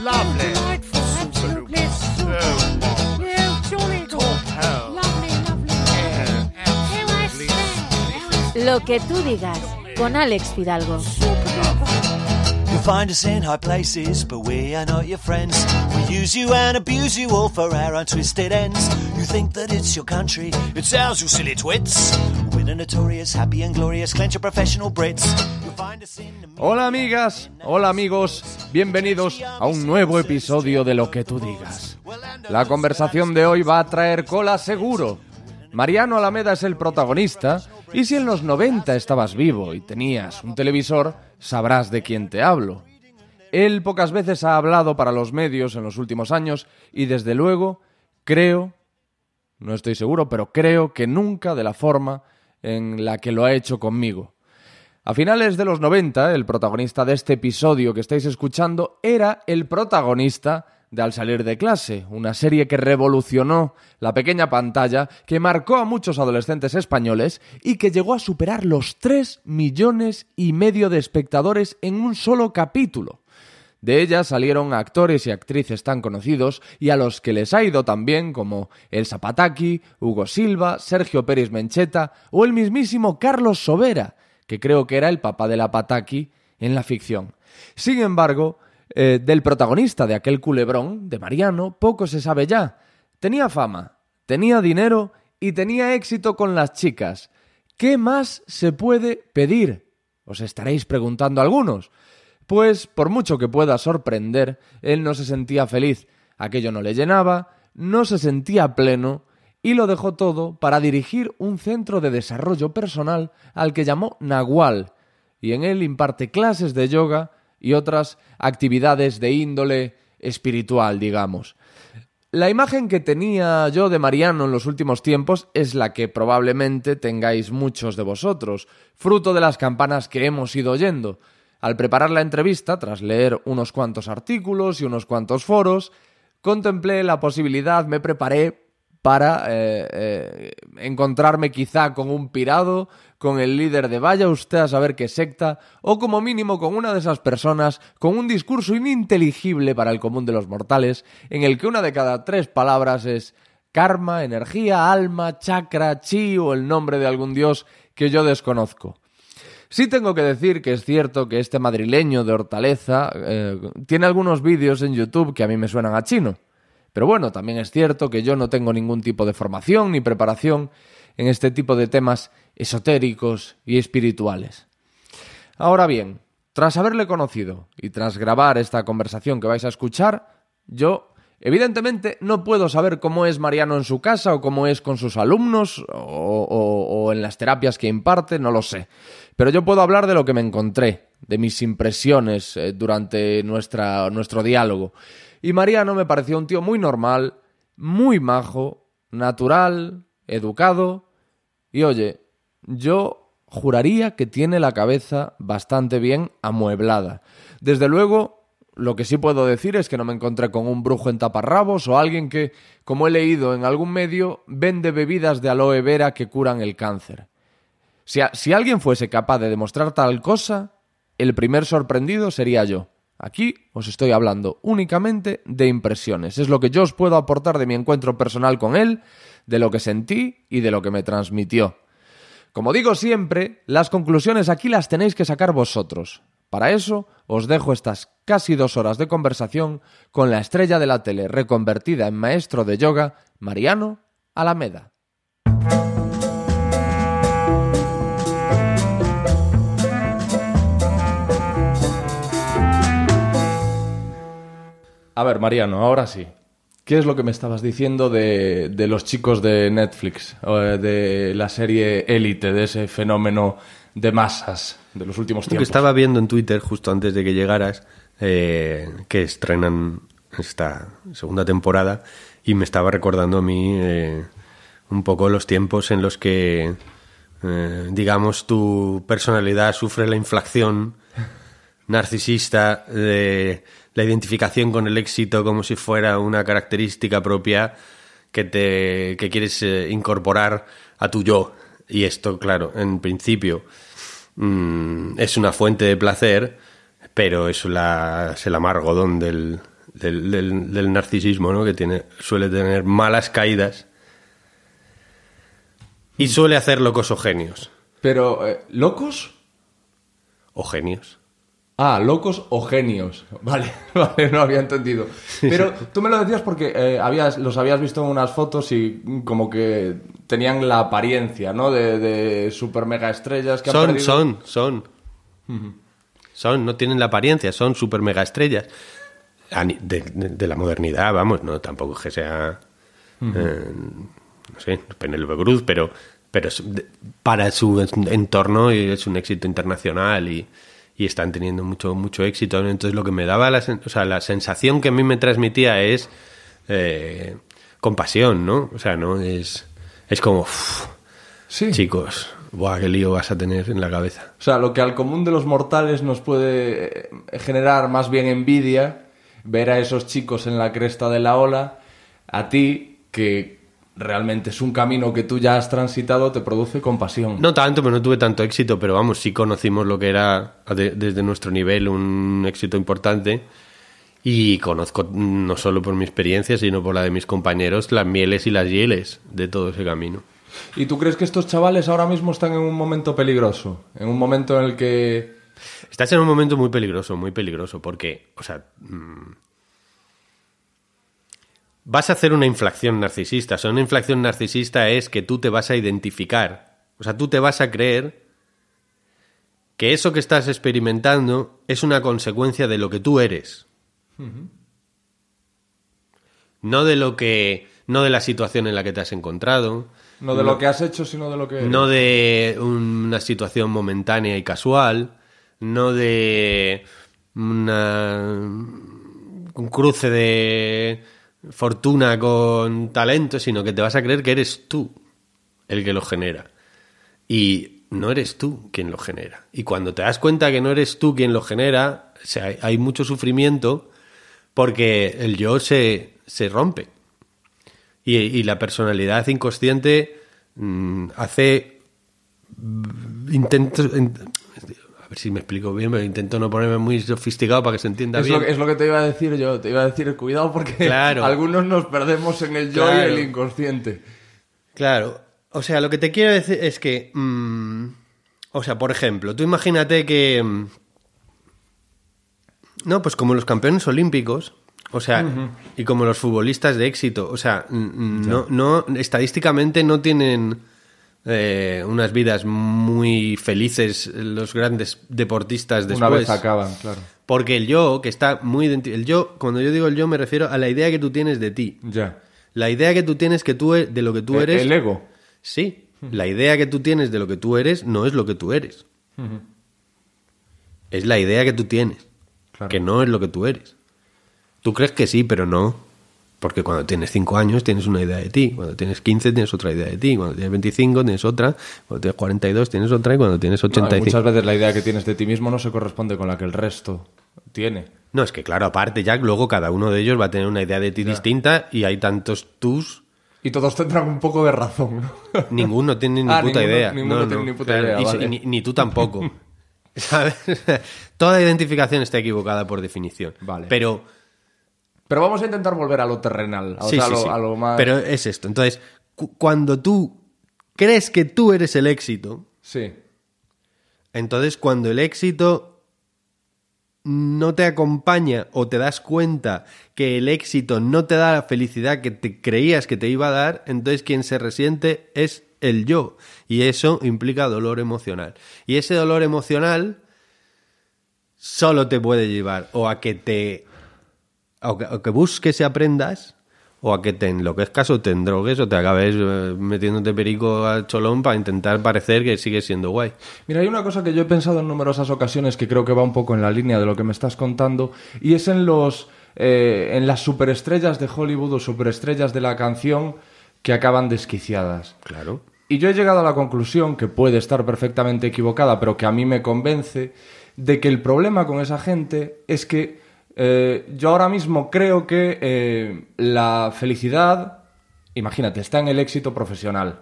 Lovely. Delightful. Absolutely. So wonderful. No, jolly Top Lovely, lovely. Air. Absolutely. Lo que tú digas con Alex Fidalgo. You'll find us in high places, but we are not your friends. We use you and abuse you all for our untwisted ends. You think that it's your country, it's ours, you silly twits. We're the notorious, happy and glorious, clench of professional Brits. Hola amigas, hola amigos, bienvenidos a un nuevo episodio de Lo que tú digas. La conversación de hoy va a traer cola seguro. Mariano Alameda es el protagonista y si en los 90 estabas vivo y tenías un televisor, sabrás de quién te hablo. Él pocas veces ha hablado para los medios en los últimos años y desde luego creo, no estoy seguro, pero creo que nunca de la forma en la que lo ha hecho conmigo. A finales de los 90, el protagonista de este episodio que estáis escuchando era el protagonista de Al salir de clase, una serie que revolucionó la pequeña pantalla, que marcó a muchos adolescentes españoles y que llegó a superar los 3 millones y medio de espectadores en un solo capítulo. De ella salieron actores y actrices tan conocidos y a los que les ha ido también como El Zapataki, Hugo Silva, Sergio Pérez Mencheta o el mismísimo Carlos Sobera, que creo que era el papá de la Pataki en la ficción. Sin embargo, eh, del protagonista de aquel culebrón, de Mariano, poco se sabe ya. Tenía fama, tenía dinero y tenía éxito con las chicas. ¿Qué más se puede pedir? Os estaréis preguntando algunos. Pues por mucho que pueda sorprender, él no se sentía feliz, aquello no le llenaba, no se sentía pleno y lo dejó todo para dirigir un centro de desarrollo personal al que llamó Nahual, y en él imparte clases de yoga y otras actividades de índole espiritual, digamos. La imagen que tenía yo de Mariano en los últimos tiempos es la que probablemente tengáis muchos de vosotros, fruto de las campanas que hemos ido oyendo. Al preparar la entrevista, tras leer unos cuantos artículos y unos cuantos foros, contemplé la posibilidad, me preparé para eh, eh, encontrarme quizá con un pirado, con el líder de vaya usted a saber qué secta, o como mínimo con una de esas personas con un discurso ininteligible para el común de los mortales, en el que una de cada tres palabras es karma, energía, alma, chakra, chi o el nombre de algún dios que yo desconozco. Sí tengo que decir que es cierto que este madrileño de Hortaleza eh, tiene algunos vídeos en YouTube que a mí me suenan a chino. Pero bueno, también es cierto que yo no tengo ningún tipo de formación ni preparación en este tipo de temas esotéricos y espirituales. Ahora bien, tras haberle conocido y tras grabar esta conversación que vais a escuchar, yo evidentemente no puedo saber cómo es Mariano en su casa o cómo es con sus alumnos o, en las terapias que imparte, no lo sé. Pero yo puedo hablar de lo que me encontré, de mis impresiones eh, durante nuestra, nuestro diálogo. Y Mariano me pareció un tío muy normal, muy majo, natural, educado. Y oye, yo juraría que tiene la cabeza bastante bien amueblada. Desde luego, lo que sí puedo decir es que no me encontré con un brujo en taparrabos o alguien que, como he leído en algún medio, vende bebidas de aloe vera que curan el cáncer. si alguien fuese capaz de demostrar tal cosa, el primer sorprendido sería yo. Aquí os estoy hablando únicamente de impresiones. Es lo que yo os puedo aportar de mi encuentro personal con él, de lo que sentí y de lo que me transmitió. Como digo siempre, las conclusiones aquí las tenéis que sacar vosotros. Para eso os dejo estas casi dos horas de conversación con la estrella de la tele reconvertida en maestro de yoga, Mariano Alameda. A ver, Mariano, ahora sí. ¿Qué es lo que me estabas diciendo de, de los chicos de Netflix, eh, de la serie élite, de ese fenómeno de masas de los últimos tiempos? Lo que estaba viendo en Twitter justo antes de que llegaras, eh, que estrenan esta segunda temporada, y me estaba recordando a mí eh, un poco los tiempos en los que, digamos, tu personalidad sufre la inflación narcisista de la identificación con el éxito como si fuera una característica propia que, te, que quieres eh, incorporar a tu yo. Y esto, claro, en principio mm, es una fuente de placer, pero es, el amargo del, del, narcisismo, ¿no? que tiene, suele tener malas caídas y suele hacer locos o genios. Pero, eh, ¿locos? O genios. Ah, locos o genios. Vale, vale, no había entendido. Pero tú me lo decías porque eh, habías, los habías visto en unas fotos y como que tenían la apariencia, ¿no? De, de super mega estrellas que son, han Son, son, son. no tienen la apariencia, son super mega estrellas. De, la modernidad, vamos, no, tampoco que sea. Eh, no sé, Penelope Cruz, pero, pero para su entorno es un éxito internacional y y están teniendo mucho, mucho éxito. Entonces lo que me daba la, la sensación que a mí me transmitía es eh, compasión, ¿no? O sea, ¿no? Es, es como, chicos, Buah, qué lío vas a tener en la cabeza. O sea, lo que al común de los mortales nos puede eh, generar más bien envidia, ver a esos chicos en la cresta de la ola, a ti que realmente es un camino que tú ya has transitado, te produce compasión. No tanto, pero no tuve tanto éxito, pero vamos, sí conocimos lo que era desde nuestro nivel un éxito importante. Y conozco, mm, no solo por mi experiencia, sino por la de mis compañeros, las mieles y las hieles de todo ese camino. ¿Y tú crees que estos chavales ahora mismo están en un momento peligroso? En un momento en el que... Estás en un momento muy peligroso, muy peligroso, porque, o sea... Mm, vas a hacer una inflación narcisista. O una inflación narcisista es que tú te vas a identificar. O sea, tú te vas a creer que eso que estás experimentando es una consecuencia de lo que tú eres. No de lo que. No de la situación en la que te has encontrado. No de lo que has hecho, sino de lo que. No de una situación momentánea y casual. No de. Una, un cruce de fortuna con talento, sino que te vas a creer que eres tú el que lo genera. Y no eres tú quien lo genera. Y cuando te das cuenta que no eres tú quien lo genera, hay mucho sufrimiento porque el yo se, rompe. Y, la personalidad inconsciente mm, hace mm, intentos, si me explico bien, pero intento no ponerme muy sofisticado para que se entienda bien. es lo que te iba a decir yo, te iba a decir cuidado porque algunos nos perdemos en el yo y el inconsciente. Claro, o sea, lo que te quiero decir es que, mm, o sea, por ejemplo, tú imagínate que, mm, no, pues como los campeones olímpicos, o sea, y como los futbolistas de éxito, o sea, no, no, estadísticamente no tienen eh, unas vidas muy felices los grandes deportistas después. Una vez acaban, claro. Porque el yo, que está muy... El yo, cuando yo digo el yo me refiero a la idea que tú tienes de ti. Ya. La idea que tú tienes que tú e-, de lo que tú e-, eres... El, ego. Sí. La idea que tú tienes de lo que tú eres no es lo que tú eres. Es la idea que tú tienes. Que no es lo que tú eres. Tú crees que sí, pero no. Porque cuando tienes 5 años tienes una idea de ti, cuando tienes 15 tienes otra idea de ti, cuando tienes 25 tienes otra, cuando tienes 42 tienes otra y cuando tienes 85... muchas veces la idea que tienes de ti mismo no se corresponde con la que el resto tiene. No, es que claro, aparte ya luego cada uno de ellos va a tener una idea de ti distinta y hay tantos tus y todos tendrán un poco de razón. ¿no? Ninguno tiene ni ah, puta idea. Ninguno tiene ni puta idea. ni, tú tampoco. ¿Sabes? Toda identificación está equivocada por definición. Vale. Pero pero vamos a intentar volver a lo terrenal, a, lo, más... Pero es esto, entonces, cuando tú crees que tú eres el éxito... Sí. Entonces, cuando el éxito no te acompaña o te das cuenta que el éxito no te da la felicidad que te creías que te iba a dar, entonces quien se resiente es el yo. Y eso implica dolor emocional. Y ese dolor emocional solo te puede llevar o a que te o que, busques y aprendas, o a que te es o te endrogues o te acabes eh, metiéndote perico al cholón para intentar parecer que sigue siendo guay. Mira, hay una cosa que yo he pensado en numerosas ocasiones que creo que va un poco en la línea de lo que me estás contando y es en los eh, en las superestrellas de Hollywood o superestrellas de la canción que acaban desquiciadas. Claro. Y yo he llegado a la conclusión que puede estar perfectamente equivocada, pero que a mí me convence de que el problema con esa gente es que eh, yo ahora mismo creo que eh, la felicidad, imagínate, está en el éxito profesional.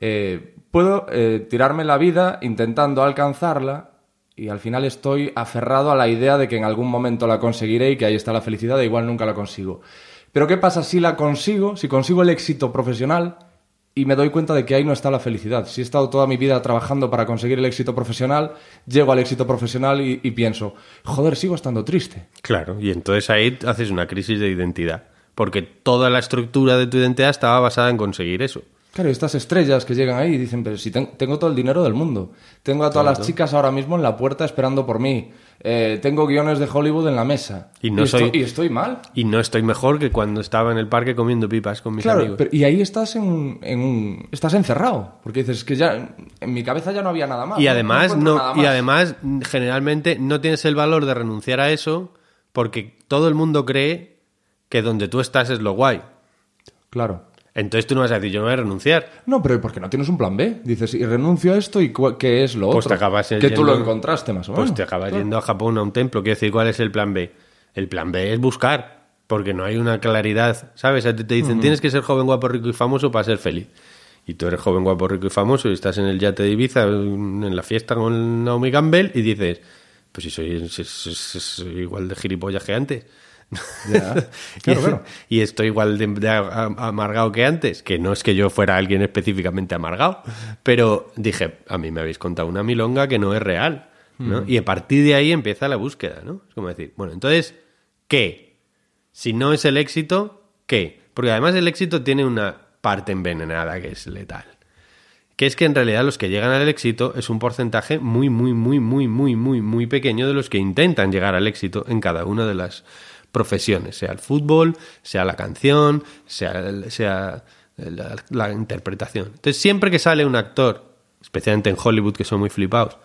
Eh, puedo tirarme la vida intentando alcanzarla y al final estoy aferrado a la idea de que en algún momento la conseguiré y que ahí está la felicidad e igual nunca la consigo. Pero ¿qué pasa si la consigo, si consigo el éxito profesional? y me doy cuenta de que ahí no está la felicidad. Si he estado toda mi vida trabajando para conseguir el éxito profesional, llego al éxito profesional y, pienso, joder, sigo estando triste. Claro, y entonces ahí haces una crisis de identidad, porque toda la estructura de tu identidad estaba basada en conseguir eso. Claro, estas estrellas que llegan ahí y dicen, pero si tengo todo el dinero del mundo, tengo a todas las chicas ahora mismo en la puerta esperando por mí, eh, tengo guiones de Hollywood en la mesa. Y, no estoy, y estoy mal. Y no estoy mejor que cuando estaba en el parque comiendo pipas con mis claro, amigos. Pero, y ahí estás en, un, estás encerrado, porque dices que ya en mi cabeza ya no había nada más. Y además, no y además generalmente no tienes el valor de renunciar a eso porque todo el mundo cree que donde tú estás es lo guay. Claro. Entonces tú no vas a decir, yo no voy a renunciar. No, pero ¿por qué no tienes un plan B? Dices, y renuncio a esto y qué es lo pues Te acabas que tú lo encontraste más o pues menos. Pues te acabas yendo a Japón a un templo. Quiero decir, ¿cuál es el plan B? El plan B es buscar, porque no hay una claridad, ¿sabes? Te dicen, tienes que ser joven, guapo, rico y famoso para ser feliz. Y tú eres joven, guapo, rico y famoso y estás en el yate de Ibiza, en la fiesta con Naomi Campbell y dices, pues si soy, soy igual de gilipollas que antes. y, estoy igual de, amargado que antes, que no es que yo fuera alguien específicamente amargado, pero dije, a mí me habéis contado una milonga que no es real. Mm. Y a partir de ahí empieza la búsqueda, ¿no? Es como decir, bueno, entonces, ¿qué? Si no es el éxito, ¿qué? Porque además el éxito tiene una parte envenenada que es letal. Que es que en realidad los que llegan al éxito es un porcentaje muy, muy, muy, muy, muy, muy, muy pequeño de los que intentan llegar al éxito en cada una de las profesiones, sea el fútbol, sea la canción, sea, sea la, interpretación. Entonces, siempre que sale un actor, especialmente en Hollywood, que son muy flipados,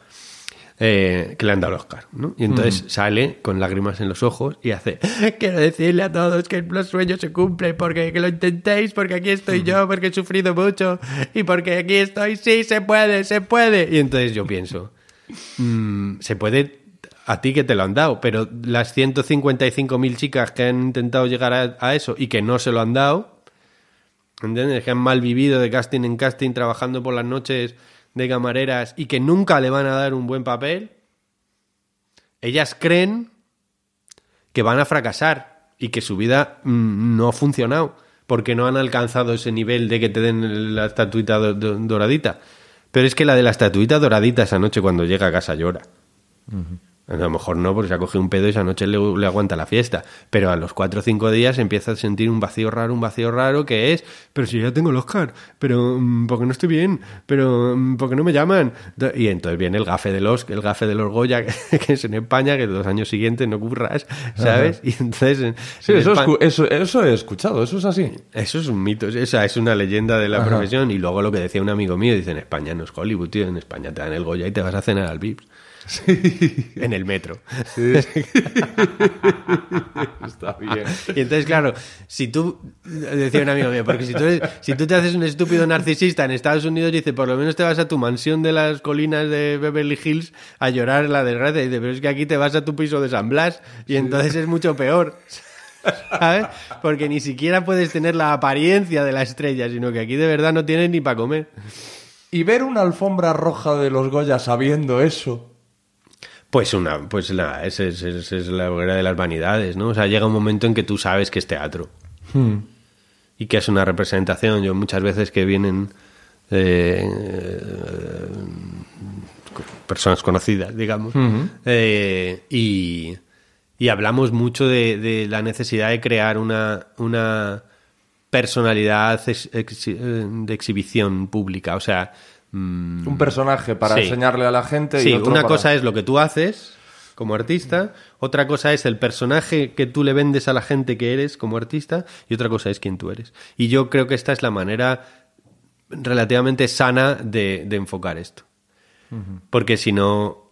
eh, que le han dado el Oscar, ¿no? Y entonces mm. sale con lágrimas en los ojos y hace, ah, quiero decirle a todos que los sueños se cumplen, porque que lo intentéis, porque aquí estoy yo, mm. porque he sufrido mucho y porque aquí estoy, sí, se puede, se puede. Y entonces yo pienso, mm, se puede a ti que te lo han dado, pero las 155.000 chicas que han intentado llegar a, eso y que no se lo han dado, ¿entiendes? Que han mal vivido de casting en casting, trabajando por las noches de camareras y que nunca le van a dar un buen papel, ellas creen que van a fracasar y que su vida mm, no ha funcionado porque no han alcanzado ese nivel de que te den la estatuita doradita. Pero es que la de la estatuita doradita esa noche cuando llega a casa llora. A lo mejor no, porque se ha cogido un pedo y esa noche le, aguanta la fiesta. Pero a los cuatro o cinco días empieza a sentir un vacío raro, un vacío raro que es, pero si ya tengo el Oscar, pero mm, porque no estoy bien, pero mm, porque no me llaman. Y entonces viene el gafe de los el gafe de los Goya, que es en España, que los años siguientes no curras, ¿sabes? Y entonces... Sí, eso, he escuchado, eso es así. Eso es un mito, o es una leyenda de la profesión. Y luego lo que decía un amigo mío, dice, en España no es Hollywood, tío, en España te dan el Goya y te vas a cenar al Vips. En el metro. Está bien. Y entonces, claro, si tú, decía un amigo mío, porque si tú, si tú te haces un estúpido narcisista en Estados Unidos, y dice, por lo menos te vas a tu mansión de las colinas de Beverly Hills a llorar la desgracia. Y dice, pero es que aquí te vas a tu piso de San Blas y entonces es mucho peor. ¿Sabes? Porque ni siquiera puedes tener la apariencia de la estrella, sino que aquí de verdad no tienes ni para comer. Y ver una alfombra roja de los Goya sabiendo eso. Pues una, pues es, la hoguera de las vanidades, ¿no? O sea, llega un momento en que tú sabes que es teatro. Hmm. Y que es una representación. Yo muchas veces que vienen eh, personas conocidas, digamos, hmm. eh, y, y, hablamos mucho de, la necesidad de crear una, una personalidad eh, de exhibición pública. O sea, Mm. Un personaje para enseñarle a la gente. Sí, una cosa es lo que tú haces como artista, otra cosa es el personaje que tú le vendes a la gente que eres como artista y otra cosa es quién tú eres. Y yo creo que esta es la manera relativamente sana de, enfocar esto. Porque si no,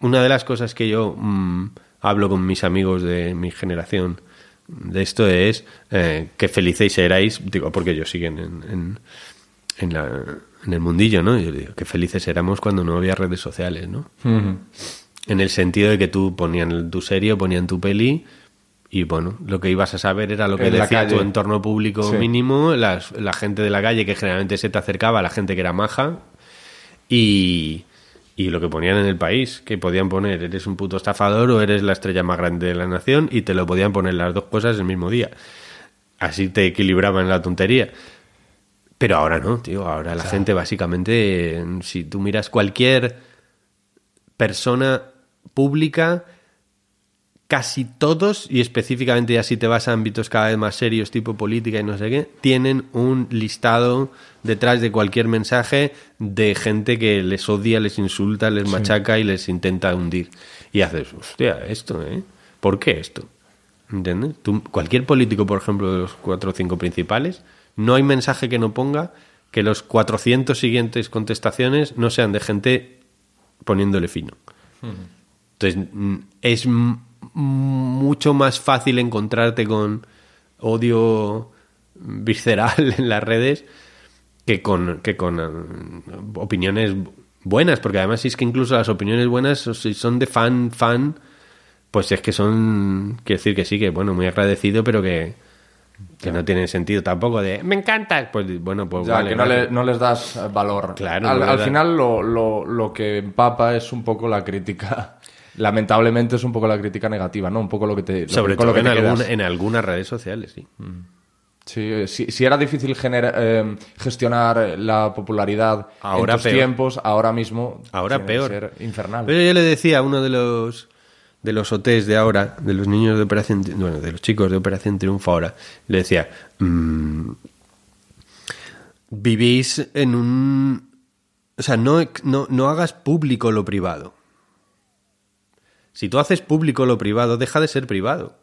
una de las cosas que yo mm, hablo con mis amigos de mi generación de esto es eh, que felices erais digo, porque ellos siguen en, la, en el mundillo, ¿no? Yo digo, qué felices éramos cuando no había redes sociales, ¿no? En el sentido de que tú ponían tu serio, ponían tu peli y bueno, lo que ibas a saber era lo que decía tu entorno público mínimo, la gente de la calle que generalmente se te acercaba, la gente que era maja y, y lo que ponían en el país, que podían poner eres un puto estafador o eres la estrella más grande de la nación y te lo podían poner las dos cosas el mismo día. Así te equilibraban la tontería. Pero ahora no, tío. Ahora la gente básicamente, si tú miras cualquier persona pública, casi todos, y específicamente ya si te vas a ámbitos cada vez más serios, tipo política y no sé qué, tienen un listado detrás de cualquier mensaje de gente que les odia, les insulta, les machaca y les intenta hundir. Y haces, hostia, esto, ¿eh? ¿Por qué esto? ¿Entiendes? cualquier político, por ejemplo, de los cuatro o cinco principales, no hay mensaje que no ponga que los 400 siguientes contestaciones no sean de gente poniéndole fino. Entonces, mm, es mucho más fácil encontrarte con odio visceral en las redes que con, que con eh, opiniones buenas, porque además si es que incluso las opiniones buenas, si son de fan, fan, pues es que son, quiero decir que sí, que bueno, muy agradecido, pero que, que no tiene sentido tampoco de me encanta pues bueno pues que no, no, les das valor claro al, final lo, que empapa es un poco la crítica lamentablemente es un poco la crítica negativa no un poco lo que te sobre todo en, algunas redes sociales sí mm. Sí, eh, si, era difícil eh, gestionar eh, la popularidad en estos tiempos, ahora mismo ahora peor. Ser infernal. Pero yo le decía a uno de los de los hoteles de ahora, de los niños de Operación, bueno, de los chicos de Operación Triunfo ahora, le decía, mm, vivís en un... O sea, no, no, hagas público lo privado. Si tú haces público lo privado, deja de ser privado.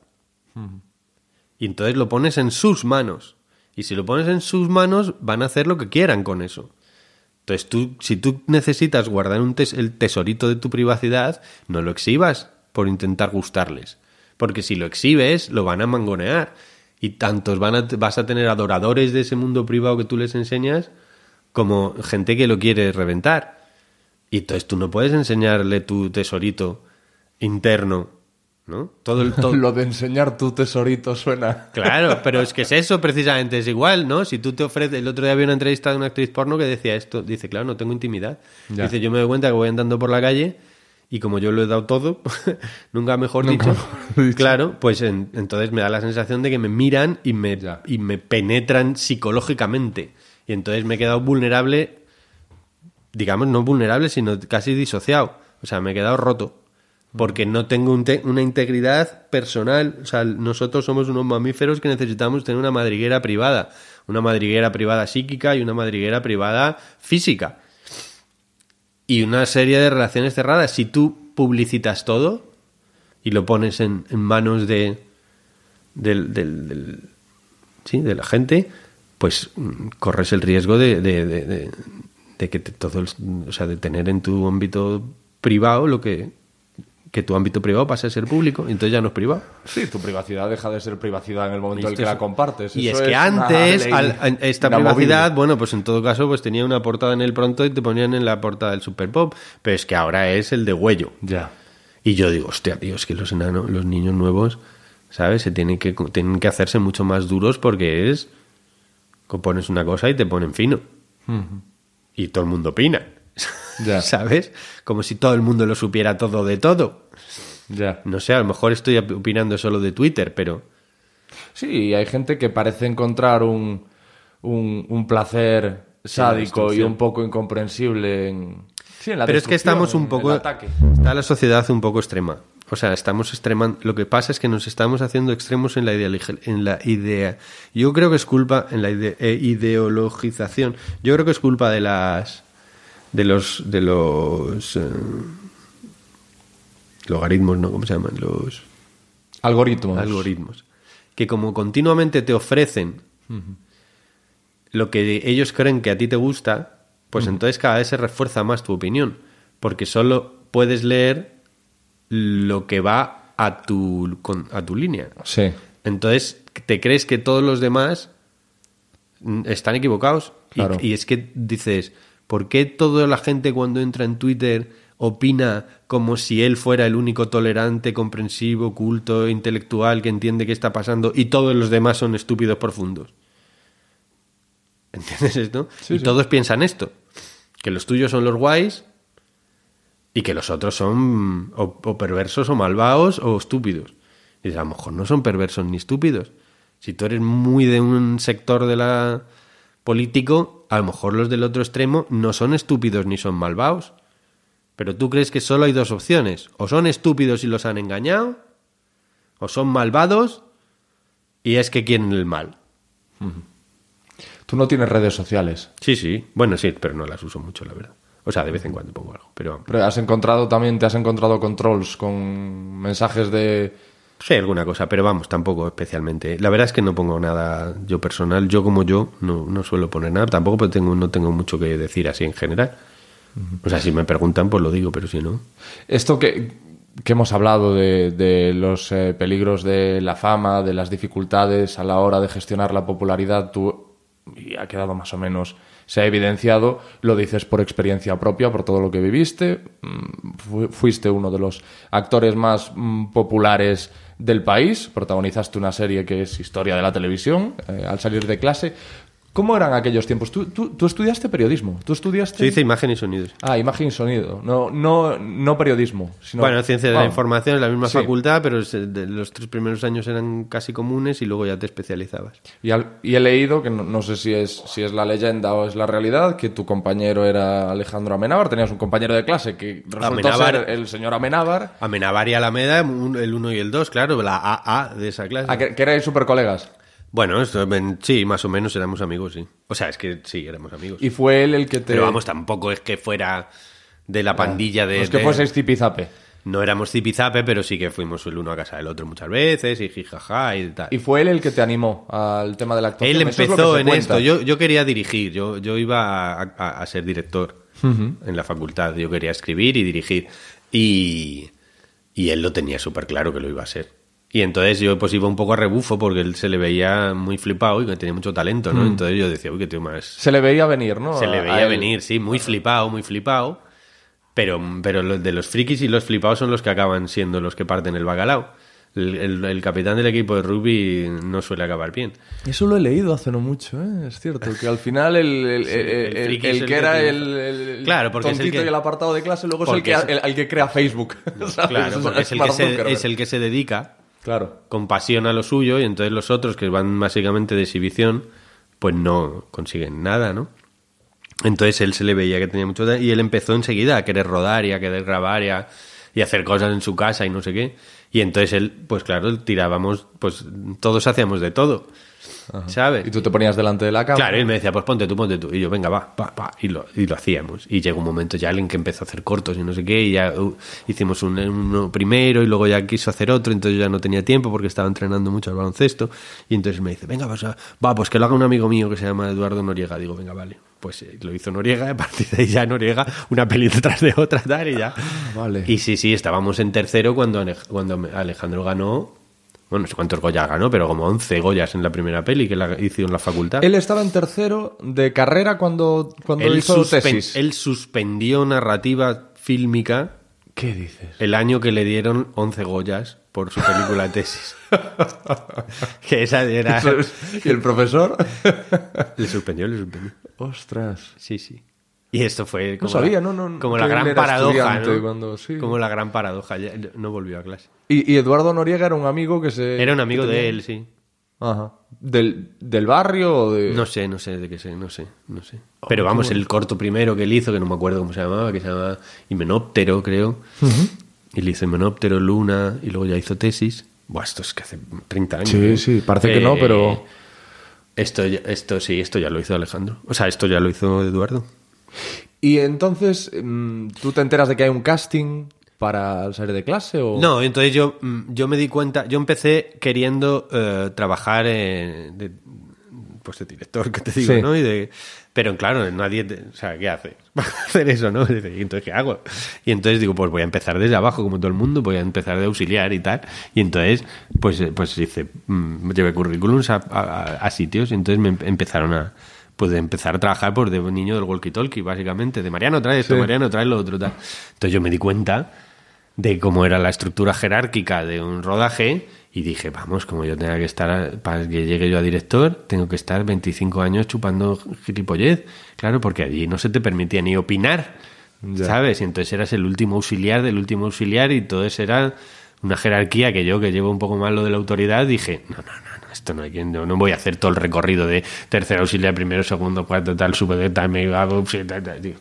Y entonces lo pones en sus manos. Y si lo pones en sus manos, van a hacer lo que quieran con eso. Entonces, tú, si tú necesitas guardar un el tesorito de tu privacidad, no lo exhibas por intentar gustarles. Porque si lo exhibes, lo van a mangonear. Y tantos van vas a tener adoradores de ese mundo privado que tú les enseñas como gente que lo quiere reventar. Y entonces tú no puedes enseñarle tu tesorito interno, ¿no? Todo el lo de enseñar tu tesorito suena. Claro, pero es que es eso precisamente, es igual, ¿no? Si tú te ofreces, el otro día había una entrevista de una actriz porno que decía esto, dice, claro, no tengo intimidad. Dice, yo me doy cuenta que voy andando por la calle y como yo lo he dado todo, nunca mejor dicho, claro, pues entonces me da la sensación de que me miran y me, y me penetran psicológicamente. Y entonces me he quedado vulnerable, digamos, no vulnerable, sino casi disociado. O sea, me he quedado roto. Porque mm. no tengo una integridad personal. O sea, nosotros somos unos mamíferos que necesitamos tener una madriguera privada. Una madriguera privada psíquica y una madriguera privada física y una serie de relaciones cerradas. Si tú publicitas todo y lo pones en, manos de, del, del, ¿sí? de la gente, pues mm, corres el riesgo de, de, de, que todo, o sea, de tener en tu ámbito privado lo que que tu ámbito privado pasa a ser público, y entonces ya no es privado. Sí, tu privacidad deja de ser privacidad en el momento en el que la compartes. Y es que antes, esta privacidad, bueno, pues en todo caso, pues tenía una portada en el pronto y te ponían en la portada del Super Pop, pero es que ahora es el de huello. Ya. Y yo digo, hostia, Dios, que los los niños nuevos, ¿sabes? Se tienen que, que hacerse mucho más duros porque es. Compones una cosa y te ponen fino. Y todo el mundo opina. ¿Sabes? Como si todo el mundo lo supiera todo de todo. Ya. No sé, a lo mejor estoy opinando solo de Twitter, pero. Sí, hay gente que parece encontrar un, placer sádico y un poco incomprensible en. Sí, en la pero es que estamos un poco. Está la sociedad un poco extrema. O sea, estamos extremando. Lo que pasa es que nos estamos haciendo extremos en la, idea, Yo creo que es culpa en la eh, ideologización. Yo creo que es culpa de las de los de los eh, logaritmos, ¿no? ¿Cómo se llaman? Los algoritmos. Algoritmos. Que como continuamente te ofrecen lo que ellos creen que a ti te gusta, pues entonces cada vez se refuerza más tu opinión. Porque solo puedes leer lo que va a tu, a tu línea. Sí. Entonces te crees que todos los demás mm, están equivocados. Claro. Y, y es que dices, ¿Por qué toda la gente cuando entra en Twitter opina como si él fuera el único tolerante, comprensivo, culto, intelectual que entiende qué está pasando y todos los demás son estúpidos profundos? ¿Entiendes esto? y todos piensan esto, que los tuyos son los guays y que los otros son o, perversos o malvados o estúpidos. Y a lo mejor no son perversos ni estúpidos. Si tú eres muy de un sector de la político, a lo mejor los del otro extremo no son estúpidos ni son malvados. Pero tú crees que solo hay dos opciones. O son estúpidos y los han engañado, o son malvados y es que quieren el mal. Tú no tienes redes sociales. Sí, sí. Bueno, sí, pero no las uso mucho, la verdad. O sea, de vez en cuando pongo algo. Pero, pero has encontrado también, te has encontrado trolls, con mensajes de Sí, alguna cosa, pero vamos, tampoco especialmente. La verdad es que no pongo nada yo personal. Yo como yo no, no suelo poner nada. Tampoco pues tengo, no tengo mucho que decir así en general. O sea, si me preguntan, pues lo digo, pero si no. Esto que, que hemos hablado de, de los eh, peligros de la fama, de las dificultades a la hora de gestionar la popularidad, tú y ha quedado más o menos, se ha evidenciado, lo dices por experiencia propia, por todo lo que viviste, mm, fuiste uno de los actores más mm, populares del país. Protagonizaste una serie que es historia de la televisión, eh, al salir de clase. ¿Cómo eran aquellos tiempos? ¿Tú, estudiaste periodismo? ¿Tú estudiaste...? imagen y sonido. Ah, imagen y sonido. No, no, no periodismo, Bueno, ciencia de la información es la misma facultad, pero eh, los tres primeros años eran casi comunes y luego ya te especializabas. Y, he leído, que no, sé si es, si es la leyenda o es la realidad, que tu compañero era Alejandro Amenábar. Tenías un compañero de clase que resultó el señor Amenábar. Amenábar y Alameda, el uno y el dos, claro, la AA de esa clase. Ah, que, que erais colegas. Bueno, esto, sí, más o menos éramos amigos, sí. O sea, es que sí, éramos amigos. Y fue él el que te... Pero vamos, tampoco es que fuera de la ah, pandilla de... es que de... fueseis No éramos tipizape, pero sí que fuimos el uno a casa del otro muchas veces y jijaja y tal. ¿Y fue él el que te animó al tema de la Él empezó en esto. Yo, quería dirigir, yo, yo iba a, ser director en la facultad. Yo quería escribir y dirigir. Y, y él lo tenía súper claro que lo iba a ser. Y entonces yo pues iba un poco a rebufo porque él se le veía muy flipado y que tenía mucho talento, ¿no? Mm. Entonces yo decía, uy, qué tío más... Se le veía venir, ¿no? Se le veía venir, sí, muy flipado, muy flipado. Pero, pero de los frikis y los flipados son los que acaban siendo los que parten el bacalao. El, capitán del equipo de rugby no suele acabar bien. Eso lo he leído hace no mucho, ¿eh? es cierto. Que al final el, el que era el, claro, y el apartado de clase luego es el que, que crea Facebook. Claro, porque el que se, es el que se dedica Claro. Compasión a lo suyo y entonces los otros que van básicamente de exhibición, pues no consiguen nada, ¿no? Entonces él se le veía que tenía mucho y él empezó enseguida a querer rodar y a querer grabar y y a hacer cosas en su casa y no sé qué. Y entonces él, pues claro, tirábamos, pues todos hacíamos de todo. ¿sabes? Y tú te ponías delante de la cámara. Claro, y él me decía, pues ponte tú, ponte tú. Y yo, venga, va, pa, pa. Y lo, y lo hacíamos. Y llegó un momento ya alguien que empezó a hacer cortos y no sé qué, y ya uh, hicimos un, uno primero y luego ya quiso hacer otro, entonces yo ya no tenía tiempo porque estaba entrenando mucho al baloncesto. Y entonces me dice, venga, pues, va, pues que lo haga un amigo mío que se llama Eduardo Noriega. Digo, venga, vale. Pues eh, lo hizo Noriega, a partir de ahí ya Noriega, una peli detrás de otra, tal y ya. vale. Y sí, sí, estábamos en tercero cuando, cuando Alejandro ganó bueno, no sé cuántos Goya ganó, pero como 11 Goyas en la primera peli que la hizo en la facultad. Él estaba en tercero de carrera cuando, cuando él tesis. Él suspendió narrativa fílmica. ¿Qué dices? El año que le dieron 11 Goyas por su película tesis. que esa era... ¿Y el profesor? le suspendió, le suspendió. Ostras. Sí, sí. Y esto fue como, sabía, la, como la gran paradoja. ¿no? Como la gran paradoja. No volvió a clase. Y, Eduardo Noriega era un amigo que se. Era un amigo de él, sí. Ajá. ¿Del, barrio o de.? No sé, no sé de qué sé, no sé, no sé. Oh, pero vamos, el corto primero que él hizo, que no me acuerdo cómo se llamaba, que se llamaba Himenóptero, creo. Y le hizo Himenóptero, Luna, y luego ya hizo tesis. Buah, esto es que hace 30 años. Sí, sí, parece que no, eh, pero. Esto, esto sí, esto ya lo hizo Alejandro. O sea, esto ya lo hizo Eduardo. Y entonces, em, ¿tú te enteras de que hay un casting? para salir de clase o no entonces yo mm, yo me di cuenta yo empecé queriendo eh, trabajar de, pues de director que te digo no y de pero claro nadie o sea qué haces para hacer eso no y entonces qué hago y entonces digo pues voy a empezar desde abajo como todo el mundo voy a empezar de auxiliar y tal y entonces pues eh, pues hice mm, llevé currículums a sitios y entonces me em-, empezaron a pues empezar a trabajar por de un niño del walkie-talkie, básicamente, de Mariano trae esto, Mariano trae lo otro, tal. Entonces yo me di cuenta de cómo era la estructura jerárquica de un rodaje y dije, vamos, como yo tenga que estar, para que llegue yo a director, tengo que estar 25 años chupando gilipollez. Claro, porque allí no se te permitía ni opinar, ¿sabes? Y entonces eras el último auxiliar del último auxiliar y todo eso era una jerarquía que yo, que llevo un poco mal lo de la autoridad, dije, no, no, no esto no, hay quien no, voy a hacer todo el recorrido de tercer auxiliar, primero, segundo, cuarto, tal, super, tal, time.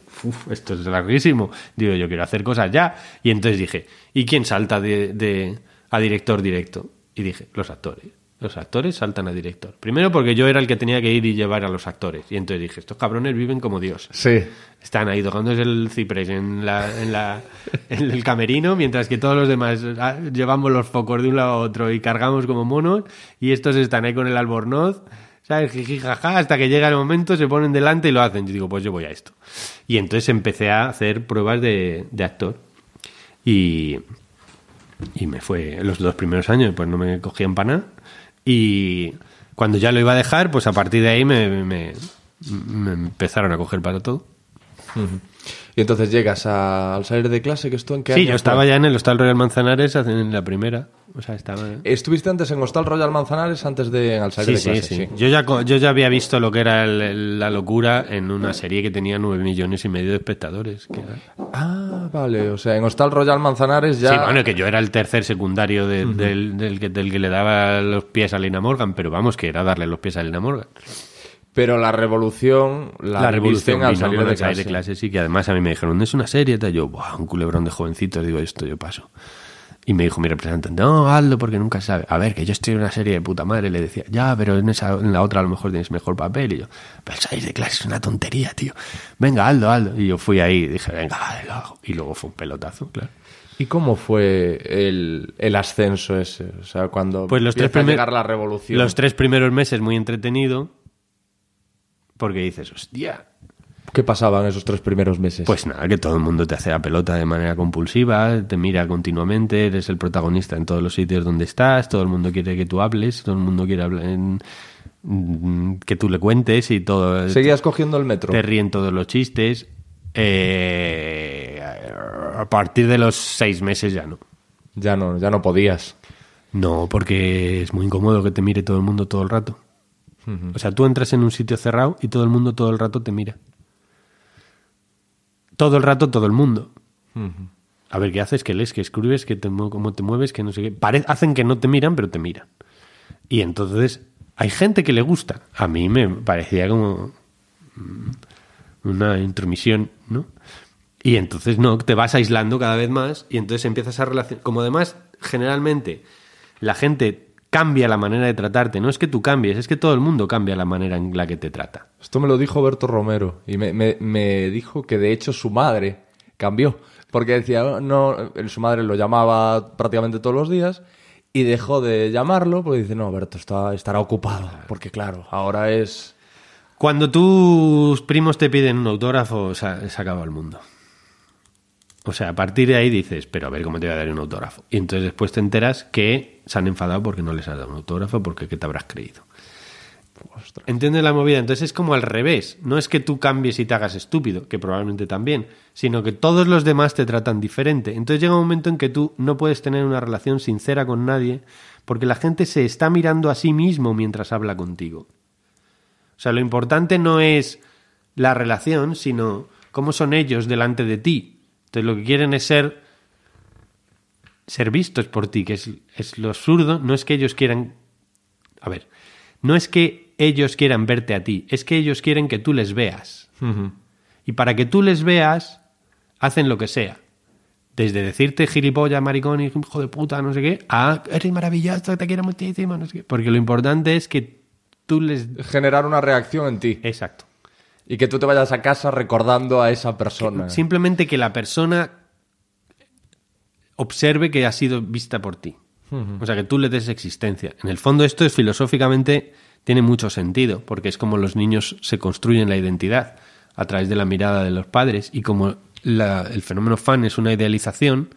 esto es larguísimo. Digo, yo quiero hacer cosas ya. Y entonces dije, ¿y quién salta a director directo? Y dije, los actores los actores saltan a director. Primero porque yo era el que tenía que ir y llevar a los actores. Y entonces dije, estos cabrones viven como Dios. Sí. Están ahí tocándose el ciprés en, la, en, el camerino, mientras que todos los demás ah, llevamos los focos de un lado a otro y cargamos como monos. Y estos están ahí con el albornoz. ¿sabes? jaja, hasta que llega el momento, se ponen delante y lo hacen. Yo digo, pues yo voy a esto. Y entonces empecé a hacer pruebas de, de actor. Y, y me fue los dos primeros años, pues no me cogían para nada. Y cuando ya lo iba a dejar, pues a partir de ahí me, empezaron a coger para todo. Y entonces llegas a, al salir de clase, que esto en qué Sí, yo estaba ya en el Hostal Royal Manzanares en la primera. O sea, estaba... ¿eh? Estuviste antes en Hostal Royal Manzanares antes de al salir sí, de clase, sí, sí. Yo, ya, yo ya había visto lo que era la locura en una ah. serie que tenía 9 millones y medio de espectadores. Ah, vale. O sea, en Hostal Royal Manzanares ya... Sí, bueno, que yo era el tercer secundario del, del, que le daba los pies a Lena Morgan, pero vamos, que era darle los pies a Lena Morgan. Pero la revolución la, revolución al salir, de, clases clase. Sí, que además a mí me dijeron, es una serie, y Yo, un culebrón de jovencitos, digo, esto yo paso. Y me dijo mi representante, no, Aldo, porque nunca sabe. A ver, que yo estoy en una serie de puta madre. Le decía, ya, pero en, la otra a lo mejor tienes mejor papel. Y yo, pero sabéis de clase es una tontería, tío. Venga, Aldo, Aldo. Y yo fui ahí y dije, venga, lo hago. Y luego fue un pelotazo, claro. ¿Y cómo fue el, ascenso ese? O sea, cuando pues los tres la revolución. Los tres primeros meses muy entretenido. Porque dices, hostia, ¿Qué pasaba en esos tres primeros meses? Pues nada, que todo el mundo te hace la pelota de manera compulsiva, te mira continuamente, eres el protagonista en todos los sitios donde estás, todo el mundo quiere que tú hables, todo el mundo quiere mm, que tú le cuentes y todo. Eh, Seguías cogiendo el metro. Te ríen todos los chistes. Eh, a partir de los seis meses ya no. Ya no, ya no podías. No, porque es muy incómodo que te mire todo el mundo todo el rato. O sea, tú entras en un sitio cerrado y todo el mundo todo el rato te mira todo el rato todo el mundo. A ver, ¿qué haces? ¿Qué lees? ¿Qué escribes? te, ¿Cómo te mueves? que no sé qué? hacen que no te miran, pero te miran. Y entonces hay gente que le gusta. A mí me parecía como mm, una intromisión, ¿no? Y entonces no, te vas aislando cada vez más y entonces empiezas a relacionar. Como además, generalmente, la gente cambia la manera de tratarte. No es que tú cambies, es que todo el mundo cambia la manera en la que te trata. Esto me lo dijo Berto Romero y me, dijo que de hecho su madre cambió. Porque decía, oh, no, su madre lo llamaba prácticamente todos los días y dejó de llamarlo porque dice, no, Berto está, estará ocupado. Porque claro, ahora es... Cuando tus primos te piden un autógrafo, se, se acaba el mundo. O sea, a partir de ahí dices, pero a ver cómo te voy a dar un autógrafo. Y entonces después te enteras que se han enfadado porque no les has dado un autógrafo, porque ¿qué te habrás creído? Ostras. ¿Entiendes la movida? Entonces es como al revés. No es que tú cambies y te hagas estúpido, que probablemente también, sino que todos los demás te tratan diferente. Entonces llega un momento en que tú no puedes tener una relación sincera con nadie porque la gente se está mirando a sí mismo mientras habla contigo. O sea, lo importante no es la relación, sino cómo son ellos delante de ti. Entonces lo que quieren es ser, vistos por ti, que es, lo absurdo. No es que ellos quieran... A ver, no es que ellos quieran verte a ti, es que ellos quieren que tú les veas. Y para que tú les veas, hacen lo que sea. Desde decirte gilipollas, maricón, hijo de puta, no sé qué, a eres maravilloso, te quiero muchísimo, no sé qué. Porque lo importante es que tú les... Generar una reacción en ti. Exacto y que tú te vayas a casa recordando a esa persona. simplemente que la persona observe que ha sido vista por ti. O sea, que tú le des existencia. En el fondo esto es filosóficamente tiene mucho sentido, porque es como los niños se construyen la identidad a través de la mirada de los padres y como el fenómeno fan es una idealización,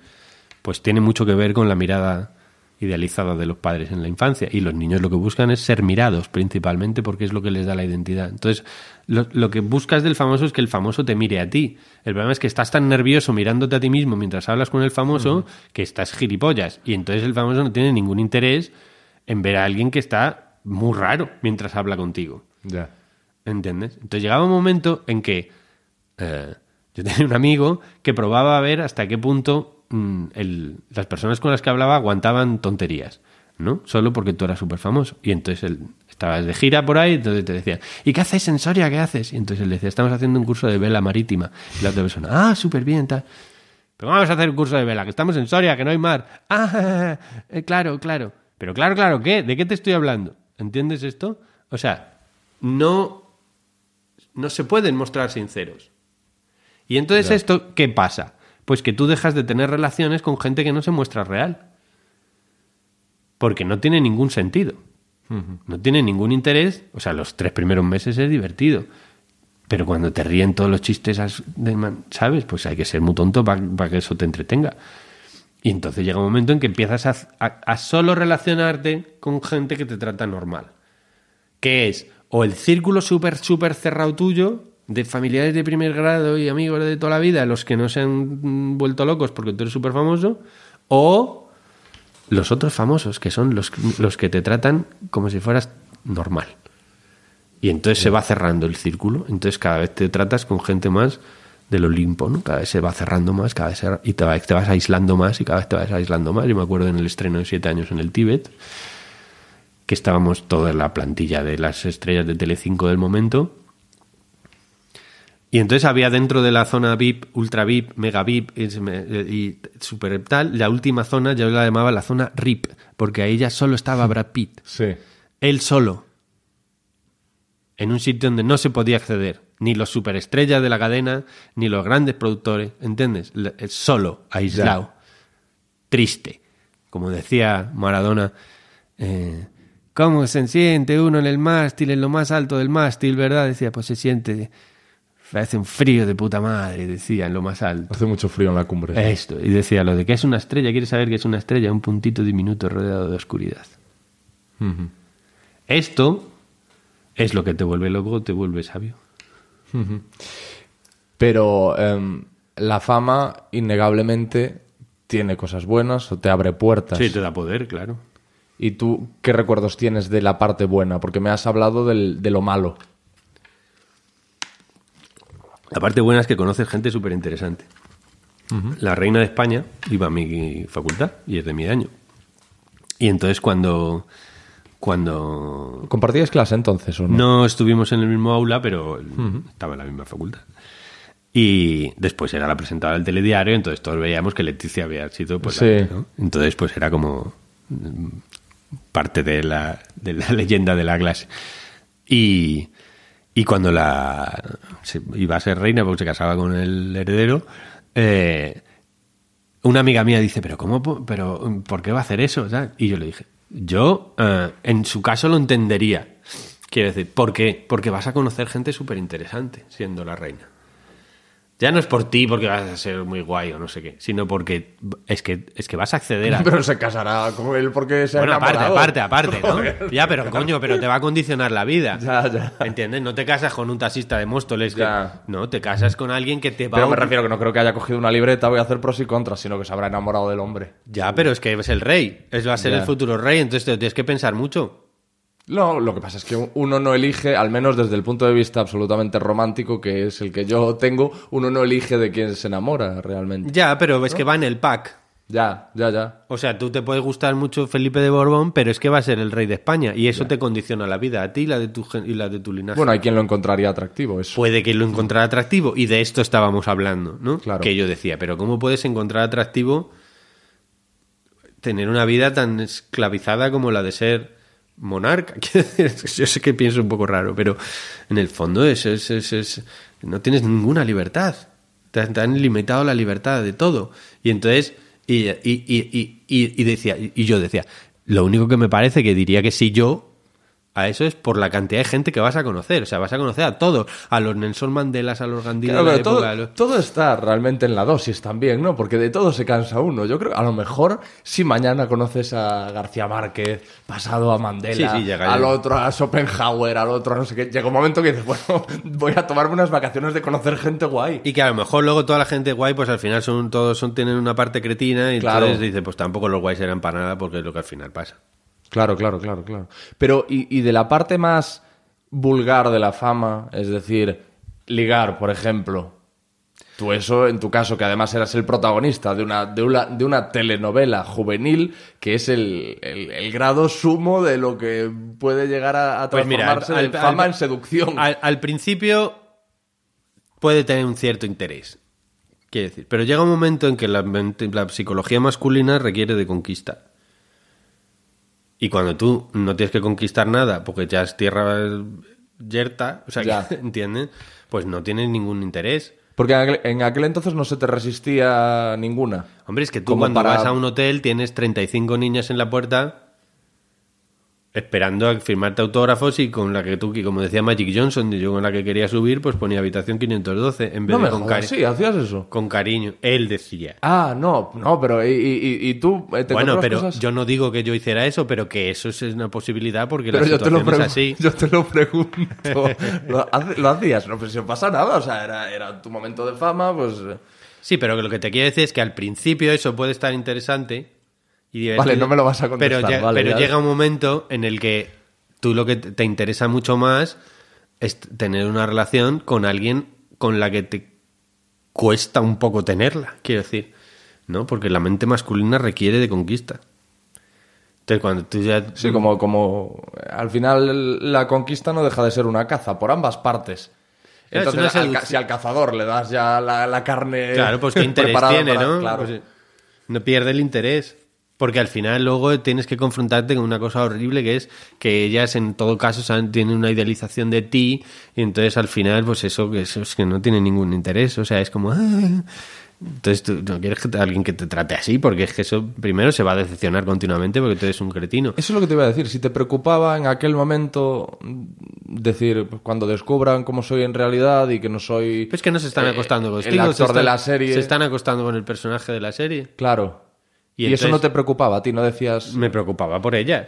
pues tiene mucho que ver con la mirada idealizada de los padres en la infancia. Y los niños lo que buscan es ser mirados principalmente porque es lo que les da la identidad. Entonces, lo, que buscas del famoso es que el famoso te mire a ti. El problema es que estás tan nervioso mirándote a ti mismo mientras hablas con el famoso que estás gilipollas. Y entonces el famoso no tiene ningún interés en ver a alguien que está muy raro mientras habla contigo. Ya. ¿Entiendes? Entonces llegaba un momento en que eh, yo tenía un amigo que probaba a ver hasta qué punto Mm, las personas con las que hablaba aguantaban tonterías, ¿no? Solo porque tú eras súper famoso. Y entonces él estabas de gira por ahí, entonces te decían, ¿y qué haces en Soria? ¿Qué haces? Y entonces él decía, estamos haciendo un curso de vela marítima. Y la otra persona, ah, súper bien, tal. Pero vamos a hacer un curso de vela, que estamos en Soria, que no hay mar. Ah, eh, claro, claro. Pero claro, claro, ¿qué? ¿De qué te estoy hablando? ¿Entiendes esto? O sea, no, no se pueden mostrar sinceros. Y entonces esto, ¿qué pasa? pues que tú dejas de tener relaciones con gente que no se muestra real. Porque no tiene ningún sentido. No tiene ningún interés. O sea, los tres primeros meses es divertido. Pero cuando te ríen todos los chistes, ¿sabes? Pues hay que ser muy tonto para, que eso te entretenga. Y entonces llega un momento en que empiezas a, a, solo relacionarte con gente que te trata normal. Que es o el círculo súper, súper cerrado tuyo, de familiares de primer grado y amigos de toda la vida, los que no se han vuelto locos porque tú eres súper famoso, o los otros famosos, que son los, que te tratan como si fueras normal. Y entonces se va cerrando el círculo, entonces cada vez te tratas con gente más del Olimpo, ¿no? Cada vez se va cerrando más, cada vez y te, vas aislando más y cada vez te vas aislando más. Yo me acuerdo en el estreno de siete años en el Tíbet, que estábamos toda la plantilla de las estrellas de Telecinco del momento, y entonces había dentro de la zona VIP, ultra VIP, mega VIP eh, y, super tal, la última zona yo la llamaba la zona RIP, porque ahí ya solo estaba Brad Pitt. Sí. Él solo. En un sitio donde no se podía acceder. Ni los superestrellas de la cadena, ni los grandes productores, ¿entiendes? Eh, solo, aislado. Triste. Como decía Maradona. Eh, ¿Cómo se siente uno en el mástil, en lo más alto del mástil, verdad? Decía, pues se siente hace un frío de puta madre, decía en lo más alto. Hace mucho frío en la cumbre. Esto, y decía lo de que es una estrella, quieres saber que es una estrella, un puntito diminuto rodeado de oscuridad. Esto es lo que te vuelve loco, te vuelve sabio. Pero em, la fama innegablemente tiene cosas buenas o te abre puertas. Sí, te da poder, claro. ¿Y tú qué recuerdos tienes de la parte buena? Porque me has hablado de lo malo. La parte buena es que conoces gente súper interesante. La reina de España iba a mi facultad y es de mi año. Y entonces cuando... cuando compartías clase entonces o no? No estuvimos en el mismo aula, pero estaba en la misma facultad. Y después era la presentadora del telediario, entonces todos veíamos que Leticia había sido... Pues, Entonces pues era como mm, parte de la, de la leyenda de la clase. Y, y cuando la iba a ser reina, porque se casaba con el heredero, eh, una amiga mía dice, pero ¿cómo? Pero, ¿Por qué va a hacer eso? Y yo le dije, yo eh, en su caso lo entendería. Quiero decir, ¿por qué? Porque vas a conocer gente súper interesante siendo la reina. Ya no es por ti porque vas a ser muy guay o no sé qué, sino porque es que, es que vas a acceder a. Pero se casará con él porque se ha Bueno, aparte, aparte, aparte, ¿no? ya, pero coño, pero te va a condicionar la vida. Ya, ya. ¿Entiendes? No te casas con un taxista de Móstoles. que- no, te casas con alguien que te va Pero me refiero que no creo que haya cogido una libreta, voy a hacer pros y contras, sino que se habrá enamorado del hombre. Ya, pero es que es el rey. Es, va a ser el futuro rey, entonces tienes que pensar mucho. No, lo que pasa es que uno no elige, al menos desde el punto de vista absolutamente romántico, que es el que yo tengo, uno no elige de quién se enamora realmente. Ya, pero es que va en el pack. Ya, ya, ya. O sea, tú te puede gustar mucho Felipe de Borbón, pero es que va a ser el rey de España y eso te condiciona la vida a ti y la de tu y la de tu linaje. Bueno, hay quien lo encontraría atractivo, eso. Puede que lo encontrara atractivo y de esto estábamos hablando, ¿no? Que yo decía, pero ¿cómo puedes encontrar atractivo tener una vida tan esclavizada como la de ser monarca. Yo sé que pienso un poco raro, pero en el fondo es, es, es, no tienes ninguna libertad. Te, han limitado la libertad de todo. Y entonces, y, y, y, y, decía, y yo decía, lo único que me parece que diría que si yo a eso es por la cantidad de gente que vas a conocer. O sea, vas a conocer a todos, a los Nelson Mandela, a los Gandhi todo, está realmente en la dosis también, ¿no? Porque de todo se cansa uno. Yo creo, a lo mejor, si mañana conoces a García Márquez, pasado a Mandela, al otro a Schopenhauer, al otro a no sé qué, llega un momento que dices, bueno, voy a tomarme unas vacaciones de conocer gente guay. Y que a lo mejor luego toda la gente guay, pues al final son todos son, tienen una parte cretina y entonces dices, pues tampoco los guays eran para nada porque es lo que al final pasa. Claro, claro, claro, claro. Pero, y, de la parte más vulgar de la fama, es decir, ligar, por ejemplo, Tú eso, en tu caso, que además eras el protagonista de una, de una, de una telenovela juvenil, que es el, grado sumo de lo que puede llegar a, pues transformarse la fama en seducción. Al, principio puede tener un cierto interés, quiero decir, pero llega un momento en que la, la psicología masculina requiere de conquista. Y cuando tú no tienes que conquistar nada porque ya es tierra yerta, o sea, Pues no tienes ningún interés. Porque en aquel, entonces no se te resistía ninguna. Hombre, es que tú cuando vas a un hotel tienes 35 niñas en la puerta esperando a firmarte autógrafos y con la que tú, como decía Magic Johnson, yo con la que quería subir, pues ponía habitación 512 en vez de con Sí, hacías eso. Con cariño, él decía. Ah, no, no, pero y, tú eh, Bueno, pero yo no digo que yo hiciera eso, pero que eso es una posibilidad porque pero lo así. Yo te lo pregunto. ¿Lo, hacías, no, pasa nada, o sea, era, era tu momento de fama, pues... Eh. Sí, pero lo que te quiero decir es que al principio eso puede estar interesante Vale, no me lo vas a contar Pero, llega un momento en el que tú lo que te interesa mucho más es tener una relación con alguien con la que te cuesta un poco tenerla, quiero decir, ¿no? Porque la mente masculina requiere de conquista. cuando tú ya... Sí, como, como al final la conquista no deja de ser una caza por ambas partes. Entonces, si al cazador le das ya la, carne. Claro, pues qué interés tiene, ¿no? Pues no pierde el interés porque al final luego tienes que confrontarte con una cosa horrible que es que ellas en todo caso tienen una idealización de ti y entonces al final pues eso, eso es que no tiene ningún interés, o sea, es como... Ah". Entonces tú no quieres que alguien que te trate así porque es que eso primero se va a decepcionar continuamente porque tú eres un cretino. Eso es lo que te iba a decir, si te preocupaba en aquel momento decir pues, cuando descubran cómo soy en realidad y que no soy... Pues que no se están eh, acostando con el actor de la serie. Se están acostando con el personaje de la serie. Claro. ¿Y, eso no te preocupaba? ¿A ti no decías...? Me preocupaba por ellas.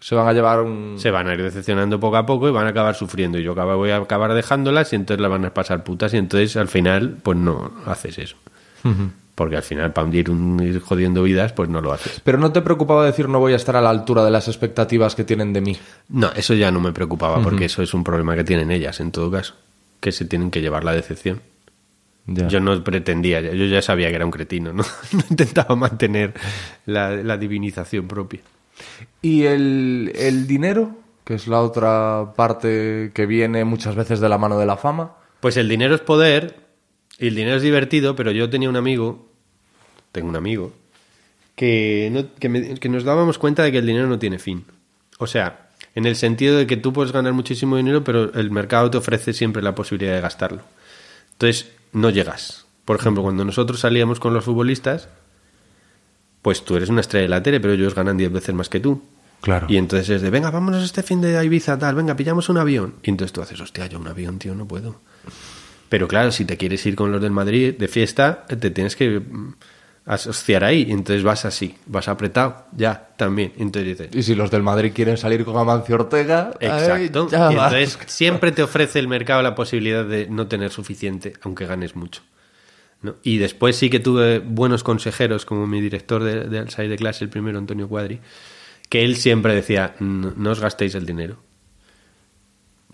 Se van a llevar un... Se van a ir decepcionando poco a poco y van a acabar sufriendo. Y yo voy a acabar dejándolas y entonces las van a pasar putas y entonces al final pues no haces eso. Porque al final para ir, jodiendo vidas pues no lo haces. Pero no te preocupaba decir no voy a estar a la altura de las expectativas que tienen de mí. No, eso ya no me preocupaba porque eso es un problema que tienen ellas en todo caso. Que se tienen que llevar la decepción. Yo no pretendía, yo ya sabía que era un cretino, no, intentaba mantener la, divinización propia. ¿Y el, dinero, que es la otra parte que viene muchas veces de la mano de la fama? Pues el dinero es poder y el dinero es divertido, pero yo tenía un amigo, tengo un amigo, que, no, que nos dábamos cuenta de que el dinero no tiene fin. O sea, en el sentido de que tú puedes ganar muchísimo dinero, pero el mercado te ofrece siempre la posibilidad de gastarlo. Entonces, no llegas. Por ejemplo, cuando nosotros salíamos con los futbolistas, pues tú eres una estrella de la tele, pero ellos ganan 10 veces más que tú. Claro. Y entonces es de, venga, vámonos este fin de Ibiza, tal, venga, pillamos un avión. Y entonces tú haces, hostia, yo un avión, tío, no puedo. Pero claro, si te quieres ir con los del Madrid de fiesta, te tienes que asociar ahí. Entonces vas así, vas apretado, ya, también. Entonces dices, y si los del Madrid quieren salir con Amancio Ortega, exacto. entonces siempre te ofrece el mercado la posibilidad de no tener suficiente, aunque ganes mucho. Y después sí que tuve buenos consejeros, como mi director de, de salir de clase, el primero, Antonio Cuadri, que él siempre decía, no, os gastéis el dinero.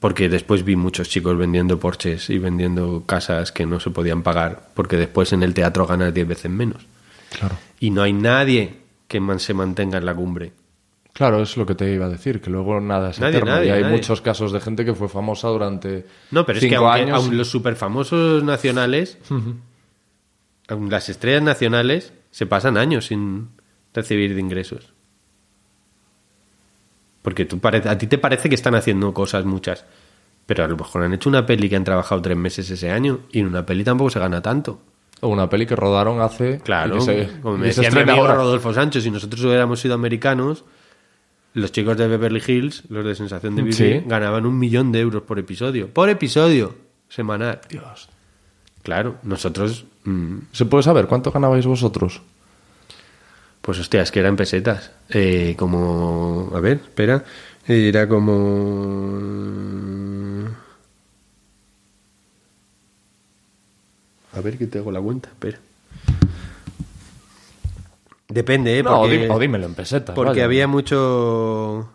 Porque después vi muchos chicos vendiendo porches y vendiendo casas que no se podían pagar, porque después en el teatro ganas 10 veces menos. Y no hay nadie que se mantenga en la cumbre. Claro, es lo que te iba a decir, que luego nada se nadie, y hay muchos casos de gente que fue famosa durante. No, pero es que aunque, aun los superfamosos nacionales, las estrellas nacionales, se pasan años sin recibir de ingresos. Porque a ti te parece que están haciendo cosas muchas, pero a lo mejor han hecho una peli que han trabajado tres meses ese año y en una peli tampoco se gana tanto. O una peli que rodaron hace. Claro, como me decía Rodolfo Sánchez. si nosotros hubiéramos sido americanos, los chicos de Beverly Hills, los de Sensación de Vivir, ganaban un millón de euros por episodio. Por episodio semanal. Dios. Claro, nosotros. Mm, ¿Se puede saber cuánto ganabais vosotros? Pues hostia, es que eran pesetas. Eh, como. A ver, espera. Era como. A ver que te hago la cuenta, espera. Depende, ¿eh? porque, o, dímelo en pesetas. Porque había mucho.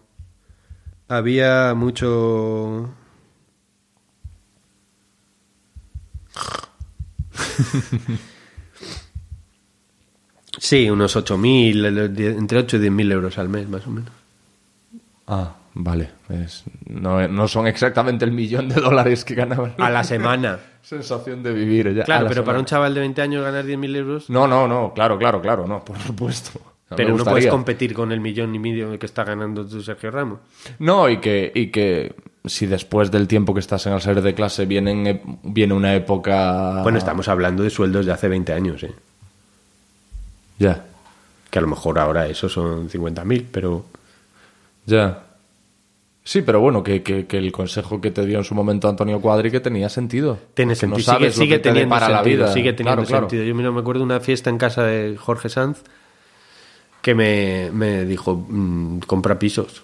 Había mucho. sí, unos 8.000, entre 8 y 10.000 euros al mes, más o menos. Ah, vale. no, son exactamente el millón de dólares que ganaban. A la semana. Sensación de vivir. claro, pero para un chaval de 20 años ganar 10.000 euros. No, no, no, claro, claro, claro, no, por supuesto. pero no puedes competir con el millón y medio que está ganando tu Sergio Ramos. No, y que, y que si después del tiempo que estás en el ser de clase viene, e, viene una época. Bueno, estamos hablando de sueldos de hace 20 años, ¿eh? Ya. Que a lo mejor ahora esos son 50.000, pero. Ya. Sí, pero bueno, que, que, el consejo que te dio en su momento Antonio Cuadri que tenía sentido. Tiene sentido, no sigue, teniendo para sentido la vida. sentido, Yo me acuerdo de una fiesta en casa de Jorge Sanz que me, dijo, mm, compra pisos,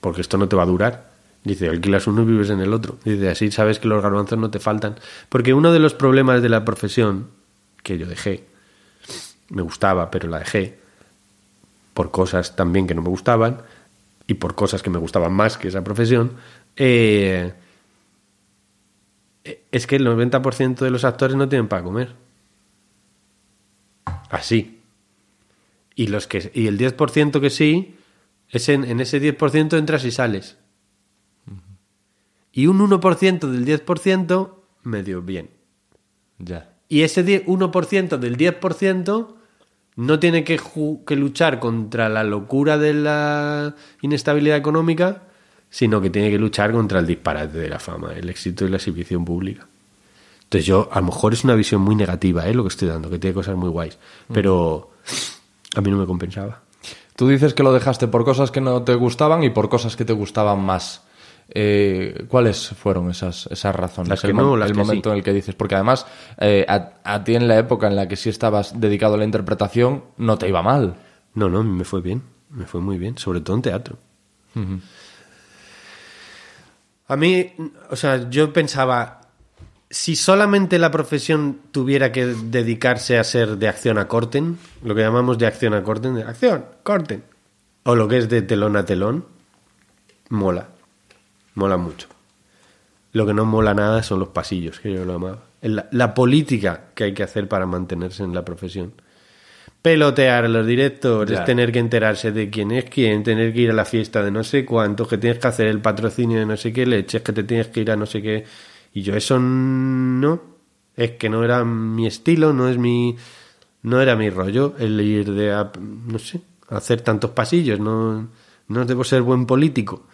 porque esto no te va a durar. Dice, alquilas uno y vives en el otro. Dice, así sabes que los garbanzos no te faltan. Porque uno de los problemas de la profesión, que yo dejé, me gustaba, pero la dejé, por cosas también que no me gustaban, y por cosas que me gustaban más que esa profesión, eh, es que el 90% de los actores no tienen para comer. Así. Y, los que, y el 10% que sí, es en, ese 10% entras y sales. Y un 1% del 10% medio bien. Ya. Y ese 1% del 10% no tiene que, luchar contra la locura de la inestabilidad económica, sino que tiene que luchar contra el disparate de la fama, el éxito y la exhibición pública. Entonces yo, a lo mejor es una visión muy negativa, ¿eh? lo que estoy dando, que tiene cosas muy guays, mm. pero a mí no me compensaba. Tú dices que lo dejaste por cosas que no te gustaban y por cosas que te gustaban más. Eh, ¿Cuáles fueron esas, razones? el, no, momento en el que dices. Porque además, eh, a, ti en la época en la que sí estabas dedicado a la interpretación, no te iba mal. No, no, me fue bien. Me fue muy bien. Sobre todo en teatro. A mí, o sea, yo pensaba. Si solamente la profesión tuviera que dedicarse a ser de acción a corten, lo que llamamos de acción a corten, de acción, corten, o lo que es de telón a telón, mola Mola mucho. Lo que no mola nada son los pasillos, que yo lo amaba. La, la política que hay que hacer para mantenerse en la profesión. Pelotear a los directores, tener que enterarse de quién es quién, tener que ir a la fiesta de no sé cuánto, que tienes que hacer el patrocinio de no sé qué leches, que te tienes que ir a no sé qué. Y yo eso no, es que no era mi estilo, no es mi no era mi rollo el ir de a, no sé, hacer tantos pasillos, no no debo ser buen político.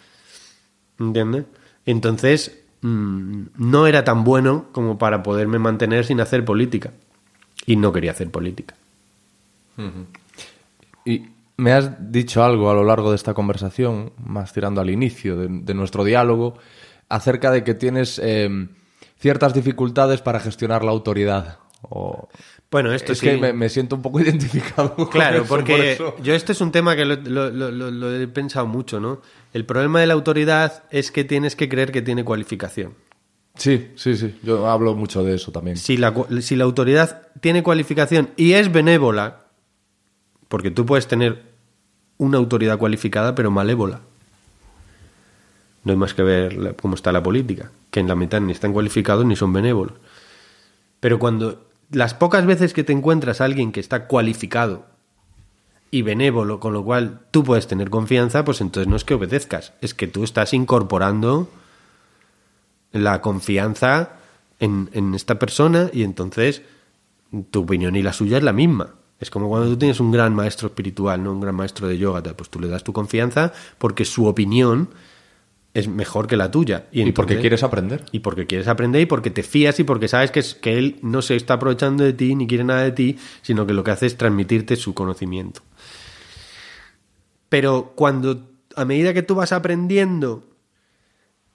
¿Entiendes? Entonces, mm, no era tan bueno como para poderme mantener sin hacer política. Y no quería hacer política. Y me has dicho algo a lo largo de esta conversación, más tirando al inicio de, nuestro diálogo, acerca de que tienes eh, ciertas dificultades para gestionar la autoridad. O... Bueno, esto es que me, siento un poco identificado. Claro, con eso, porque yo esto es un tema que lo, he pensado mucho, ¿no? El problema de la autoridad es que tienes que creer que tiene cualificación. Sí, sí, sí. Yo hablo mucho de eso también. Si la, si la autoridad tiene cualificación y es benévola, porque tú puedes tener una autoridad cualificada pero malévola. No hay más que ver cómo está la política, que en la mitad ni están cualificados ni son benévolos. Pero cuando las pocas veces que te encuentras a alguien que está cualificado y benévolo, con lo cual tú puedes tener confianza, pues entonces no es que obedezcas, es que tú estás incorporando la confianza en, en esta persona y entonces tu opinión y la suya es la misma. Es como cuando tú tienes un gran maestro espiritual, no un gran maestro de yoga, pues tú le das tu confianza porque su opinión es mejor que la tuya. Y, porque quieres aprender. Y porque quieres aprender y porque te fías y porque sabes que, es, que él no se está aprovechando de ti ni quiere nada de ti, sino que lo que hace es transmitirte su conocimiento. Pero cuando, a medida que tú vas aprendiendo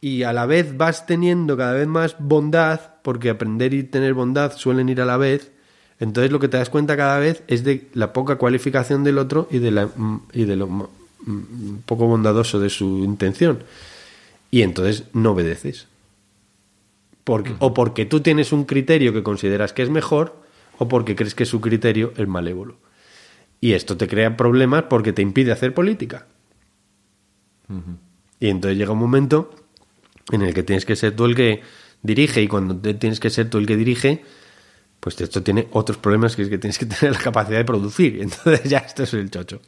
y a la vez vas teniendo cada vez más bondad, porque aprender y tener bondad suelen ir a la vez, entonces lo que te das cuenta cada vez es de la poca cualificación del otro y de, la, mm, y de lo mm, mm, poco bondadoso de su intención y entonces no obedeces. Porque, O porque tú tienes un criterio que consideras que es mejor o porque crees que su criterio es malévolo. Y esto te crea problemas porque te impide hacer política. Y entonces llega un momento en el que tienes que ser tú el que dirige y cuando tienes que ser tú el que dirige, pues esto tiene otros problemas que es que tienes que tener la capacidad de producir. Entonces ya esto es el chocho.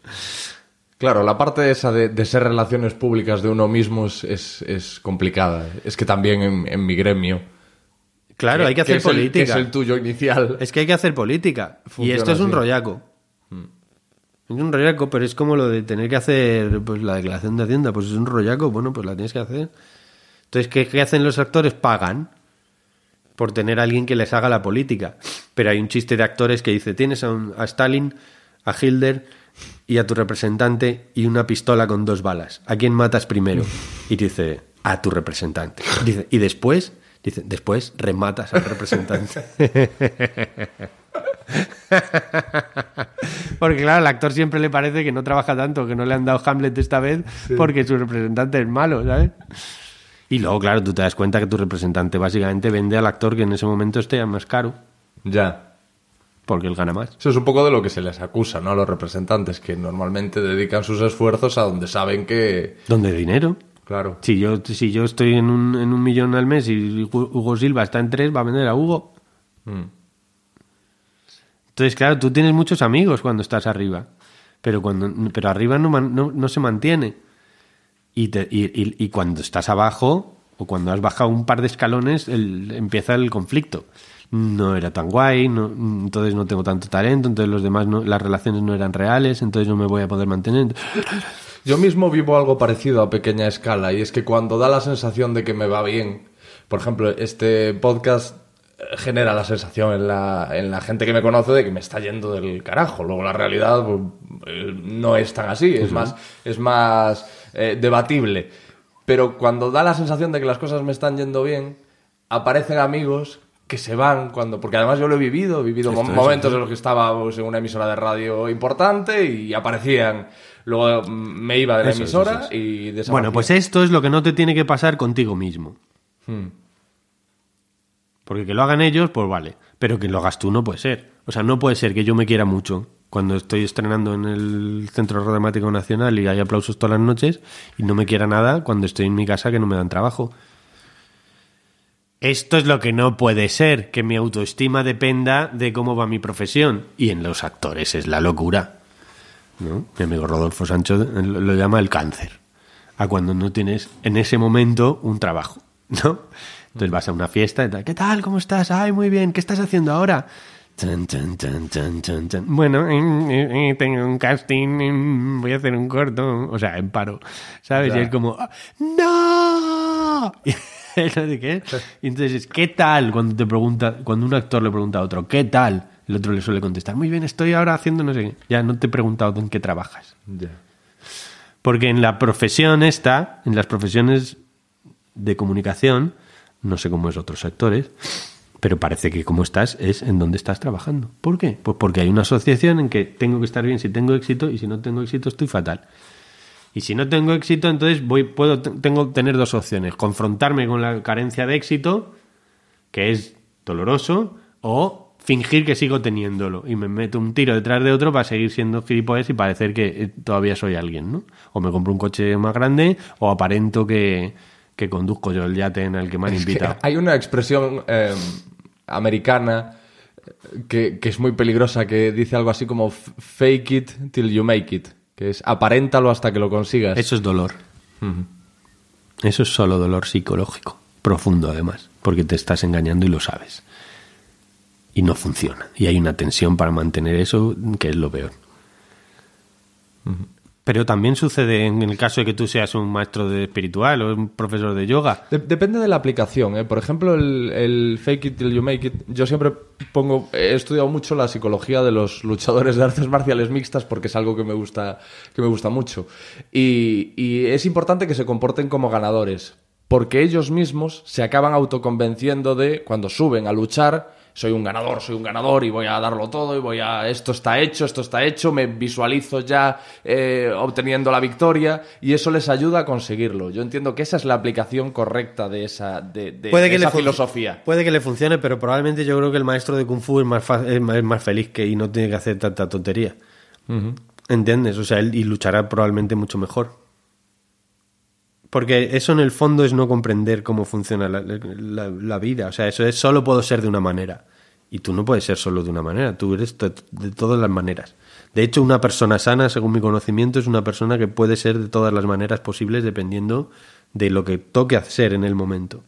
Claro, la parte esa de, ser relaciones públicas de uno mismo es, es, complicada. Es que también en, mi gremio. Claro, hay que hacer política. es el tuyo inicial. Es que hay que hacer política. y esto es un rollaco. Hmm. Es un rollaco, pero es como lo de tener que hacer pues, la declaración de Hacienda. Pues es un rollaco, bueno, pues la tienes que hacer. Entonces, ¿qué, hacen los actores? Pagan por tener a alguien que les haga la política. Pero hay un chiste de actores que dice, tienes a, Stalin, a Hilder y a tu representante y una pistola con dos balas. ¿A quién matas primero? Y dice, a tu representante. y después, dice, después rematas al representante. Porque claro, al actor siempre le parece que no trabaja tanto, que no le han dado Hamlet esta vez porque su representante es malo, ¿sabes? Y luego, claro, tú te das cuenta que tu representante básicamente vende al actor que en ese momento esté más caro. Ya porque él gana más. Eso es un poco de lo que se les acusa, ¿no? A los representantes, que normalmente dedican sus esfuerzos a donde saben que... Donde dinero. Claro. Si yo, si yo estoy en un, en un millón al mes y Hugo Silva está en tres, va a vender a Hugo. Mm. Entonces, claro, tú tienes muchos amigos cuando estás arriba, pero, cuando, pero arriba no, no, no se mantiene. Y, te, y, y, cuando estás abajo o cuando has bajado un par de escalones, el, empieza el conflicto no era tan guay, entonces no tengo tanto talento, entonces los demás, no, las relaciones no eran reales, entonces no me voy a poder mantener. Yo mismo vivo algo parecido a pequeña escala y es que cuando da la sensación de que me va bien, por ejemplo, este podcast genera la sensación en la, en la gente que me conoce de que me está yendo del carajo. Luego la realidad pues, eh, no es tan así, es más, es más eh, debatible. Pero cuando da la sensación de que las cosas me están yendo bien, aparecen amigos que se van cuando. Porque además yo lo he vivido, he vivido momentos en los que estaba pues, en una emisora de radio importante y aparecían. Luego mm, me iba de la emisora y desaparecía. Bueno, pues esto es lo que no te tiene que pasar contigo mismo. Hmm. Porque que lo hagan ellos, pues vale. Pero que lo hagas tú no puede ser. O sea, no puede ser que yo me quiera mucho cuando estoy estrenando en el Centro rodemático Nacional y hay aplausos todas las noches y no me quiera nada cuando estoy en mi casa que no me dan trabajo. Esto es lo que no puede ser, que mi autoestima dependa de cómo va mi profesión. Y en los actores es la locura. ¿no? Mi amigo Rodolfo Sancho lo llama el cáncer. A cuando no tienes en ese momento un trabajo, ¿no? Entonces vas a una fiesta y tal, ¿qué tal? ¿Cómo estás? Ay, muy bien, ¿qué estás haciendo ahora? bueno, eh, eh, eh, tengo un casting, voy a hacer un corto, o sea, en paro, ¿sabes? Y es como, ¡No! Entonces, ¿qué tal? Cuando te pregunta, cuando un actor le pregunta a otro, ¿qué tal? El otro le suele contestar, muy bien, estoy ahora haciendo no sé qué. Ya no te he preguntado en qué trabajas. Porque en la profesión esta, en las profesiones de comunicación, no sé cómo es otros sectores, pero parece que como estás es en donde estás trabajando. ¿Por qué? Pues porque hay una asociación en que tengo que estar bien si tengo éxito y si no tengo éxito estoy fatal. Y si no tengo éxito, entonces voy, puedo, tengo tener dos opciones. Confrontarme con la carencia de éxito, que es doloroso, o fingir que sigo teniéndolo y me meto un tiro detrás de otro para seguir siendo gilipollas y parecer que eh, todavía soy alguien, ¿no? O me compro un coche más grande o aparento que, conduzco yo el yate en el que me han invitado. Hay una expresión eh, americana eh, que, es muy peligrosa que dice algo así como fake it till you make it que es aparéntalo hasta que lo consigas. Eso es dolor. Eso es solo dolor psicológico, profundo además, porque te estás engañando y lo sabes. Y no funciona. Y hay una tensión para mantener eso que es lo peor. Pero también sucede en el caso de que tú seas un maestro de espiritual o un profesor de yoga. depende de la aplicación. ¿eh? Por ejemplo, el, fake it till you make it. Yo siempre pongo. He estudiado mucho la psicología de los luchadores de artes marciales mixtas porque es algo que me gusta, que me gusta mucho. y, y es importante que se comporten como ganadores porque ellos mismos se acaban autoconvenciendo de cuando suben a luchar soy un ganador, soy un ganador y voy a darlo todo y voy a, esto está hecho, esto está hecho, me visualizo ya eh, obteniendo la victoria y eso les ayuda a conseguirlo. Yo entiendo que esa es la aplicación correcta de esa, de, esa filosofía. Puede que le funcione, pero probablemente yo creo que el maestro de Kung Fu es más, feliz que y no tiene que hacer tanta tontería. ¿Entiendes? O sea, él y luchará probablemente mucho mejor. Porque eso en el fondo es no comprender cómo funciona la, vida. O sea, eso es solo puedo ser de una manera. Y tú no puedes ser solo de una manera, tú eres de todas las maneras. De hecho, una persona sana, según mi conocimiento, es una persona que puede ser de todas las maneras posibles dependiendo de lo que toque hacer en el momento.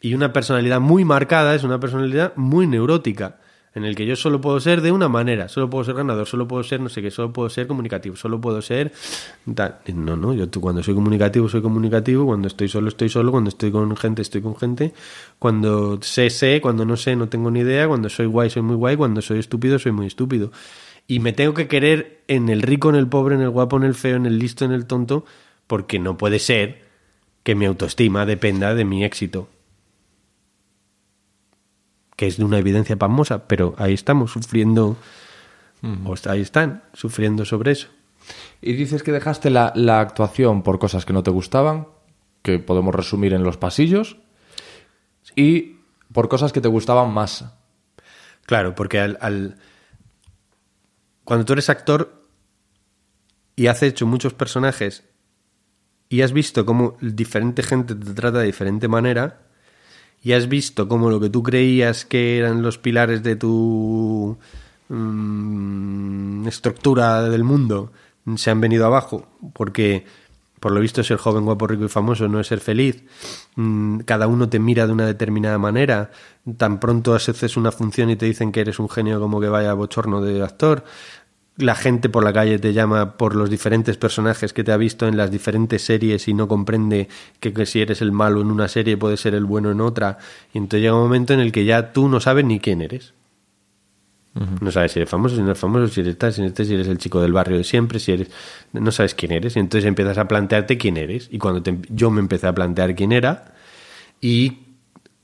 Y una personalidad muy marcada es una personalidad muy neurótica en el que yo solo puedo ser de una manera, solo puedo ser ganador, solo puedo ser no sé qué, solo puedo ser comunicativo, solo puedo ser No, no, yo cuando soy comunicativo soy comunicativo, cuando estoy solo estoy solo, cuando estoy con gente estoy con gente, cuando sé sé, cuando no sé no tengo ni idea, cuando soy guay soy muy guay, cuando soy estúpido soy muy estúpido. Y me tengo que querer en el rico, en el pobre, en el guapo, en el feo, en el listo, en el tonto, porque no puede ser que mi autoestima dependa de mi éxito que es de una evidencia pasmosa, pero ahí estamos sufriendo, ahí están sufriendo sobre eso. Y dices que dejaste la, actuación por cosas que no te gustaban, que podemos resumir en los pasillos, y por cosas que te gustaban más. Claro, porque al, al... cuando tú eres actor y has hecho muchos personajes y has visto cómo diferente gente te trata de diferente manera, y has visto cómo lo que tú creías que eran los pilares de tu mm, estructura del mundo se han venido abajo, porque por lo visto ser joven, guapo, rico y famoso no es ser feliz, mm, cada uno te mira de una determinada manera, tan pronto haces una función y te dicen que eres un genio como que vaya bochorno de actor, la gente por la calle te llama por los diferentes personajes que te ha visto en las diferentes series y no comprende que, si eres el malo en una serie puedes ser el bueno en otra. Y entonces llega un momento en el que ya tú no sabes ni quién eres. No sabes si eres famoso, si no eres famoso, si eres tal, si, si eres el chico del barrio de siempre, si eres... No sabes quién eres. Y entonces empiezas a plantearte quién eres. Y cuando yo me empecé a plantear quién era y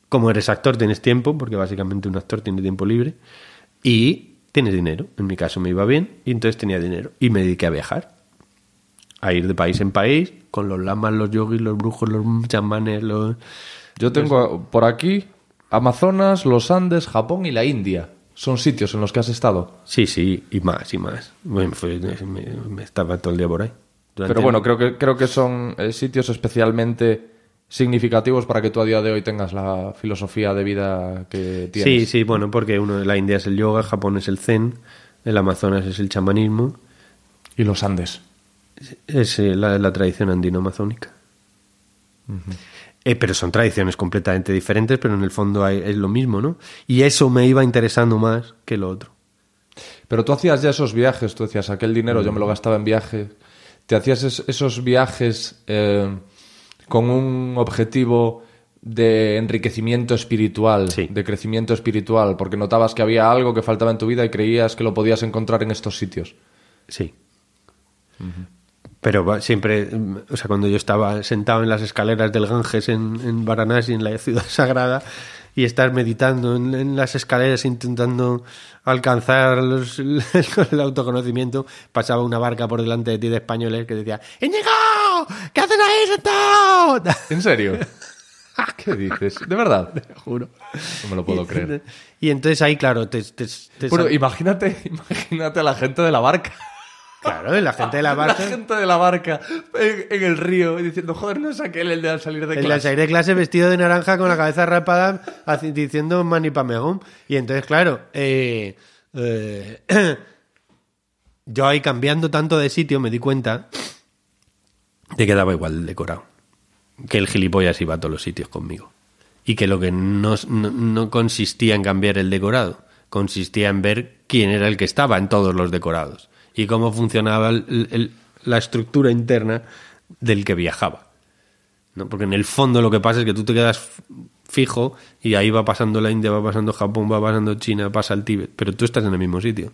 como eres actor tienes tiempo, porque básicamente un actor tiene tiempo libre, y tienes dinero. En mi caso me iba bien y entonces tenía dinero. Y me dediqué a viajar. A ir de país en país con los lamas, los yogis, los brujos, los chamanes, los... Yo tengo por aquí Amazonas, los Andes, Japón y la India. Son sitios en los que has estado. Sí, sí, y más, y más. Bueno, me, estaba todo el día por ahí. Pero bueno, creo que, creo que son eh, sitios especialmente significativos para que tú a día de hoy tengas la filosofía de vida que tienes. Sí, sí, bueno, porque uno, la India es el yoga, Japón es el zen, el Amazonas es el chamanismo. Y los Andes. Es, eh, la, tradición andino-amazónica. Eh, pero son tradiciones completamente diferentes, pero en el fondo es lo mismo, ¿no? Y eso me iba interesando más que lo otro. Pero tú hacías ya esos viajes, tú decías, aquel dinero yo me lo gastaba en viajes. Te hacías esos viajes... Eh, con un objetivo de enriquecimiento espiritual, de crecimiento espiritual, porque notabas que había algo que faltaba en tu vida y creías que lo podías encontrar en estos sitios. Sí. Pero siempre, mm, o sea, cuando yo estaba sentado en las escaleras del Ganges en, en Varanasi, en la ciudad sagrada, y estás meditando en, las escaleras intentando alcanzar el, autoconocimiento, pasaba una barca por delante de ti de españoles que decía, en ¿Qué haces ahí ¿En serio? ¿Qué dices? De verdad. Te juro. No me lo puedo creer. Y entonces ahí, claro, te. imagínate, imagínate a la gente de la barca. Claro, la gente de la barca. La gente de la barca en, el río diciendo, joder, no es aquel el de al salir de clase. El de salir de clase vestido de naranja con la cabeza rapada diciendo mani Y entonces, claro, eh, eh, yo ahí cambiando tanto de sitio me di cuenta te quedaba igual el decorado. Que el gilipollas iba a todos los sitios conmigo. Y que lo que no, consistía en cambiar el decorado, consistía en ver quién era el que estaba en todos los decorados y cómo funcionaba la estructura interna del que viajaba. ¿no? Porque en el fondo lo que pasa es que tú te quedas fijo y ahí va pasando la India, va pasando Japón, va pasando China, pasa el Tíbet, pero tú estás en el mismo sitio.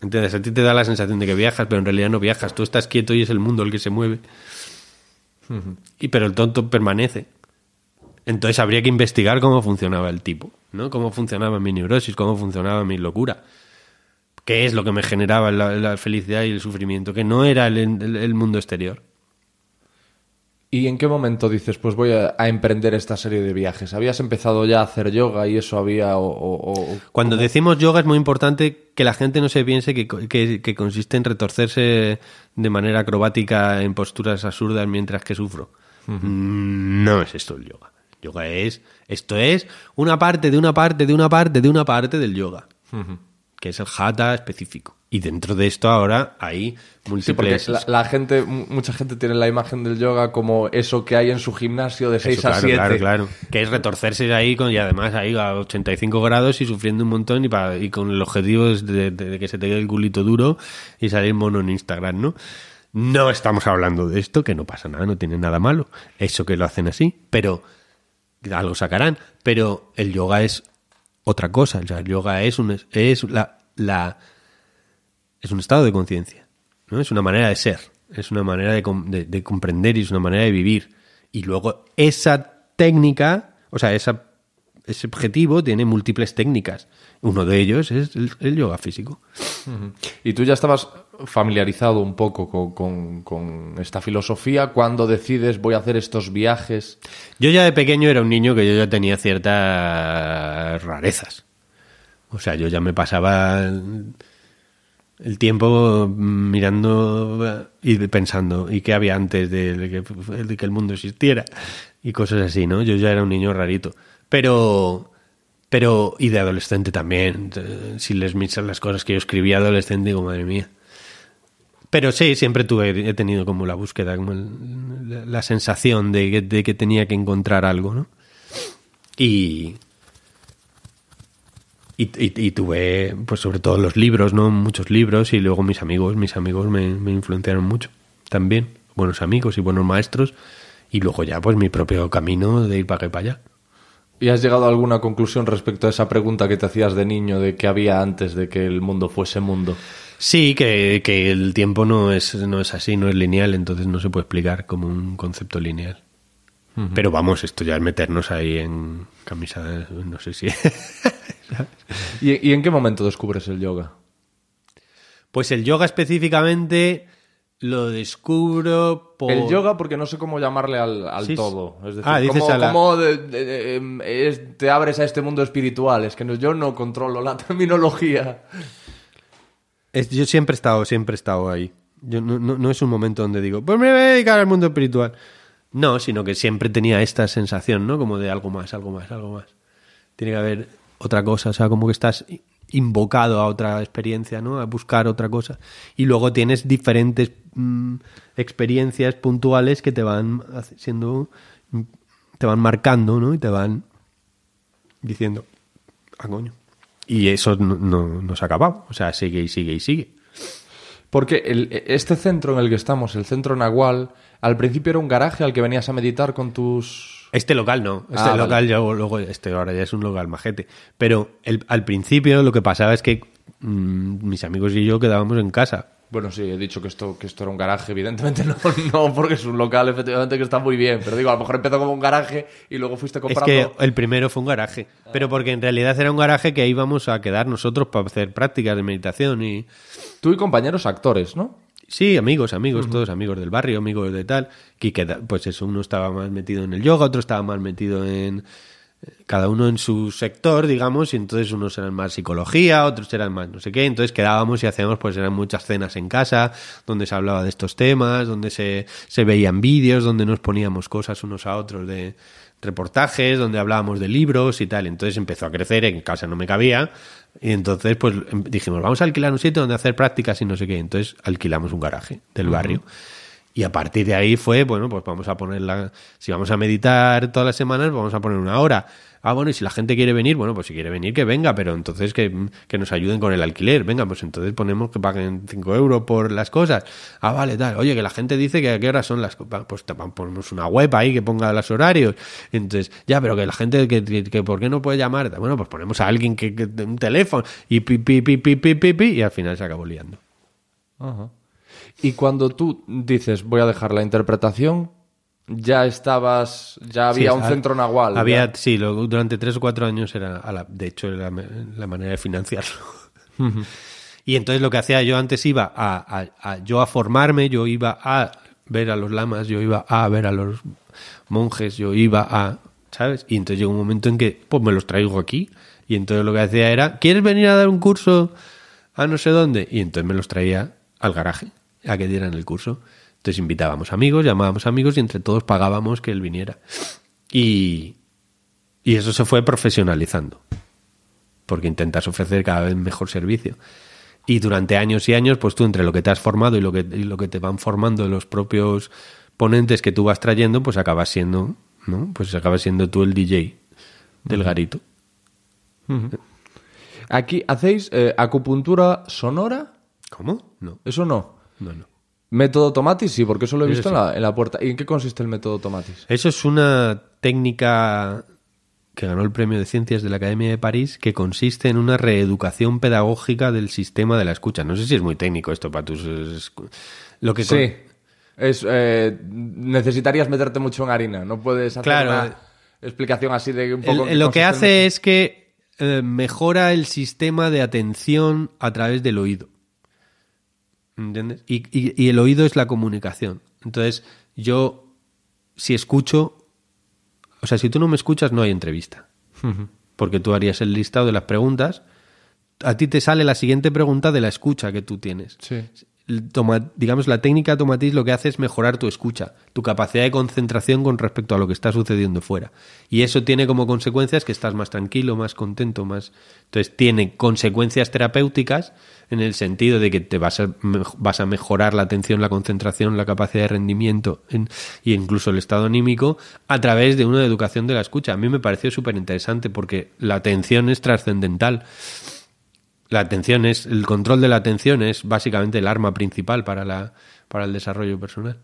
Entonces a ti te da la sensación de que viajas, pero en realidad no viajas. Tú estás quieto y es el mundo el que se mueve. Y pero el tonto permanece. Entonces habría que investigar cómo funcionaba el tipo, ¿no? Cómo funcionaba mi neurosis, cómo funcionaba mi locura. ¿Qué es lo que me generaba la, felicidad y el sufrimiento? Que no era el mundo exterior. ¿Y en qué momento dices, pues voy a, emprender esta serie de viajes? ¿Habías empezado ya a hacer yoga y eso había Cuando decimos yoga es muy importante que la gente no se piense que, consiste en retorcerse de manera acrobática en posturas absurdas mientras que sufro. No es esto el yoga. Yoga es... Esto es una parte de una parte de una parte de una parte del yoga. Que es el jata específico. Y dentro de esto ahora hay múltiples. la, gente, mucha gente tiene la imagen del yoga como eso que hay en su gimnasio de 6 a claro, 7. Claro, claro. Que es retorcerse ahí con, y además ahí a 85 grados y sufriendo un montón y, con el objetivo de, de, que se te quede el culito duro y salir mono en Instagram, ¿no? No estamos hablando de esto, que no pasa nada, no tiene nada malo. Eso que lo hacen así, pero algo sacarán. Pero el yoga es otra cosa. O sea, el yoga es, un, es la, la es un estado de conciencia, ¿no? es una manera de ser, es una manera de, comprender y es una manera de vivir. Y luego esa técnica, o sea, ese objetivo tiene múltiples técnicas. Uno de ellos es el, yoga físico. Y tú ya estabas familiarizado un poco con, esta filosofía cuando decides voy a hacer estos viajes? Yo ya de pequeño era un niño que yo ya tenía ciertas rarezas. O sea, yo ya me pasaba el tiempo mm, mirando eh, y pensando, ¿y qué había antes de que, el mundo existiera? Y cosas así, ¿no? Yo ya era un niño rarito. Pero, pero, y de adolescente también. Si les mixas las cosas que yo escribía adolescente, digo, madre mía. Pero sí, siempre tuve, he tenido como la búsqueda, como la sensación de que tenía que encontrar algo, ¿no? Y, y, tuve, pues sobre todo los libros, ¿no? Muchos libros y luego mis amigos, mis amigos me, influenciaron mucho también. Buenos amigos y buenos maestros. Y luego ya, pues mi propio camino de ir para acá para allá. ¿Y has llegado a alguna conclusión respecto a esa pregunta que te hacías de niño de qué había antes de que el mundo fuese mundo? Sí, que, el tiempo no es, no es así, no es lineal, entonces no se puede explicar como un concepto lineal. Pero vamos, esto ya es meternos ahí en camisa, no sé si. ¿Y, en qué momento descubres el yoga? Pues el yoga específicamente lo descubro por... El yoga porque no sé cómo llamarle al, todo. Es decir, te abres a este mundo espiritual. Es que yo no controlo la terminología. yo siempre he estado, siempre he estado ahí. Yo, no, no, es un momento donde digo, pues me voy a dedicar al mundo espiritual. No, sino que siempre tenía esta sensación, ¿no? Como de algo más, algo más, algo más. Tiene que haber otra cosa, o sea, como que estás invocado a otra experiencia, ¿no? A buscar otra cosa. Y luego tienes diferentes mm, experiencias puntuales que te van haciendo, te van marcando, ¿no? Y te van diciendo, ah, coño. Y eso no, no, se ha acabado, o sea, sigue y sigue y sigue. Porque el, este centro en el que estamos, el centro Nahual, al principio era un garaje al que venías a meditar con tus este local no. Este ah, local ya luego, este ahora ya es un local majete. Pero al principio lo que pasaba es que mm, mis amigos y yo quedábamos en casa. Bueno, sí, he dicho que esto, que esto era un garaje, evidentemente no, porque es un local efectivamente que está muy bien, pero digo, a lo mejor empezó como un garaje y luego fuiste comprando... Es que el primero fue un garaje, ah. pero porque en realidad era un garaje que íbamos a quedar nosotros para hacer prácticas de meditación y... Tú y compañeros actores, ¿no? Sí, amigos, amigos, todos amigos del barrio, amigos de tal. Que, pues eso, uno estaba más metido en el yoga, otro estaba más metido en. Eh, cada uno en su sector, digamos, y entonces unos eran más psicología, otros eran más no sé qué. Entonces quedábamos y hacíamos, pues eran muchas cenas en casa, donde se hablaba de estos temas, donde se, se veían vídeos, donde nos poníamos cosas unos a otros de reportajes, donde hablábamos de libros y tal. Entonces empezó a crecer, en casa no me cabía, y entonces, pues em, dijimos, vamos a alquilar un sitio donde hacer prácticas y no sé qué. Entonces alquilamos un garaje del barrio. Y a partir de ahí fue, bueno, pues vamos a ponerla Si vamos a meditar todas las semanas, vamos a poner una hora. Ah, bueno, y si la gente quiere venir, bueno, pues si quiere venir, que venga, pero entonces que, nos ayuden con el alquiler. Venga, pues entonces ponemos que paguen 5 euros por las cosas. Ah, vale, tal. Oye, que la gente dice que a qué horas son las. Pues ponemos una web ahí que ponga los horarios. Entonces, ya, pero que la gente, que, ¿por qué no puede llamar? Bueno, pues ponemos a alguien que, que un teléfono y pi, pi, pi, pi, pi, pi, pi, y al final se acabó liando. Ajá. Y cuando tú dices, voy a dejar la interpretación ya estabas, ya había un centro nahual. Había, sí, durante tres o cuatro años era, la, de hecho, la, manera de financiarlo. y entonces lo que hacía yo antes iba yo a formarme, yo iba a ver a los lamas, yo iba a ver a los monjes, yo iba a, ¿sabes? Y entonces llegó un momento en que, pues me los traigo aquí. Y entonces lo que hacía era, ¿quieres venir a dar un curso a no sé dónde? Y entonces me los traía al garaje a que dieran el curso invitábamos amigos, llamábamos amigos y entre todos pagábamos que él viniera. Y, eso se fue profesionalizando, porque intentas ofrecer cada vez mejor servicio. Y durante años y años, pues tú entre lo que te has formado y lo que, lo que te van formando los propios ponentes que tú vas trayendo, pues acabas siendo, ¿no? Pues acabas siendo tú el DJ del garito. Aquí hacéis eh, acupuntura sonora. ¿Cómo? No. Eso no. No, no. ¿Método Tomatis? Sí, porque eso lo he visto en la, puerta. ¿Y en qué consiste el método Tomatis? Eso es una técnica que ganó el premio de ciencias de la Academia de París que consiste en una reeducación pedagógica del sistema de la escucha. No sé si es muy técnico esto para tus... Lo que sí. Es, eh, necesitarías meterte mucho en harina. No puedes hacer una explicación así de un poco... lo que hace es que eh, mejora el sistema de atención a través del oído. ¿Entiendes? Y, el oído es la comunicación. Entonces, yo, si escucho, o sea, si tú no me escuchas, no hay entrevista. Porque tú harías el listado de las preguntas. A ti te sale la siguiente pregunta de la escucha que tú tienes. Sí digamos, la técnica tomatiz lo que hace es mejorar tu escucha, tu capacidad de concentración con respecto a lo que está sucediendo fuera. Y eso tiene como consecuencias que estás más tranquilo, más contento, más... Entonces tiene consecuencias terapéuticas en el sentido de que te vas a, vas a mejorar la atención, la concentración, la capacidad de rendimiento en, e incluso el estado anímico a través de una educación de la escucha. A mí me pareció súper interesante porque la atención es trascendental la atención es, el control de la atención es básicamente el arma principal para, la, para el desarrollo personal.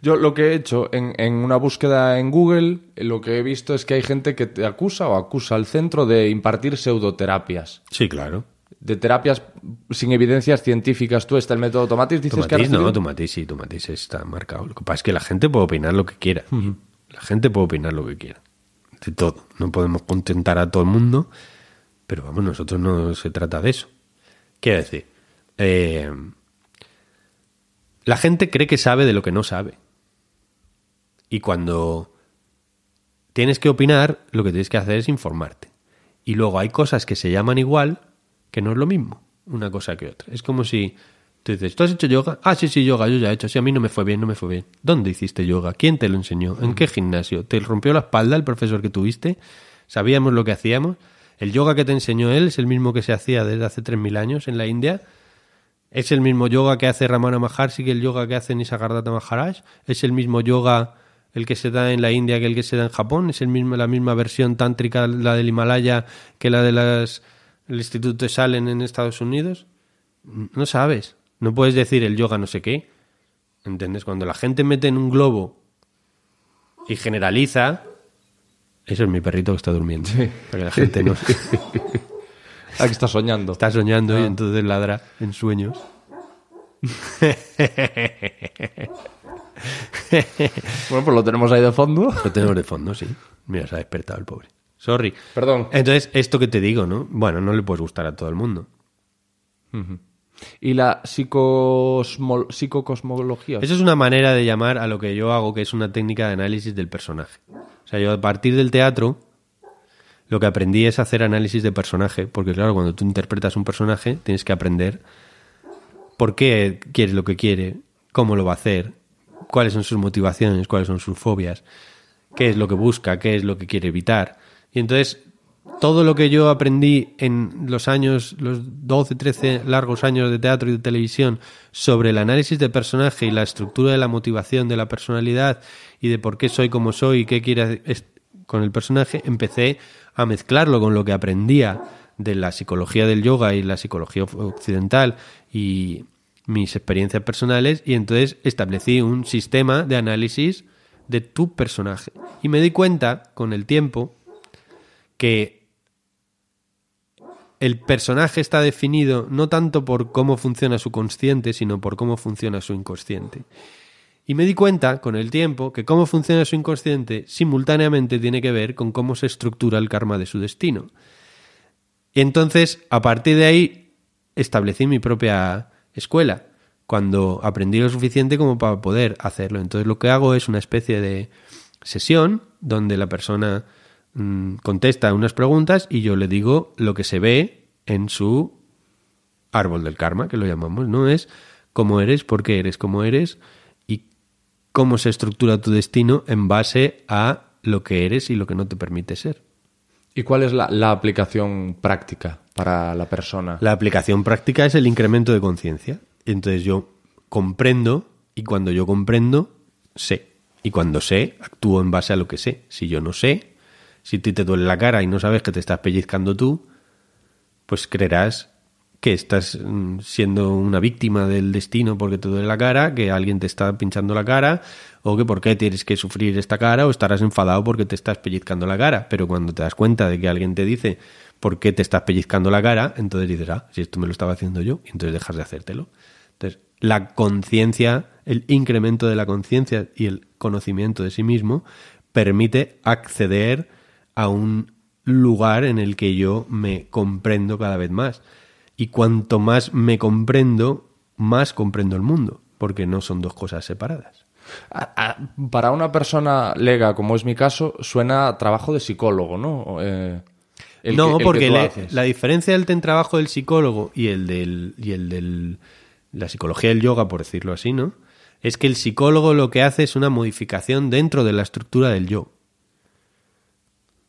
Yo lo que he hecho en, en, una búsqueda en Google, eh, lo que he visto es que hay gente que te acusa o acusa al centro de impartir pseudoterapias. Sí, claro. De terapias sin evidencias científicas. Tú está el método Tomatis, dices tomatis, que... No, Tomatis sí, Tomatis está marcado. Lo que pasa es que la gente puede opinar lo que quiera. La gente puede opinar lo que quiera. De todo. No podemos contentar a todo el mundo pero vamos, nosotros no se trata de eso. Quiero decir, eh, la gente cree que sabe de lo que no sabe. Y cuando tienes que opinar, lo que tienes que hacer es informarte. Y luego hay cosas que se llaman igual, que no es lo mismo una cosa que otra. Es como si tú dices, ¿tú has hecho yoga? Ah, sí, sí, yoga, yo ya he hecho. Sí, a mí no me fue bien, no me fue bien. ¿Dónde hiciste yoga? ¿Quién te lo enseñó? ¿En qué gimnasio? ¿Te rompió la espalda el profesor que tuviste? ¿Sabíamos lo que hacíamos? El yoga que te enseñó él es el mismo que se hacía desde hace 3.000 años en la India. Es el mismo yoga que hace Ramana Maharshi que el yoga que hace Nisargadatta Maharaj. Es el mismo yoga el que se da en la India que el que se da en Japón. Es el mismo, la misma versión tántrica, la del Himalaya, que la de Instituto de Salen en Estados Unidos. No sabes. No puedes decir el yoga no sé qué. ¿Entiendes? Cuando la gente mete en un globo y generaliza, eso es mi perrito que está durmiendo. Para que la gente no. ah, está soñando. Está soñando y ah. entonces ladra en sueños. bueno, pues lo tenemos ahí de fondo. Lo tenemos de fondo, sí. Mira, se ha despertado el pobre. Sorry. Perdón. Entonces, esto que te digo, ¿no? Bueno, no le puedes gustar a todo el mundo. ¿Y la psicocosmología? Esa es una manera de llamar a lo que yo hago, que es una técnica de análisis del personaje. O sea, yo a partir del teatro lo que aprendí es hacer análisis de personaje, porque claro, cuando tú interpretas un personaje tienes que aprender por qué quiere lo que quiere, cómo lo va a hacer, cuáles son sus motivaciones, cuáles son sus fobias, qué es lo que busca, qué es lo que quiere evitar. Y entonces todo lo que yo aprendí en los años, los 12, 13 largos años de teatro y de televisión sobre el análisis de personaje y la estructura de la motivación de la personalidad y de por qué soy como soy y qué quiero con el personaje, empecé a mezclarlo con lo que aprendía de la psicología del yoga y la psicología occidental y mis experiencias personales y entonces establecí un sistema de análisis de tu personaje. Y me di cuenta con el tiempo que el personaje está definido no tanto por cómo funciona su consciente, sino por cómo funciona su inconsciente. Y me di cuenta con el tiempo que cómo funciona su inconsciente simultáneamente tiene que ver con cómo se estructura el karma de su destino. Y entonces, a partir de ahí, establecí mi propia escuela, cuando aprendí lo suficiente como para poder hacerlo. Entonces, lo que hago es una especie de sesión donde la persona Mm, contesta unas preguntas y yo le digo lo que se ve en su árbol del karma, que lo llamamos, ¿no? Es cómo eres, por qué eres como eres y cómo se estructura tu destino en base a lo que eres y lo que no te permite ser. ¿Y cuál es la, la aplicación práctica para la persona? La aplicación práctica es el incremento de conciencia. Entonces yo comprendo y cuando yo comprendo, sé. Y cuando sé, actúo en base a lo que sé. Si yo no sé, si ti te duele la cara y no sabes que te estás pellizcando tú, pues creerás que estás mm, siendo una víctima del destino porque te duele la cara, que alguien te está pinchando la cara, o que por qué tienes que sufrir esta cara, o estarás enfadado porque te estás pellizcando la cara. Pero cuando te das cuenta de que alguien te dice por qué te estás pellizcando la cara, entonces dices, ah, si esto me lo estaba haciendo yo, y entonces dejas de hacértelo. Entonces, la conciencia, el incremento de la conciencia y el conocimiento de sí mismo permite acceder a un lugar en el que yo me comprendo cada vez más. Y cuanto más me comprendo, más comprendo el mundo, porque no son dos cosas separadas. Para una persona lega, como es mi caso, suena trabajo de psicólogo, ¿no? Eh, no, porque la, diferencia entre trabajo del psicólogo y el de la psicología del yoga, por decirlo así, ¿no? Es que el psicólogo lo que hace es una modificación dentro de la estructura del yo.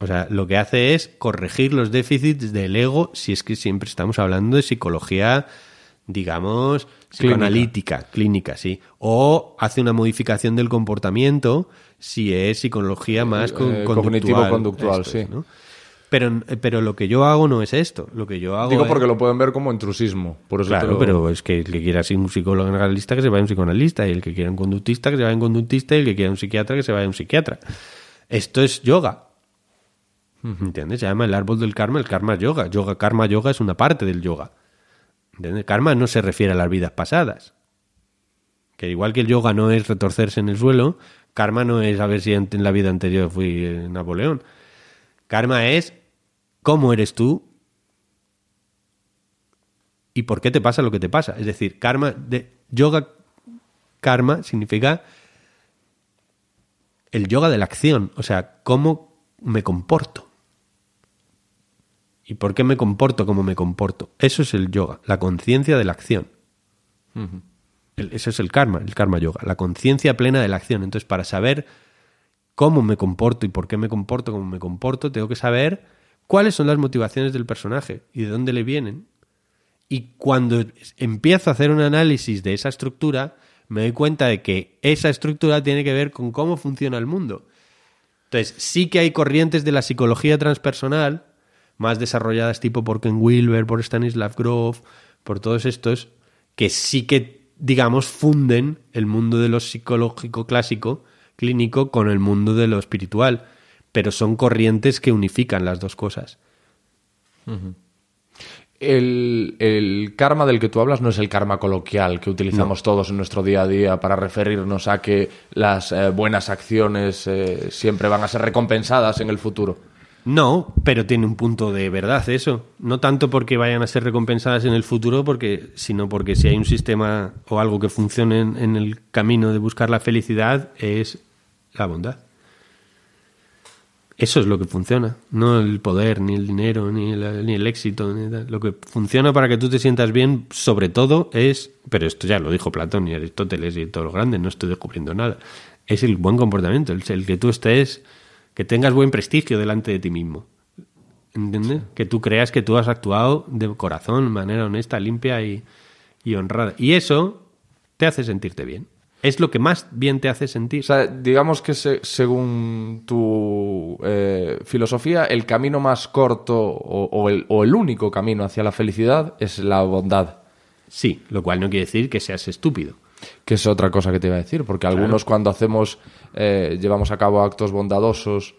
O sea, lo que hace es corregir los déficits del ego, si es que siempre estamos hablando de psicología, digamos, psicoanalítica, clínica, sí. O hace una modificación del comportamiento, si es psicología más cognitivo-conductual, eh, sí. Pero, pero lo que yo hago no es esto. Lo que yo hago Digo porque lo pueden ver como intrusismo. claro, pero es que el que quiera ser un psicólogo analista que se vaya un psicoanalista, y el que quiera un conductista que se vaya un conductista, y el que quiera un psiquiatra que se vaya un psiquiatra. Esto es yoga. ¿Entiendes? Se llama el árbol del karma, el karma yoga. Yoga, karma yoga es una parte del yoga. Karma no se refiere a las vidas pasadas. Que igual que el yoga no es retorcerse en el suelo, karma no es a ver si en la vida anterior fui eh, Napoleón. Karma es cómo eres tú y por qué te pasa lo que te pasa. Es decir, karma de yoga karma significa el yoga de la acción, o sea, cómo me comporto. ¿Y por qué me comporto como me comporto? Eso es el yoga, la conciencia de la acción. Eso es el karma, el karma yoga, la conciencia plena de la acción. Entonces, para saber cómo me comporto y por qué me comporto como me comporto, tengo que saber cuáles son las motivaciones del personaje y de dónde le vienen. Y cuando empiezo a hacer un análisis de esa estructura, me doy cuenta de que esa estructura tiene que ver con cómo funciona el mundo. Entonces, sí que hay corrientes de la psicología transpersonal más desarrolladas tipo por Ken Wilber, por Stanislav Grof, por todos estos, que sí que, digamos, funden el mundo de lo psicológico clásico, clínico, con el mundo de lo espiritual, pero son corrientes que unifican las dos cosas. El, karma del que tú hablas no es el karma coloquial que utilizamos todos en nuestro día a día para referirnos a que las eh, buenas acciones eh, siempre van a ser recompensadas en el futuro. No, pero tiene un punto de verdad eso. No tanto porque vayan a ser recompensadas en el futuro, porque, sino porque si hay un sistema o algo que funcione en, el camino de buscar la felicidad es la bondad. Eso es lo que funciona, no el poder, ni el dinero, ni, el, éxito. lo que funciona para que tú te sientas bien, sobre todo, es, pero esto ya lo dijo Platón y Aristóteles y todos los grandes, no estoy descubriendo nada, es el buen comportamiento, el que tú estés que tengas buen prestigio delante de ti mismo. ¿Entiendes? Que tú creas que tú has actuado de corazón, manera honesta, limpia y, honrada. Y eso te hace sentirte bien. Es lo que más bien te hace sentir. O sea, digamos que según tu eh, filosofía, el camino más corto el, o, el, único camino hacia la felicidad es la bondad. Sí, lo cual no quiere decir que seas estúpido que es otra cosa que te iba a decir, porque algunos cuando hacemos, eh, llevamos a cabo actos bondadosos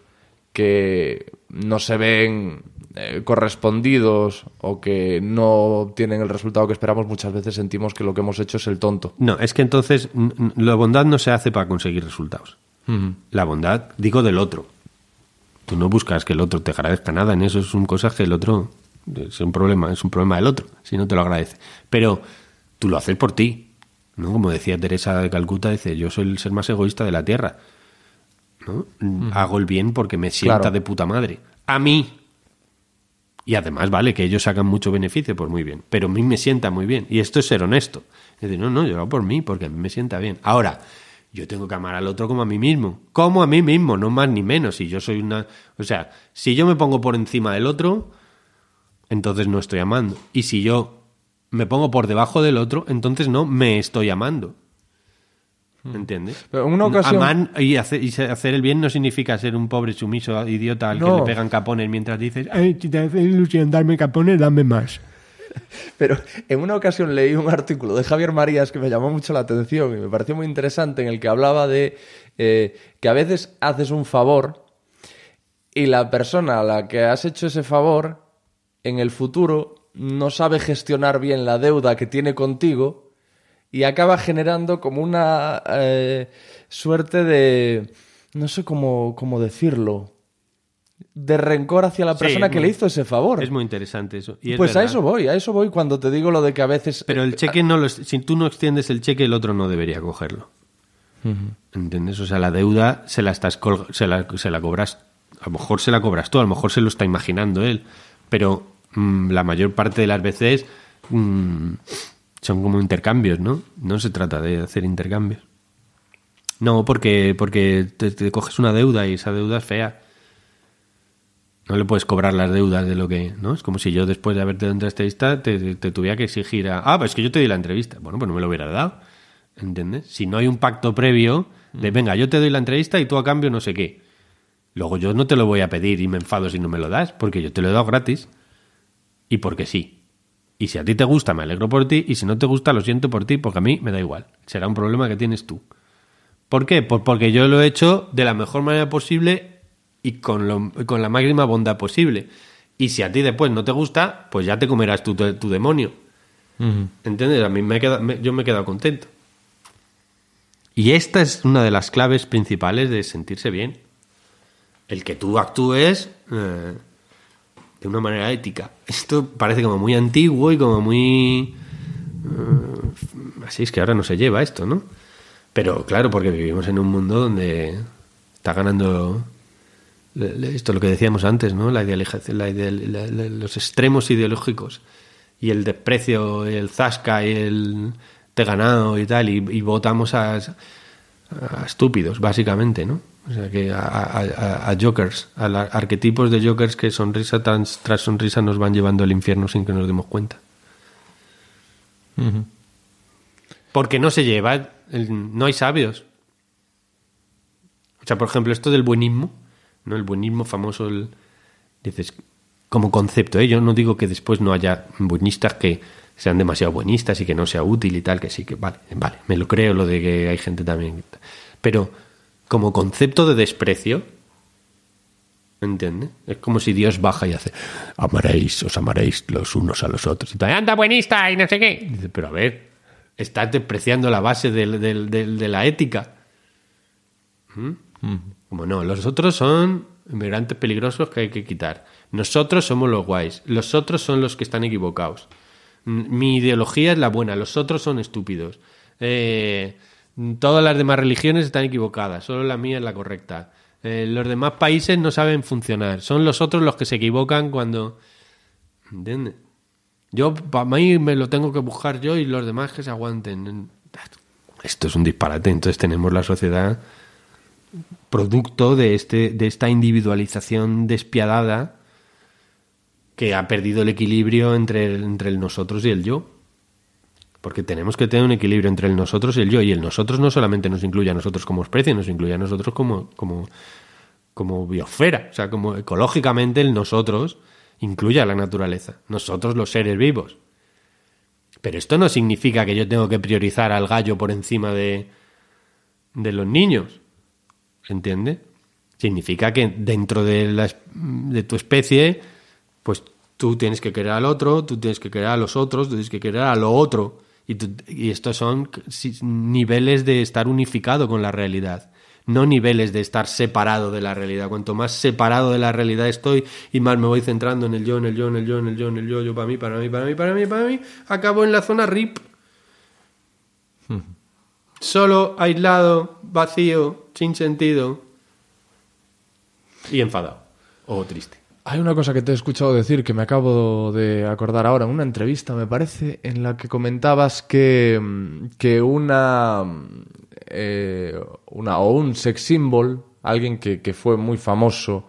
que no se ven eh, correspondidos o que no obtienen el resultado que esperamos, muchas veces sentimos que lo que hemos hecho es el tonto. No, es que entonces la bondad no se hace para conseguir resultados. La bondad, digo, del otro. Tú no buscas que el otro te agradezca nada, en eso es un cosa que el otro es un problema, es un problema del otro, si no te lo agradece. Pero tú lo haces por ti, ¿no? Como decía Teresa de Calcuta, dice, yo soy el ser más egoísta de la Tierra. ¿no? Hago el bien porque me sienta de puta madre. A mí. Y además, vale, que ellos sacan mucho beneficio, pues muy bien. Pero a mí me sienta muy bien. Y esto es ser honesto. Es decir, no, no, yo hago por mí, porque a mí me sienta bien. Ahora, yo tengo que amar al otro como a mí mismo. Como a mí mismo, no más ni menos. Si yo soy una. O sea, si yo me pongo por encima del otro, entonces no estoy amando. Y si yo me pongo por debajo del otro, entonces no me estoy amando. ¿Me hmm. ¿Entiendes? Pero en una ocasión... y hacer, y hacer, el bien no significa ser un pobre sumiso idiota al que le pegan capones mientras dices, ay, si te hace ilusión darme capones, dame más. Pero en una ocasión leí un artículo de Javier Marías que me llamó mucho la atención y me pareció muy interesante en el que hablaba de eh, que a veces haces un favor y la persona a la que has hecho ese favor en el futuro no sabe gestionar bien la deuda que tiene contigo y acaba generando como una eh, suerte de, no sé cómo, decirlo, de rencor hacia la persona que le hizo ese favor. Es muy interesante eso. pues a eso voy, a eso voy cuando te digo lo de que a veces... Pero el eh, cheque no lo... Si tú no extiendes el cheque, el otro no debería cogerlo. ¿Entendés? ¿Entiendes? O sea, la deuda se la, estás se se la cobras... A lo mejor se la cobras tú, a lo mejor se lo está imaginando él. Pero Mm, la mayor parte de las veces mm, son como intercambios, ¿no? No se trata de hacer intercambios. No, porque, porque te, coges una deuda y esa deuda es fea. No le puedes cobrar las deudas de lo que. ¿No? Es como si yo después de haberte dado entrevista te, tuviera que exigir a. Ah, pues es que yo te di la entrevista. Bueno, pues no me lo hubiera dado. ¿Entiendes? Si no hay un pacto previo de mm. venga, yo te doy la entrevista y tú a cambio no sé qué. Luego yo no te lo voy a pedir y me enfado si no me lo das, porque yo te lo he dado gratis y porque sí. Y si a ti te gusta, me alegro por ti, y si no te gusta, lo siento por ti, porque a mí me da igual. Será un problema que tienes tú. ¿Por qué? Pues porque yo lo he hecho de la mejor manera posible y con, con la máxima bondad posible. Y si a ti después no te gusta, pues ya te comerás tu, tu, demonio. ¿Entiendes? A mí me, he quedado, yo me he quedado contento. Y esta es una de las claves principales de sentirse bien. El que tú actúes... Eh, de una manera ética. Esto parece como muy antiguo y como muy... Eh, así es que ahora no se lleva esto, ¿no? Pero claro, porque vivimos en un mundo donde está ganando esto lo que decíamos antes, ¿no? La, la, los extremos ideológicos y el desprecio, el zasca y el te ganado y tal, y votamos a a ah, estúpidos, básicamente, ¿no? O sea, que a, jokers, a arquetipos de jokers que sonrisa tras, sonrisa nos van llevando al infierno sin que nos demos cuenta. Porque no se lleva, no hay sabios. O sea, por ejemplo, esto del buenismo, ¿no? El buenismo famoso, dices, como concepto, ¿eh? yo no digo que después no haya buenistas que sean demasiado buenistas y que no sea útil y tal, que sí, que vale, vale, me lo creo lo de que hay gente también. Pero como concepto de desprecio, ¿entiendes? Es como si Dios baja y hace, amaréis, os amaréis los unos a los otros. Y tal, anda buenista y no sé qué. pero a ver, estás despreciando la base de la ética. ¿Mm? Como no, los otros son inmigrantes peligrosos que hay que quitar. Nosotros somos los guays, los otros son los que están equivocados mi ideología es la buena, los otros son estúpidos. Eh, todas las demás religiones están equivocadas, solo la mía es la correcta. Eh, los demás países no saben funcionar, son los otros los que se equivocan cuando... ¿Entiendes? Yo, para mí, me lo tengo que buscar yo y los demás que se aguanten. Esto es un disparate, entonces tenemos la sociedad producto de, este, de esta individualización despiadada que ha perdido el equilibrio entre el, entre nosotros y el yo. Porque tenemos que tener un equilibrio entre el nosotros y el yo. Y el nosotros no solamente nos incluye a nosotros como especie, nos incluye a nosotros como, como, como biosfera. O sea, como ecológicamente el nosotros incluye a la naturaleza. Nosotros los seres vivos. Pero esto no significa que yo tengo que priorizar al gallo por encima de, de los niños. ¿Entiende? Significa que dentro de, de tu especie pues tú tienes que querer al otro, tú tienes que querer a los otros, tú tienes que querer a lo otro. Y, estos son niveles de estar unificado con la realidad no niveles de estar separado de la realidad. Cuanto más separado de la realidad estoy y más me voy centrando en el yo, en el yo, en el yo, en el yo, en el yo, yo para mí, para mí, para mí, para mí, para mí, acabo en la zona RIP. Hmm. Solo, aislado, vacío, sin sentido y enfadado o triste. Hay una cosa que te he escuchado decir que me acabo de acordar ahora, en una entrevista me parece, en la que comentabas que, mm, que una, mm, eh, una o un sex symbol, alguien que, fue muy famoso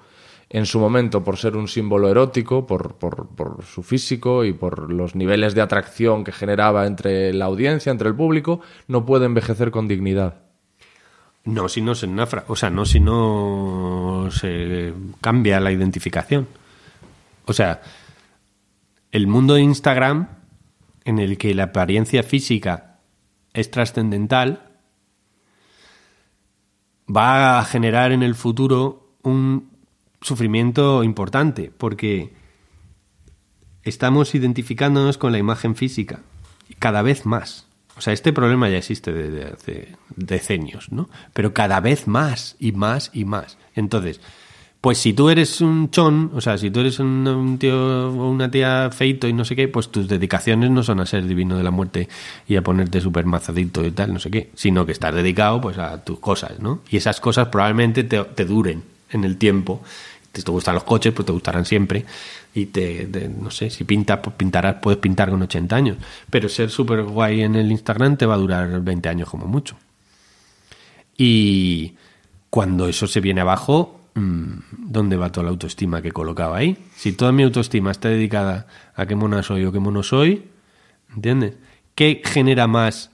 en su momento por ser un símbolo erótico, por, por, por su físico y por los niveles de atracción que generaba entre la audiencia, entre el público, no puede envejecer con dignidad. No, si no se nafra, o sea, no si no se cambia la identificación. O sea, el mundo de Instagram en el que la apariencia física es trascendental va a generar en el futuro un sufrimiento importante porque estamos identificándonos con la imagen física cada vez más. O sea, este problema ya existe desde hace decenios, ¿no? Pero cada vez más y más y más. Entonces, pues si tú eres un chon, o sea, si tú eres un, tío o una tía feito y no sé qué, pues tus dedicaciones no son a ser divino de la muerte y a ponerte súper mazadito y tal, no sé qué, sino que estás dedicado pues a tus cosas, ¿no? Y esas cosas probablemente te, te duren en el tiempo. te gustan los coches, pues te gustarán siempre y te, no sé, si pintas, pues pintarás, puedes pintar con 80 años, pero ser súper guay en el Instagram te va a durar 20 años como mucho. Y cuando eso se viene abajo, mm, ¿dónde va toda la autoestima que colocaba ahí? Si toda mi autoestima está dedicada a qué mona soy o qué mono soy, ¿entiendes? ¿Qué genera más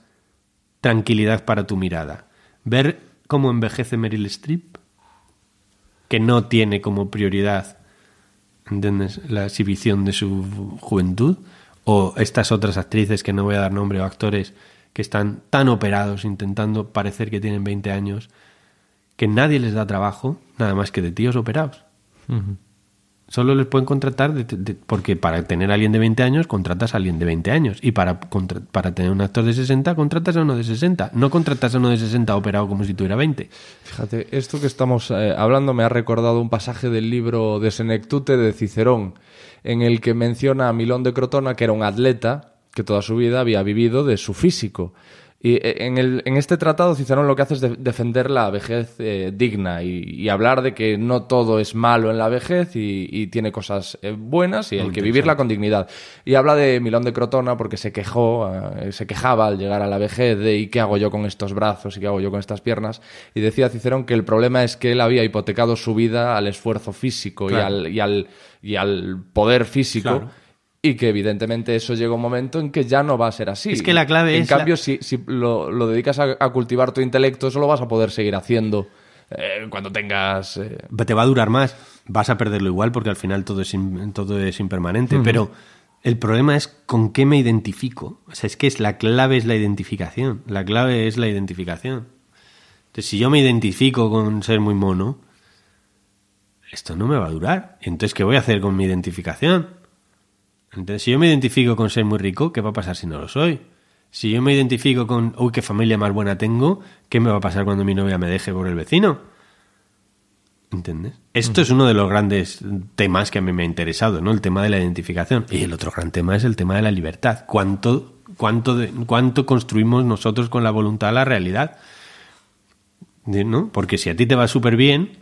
tranquilidad para tu mirada? ¿Ver cómo envejece Meryl Streep? Que no tiene como prioridad ¿entiendes? La exhibición de su juventud. O estas otras actrices que no voy a dar nombre o actores que están tan operados intentando parecer que tienen 20 años que nadie les da trabajo, nada más que de tíos operados solo les pueden contratar porque para tener a alguien de 20 años contratas a alguien de 20 años y para, para tener un actor de 60 contratas a uno de 60. No contratas a uno de 60 operado como si tuviera 20. Fíjate, esto que estamos eh, hablando me ha recordado un pasaje del libro de Senectute de Cicerón en el que menciona a Milón de Crotona que era un atleta que toda su vida había vivido de su físico. Y eh, en, el, en, este tratado Cicerón lo que hace es defender la vejez eh, digna y, hablar de que no todo es malo en la vejez y, tiene cosas eh, buenas y hay que vivirla con dignidad. Y habla de Milón de Crotona porque se quejó, se quejaba al llegar a la vejez de ¿y qué hago yo con estos brazos y qué hago yo con estas piernas? Y decía Cicerón que el problema es que él había hipotecado su vida al esfuerzo físico y, al, y, al, y al poder físico. Y que evidentemente eso llega un momento en que ya no va a ser así. Es que la clave en es. En cambio, si, lo, dedicas a, cultivar tu intelecto, eso lo vas a poder seguir haciendo eh, cuando tengas. Eh, Te va a durar más. Vas a perderlo igual porque al final todo es, todo es impermanente. Pero el problema es con qué me identifico. O sea, es que es, la clave es la identificación. La clave es la identificación. Entonces, si yo me identifico con ser muy mono, esto no me va a durar. Entonces, ¿qué voy a hacer con mi identificación? Entonces, si yo me identifico con ser muy rico, ¿qué va a pasar si no lo soy? Si yo me identifico con, uy, qué familia más buena tengo, ¿qué me va a pasar cuando mi novia me deje por el vecino? ¿Entiendes? Esto es uno de los grandes temas que a mí me ha interesado, ¿no? El tema de la identificación. Y el otro gran tema es el tema de la libertad. ¿Cuánto, cuánto, cuánto construimos nosotros con la voluntad la realidad? ¿No? Porque si a ti te va súper bien,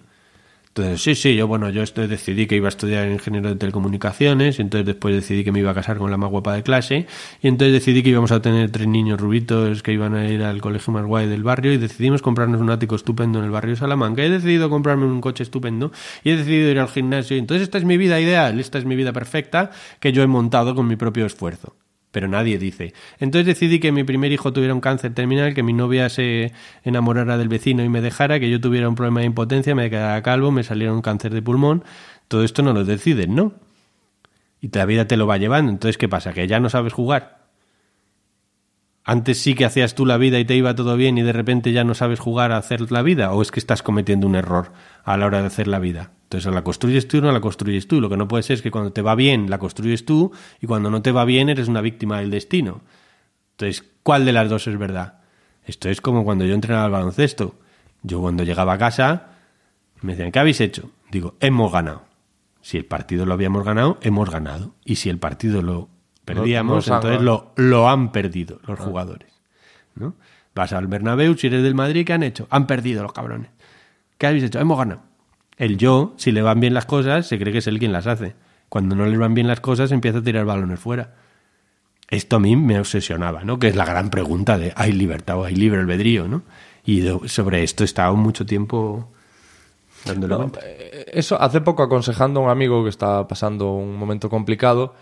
sí, sí, yo bueno, yo estoy decidí que iba a estudiar ingeniero de telecomunicaciones, y entonces después decidí que me iba a casar con la más guapa de clase, y entonces decidí que íbamos a tener tres niños rubitos que iban a ir al colegio más guay del barrio, y decidimos comprarnos un ático estupendo en el barrio de Salamanca, he decidido comprarme un coche estupendo, y he decidido ir al gimnasio, entonces esta es mi vida ideal, esta es mi vida perfecta que yo he montado con mi propio esfuerzo. Pero nadie dice. Entonces decidí que mi primer hijo tuviera un cáncer terminal, que mi novia se enamorara del vecino y me dejara, que yo tuviera un problema de impotencia, me quedara calvo, me saliera un cáncer de pulmón. Todo esto no lo decides, ¿no? Y la vida te lo va llevando. Entonces, ¿qué pasa? ¿Que ya no sabes jugar? antes sí que hacías tú la vida y te iba todo bien y de repente ya no sabes jugar a hacer la vida o es que estás cometiendo un error a la hora de hacer la vida. Entonces, la construyes tú o no la construyes tú. Lo que no puede ser es que cuando te va bien la construyes tú y cuando no te va bien eres una víctima del destino. Entonces, ¿cuál de las dos es verdad? Esto es como cuando yo entrenaba al baloncesto. Yo cuando llegaba a casa me decían, ¿qué habéis hecho? Digo, hemos ganado. Si el partido lo habíamos ganado, hemos ganado. Y si el partido lo Perdíamos, entonces lo, han perdido los ah. jugadores. ¿no? Vas al Bernabéu, si eres del Madrid, ¿qué han hecho? Han perdido los cabrones. ¿Qué habéis hecho? Hemos ganado. El yo, si le van bien las cosas, se cree que es él quien las hace. Cuando no le van bien las cosas, empieza a tirar balones fuera. Esto a mí me obsesionaba, ¿no? Que es la gran pregunta de ¿hay libertad o hay libre albedrío, ¿no? Y sobre esto he estado mucho tiempo eh, Eso, hace poco aconsejando a un amigo que está pasando un momento complicado,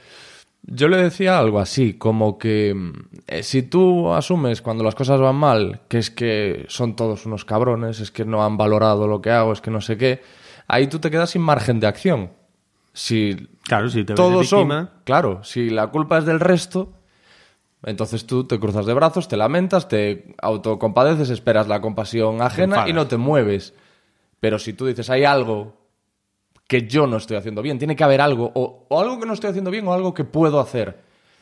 yo le decía algo así, como que mm, eh, si tú asumes cuando las cosas van mal, que es que son todos unos cabrones, es que no han valorado lo que hago, es que no sé qué, ahí tú te quedas sin margen de acción. Si claro, si te claro, si la culpa es del resto, entonces tú te cruzas de brazos, te lamentas, te autocompadeces, esperas la compasión ajena y no te mueves. Pero si tú dices hay algo que yo no estoy haciendo bien. Tiene que haber algo, o, algo que no estoy haciendo bien, o algo que puedo hacer.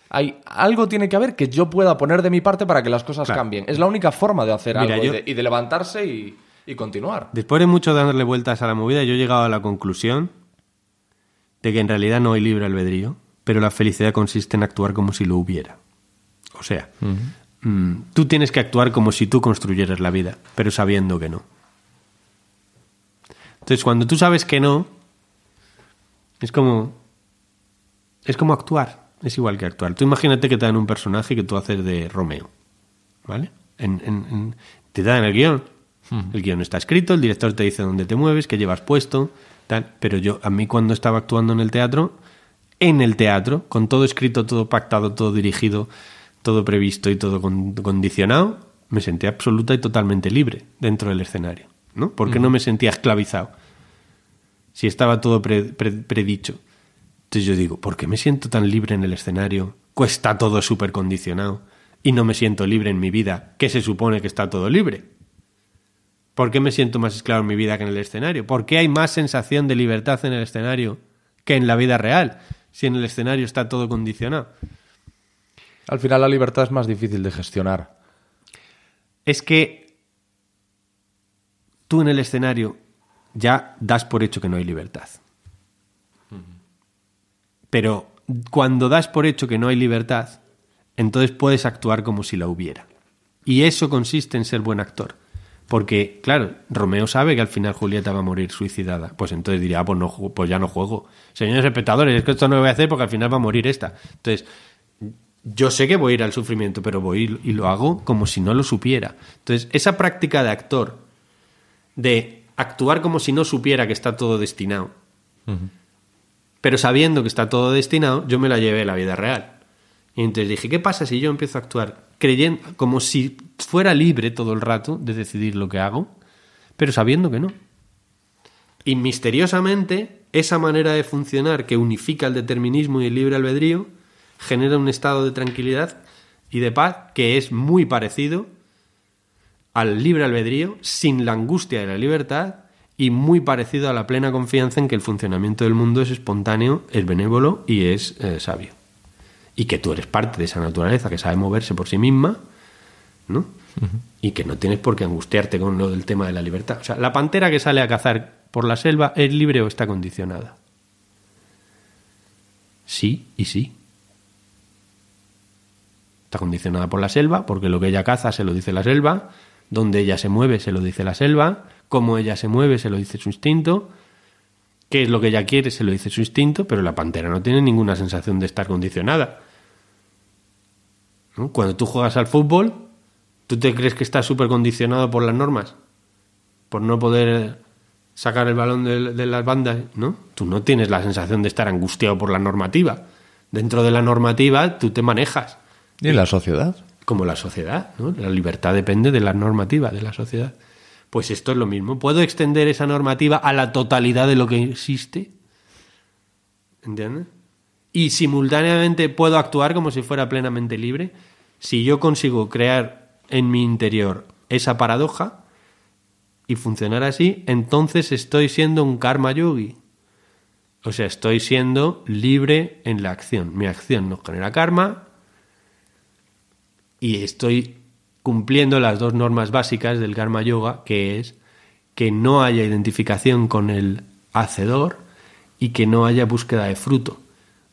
Hay, algo tiene que haber que yo pueda poner de mi parte para que las cosas cambien. Es la única forma de hacer algo y, de, levantarse y, continuar. Después de mucho darle vueltas a la movida, yo he llegado a la conclusión de que en realidad no hay libre albedrío, pero la felicidad consiste en actuar como si lo hubiera. O sea, mm, tú tienes que actuar como si tú construyeras la vida, pero sabiendo que no. Entonces, cuando tú sabes que no, es como. Es como actuar. Es igual que actuar. Tú imagínate que te dan un personaje que tú haces de Romeo. ¿Vale? En, en, te dan el guión. El guión está escrito, el director te dice dónde te mueves, qué llevas puesto, tal. Pero yo, a mí cuando estaba actuando en el teatro, en el teatro, con todo escrito, todo pactado, todo dirigido, todo previsto y todo condicionado, me sentía absoluta y totalmente libre dentro del escenario. ¿no? Porque no me sentía esclavizado si estaba todo predicho. Entonces yo digo, ¿por qué me siento tan libre en el escenario? Cuesta todo súper condicionado y no me siento libre en mi vida, que se supone que está todo libre. ¿Por qué me siento más esclavo en mi vida que en el escenario? ¿Por qué hay más sensación de libertad en el escenario que en la vida real, si en el escenario está todo condicionado? Al final la libertad es más difícil de gestionar. Es que tú en el escenario ya das por hecho que no hay libertad. Pero cuando das por hecho que no hay libertad, entonces puedes actuar como si la hubiera. Y eso consiste en ser buen actor. Porque, claro, Romeo sabe que al final Julieta va a morir suicidada. Pues entonces diría, ah, pues, no, pues ya no juego. Señores espectadores, es que esto no lo voy a hacer porque al final va a morir esta. Entonces, yo sé que voy a ir al sufrimiento, pero voy y lo hago como si no lo supiera. Entonces, esa práctica de actor, de actuar como si no supiera que está todo destinado. Pero sabiendo que está todo destinado, yo me la llevé a la vida real. Y entonces dije, ¿qué pasa si yo empiezo a actuar creyendo como si fuera libre todo el rato de decidir lo que hago, pero sabiendo que no? Y misteriosamente, esa manera de funcionar que unifica el determinismo y el libre albedrío genera un estado de tranquilidad y de paz que es muy parecido al libre albedrío, sin la angustia de la libertad y muy parecido a la plena confianza en que el funcionamiento del mundo es espontáneo, es benévolo y es eh, sabio. Y que tú eres parte de esa naturaleza que sabe moverse por sí misma, ¿no? Y que no tienes por qué angustiarte con lo del tema de la libertad. O sea, la pantera que sale a cazar por la selva es libre o está condicionada. Sí y sí. Está condicionada por la selva porque lo que ella caza se lo dice la selva, donde ella se mueve, se lo dice la selva. Cómo ella se mueve, se lo dice su instinto. Qué es lo que ella quiere, se lo dice su instinto, pero la pantera no tiene ninguna sensación de estar condicionada. Cuando tú juegas al fútbol, ¿tú te crees que estás súper condicionado por las normas? Por no poder sacar el balón de, las bandas, ¿no? Tú no tienes la sensación de estar angustiado por la normativa. Dentro de la normativa tú te manejas. ¿Y la sociedad? como la sociedad. ¿no? La libertad depende de la normativa de la sociedad. Pues esto es lo mismo. ¿Puedo extender esa normativa a la totalidad de lo que existe? ¿Entiendes? Y simultáneamente puedo actuar como si fuera plenamente libre. Si yo consigo crear en mi interior esa paradoja y funcionar así, entonces estoy siendo un karma yogi. O sea, estoy siendo libre en la acción. Mi acción no genera karma, y estoy cumpliendo las dos normas básicas del Karma Yoga, que es que no haya identificación con el hacedor y que no haya búsqueda de fruto.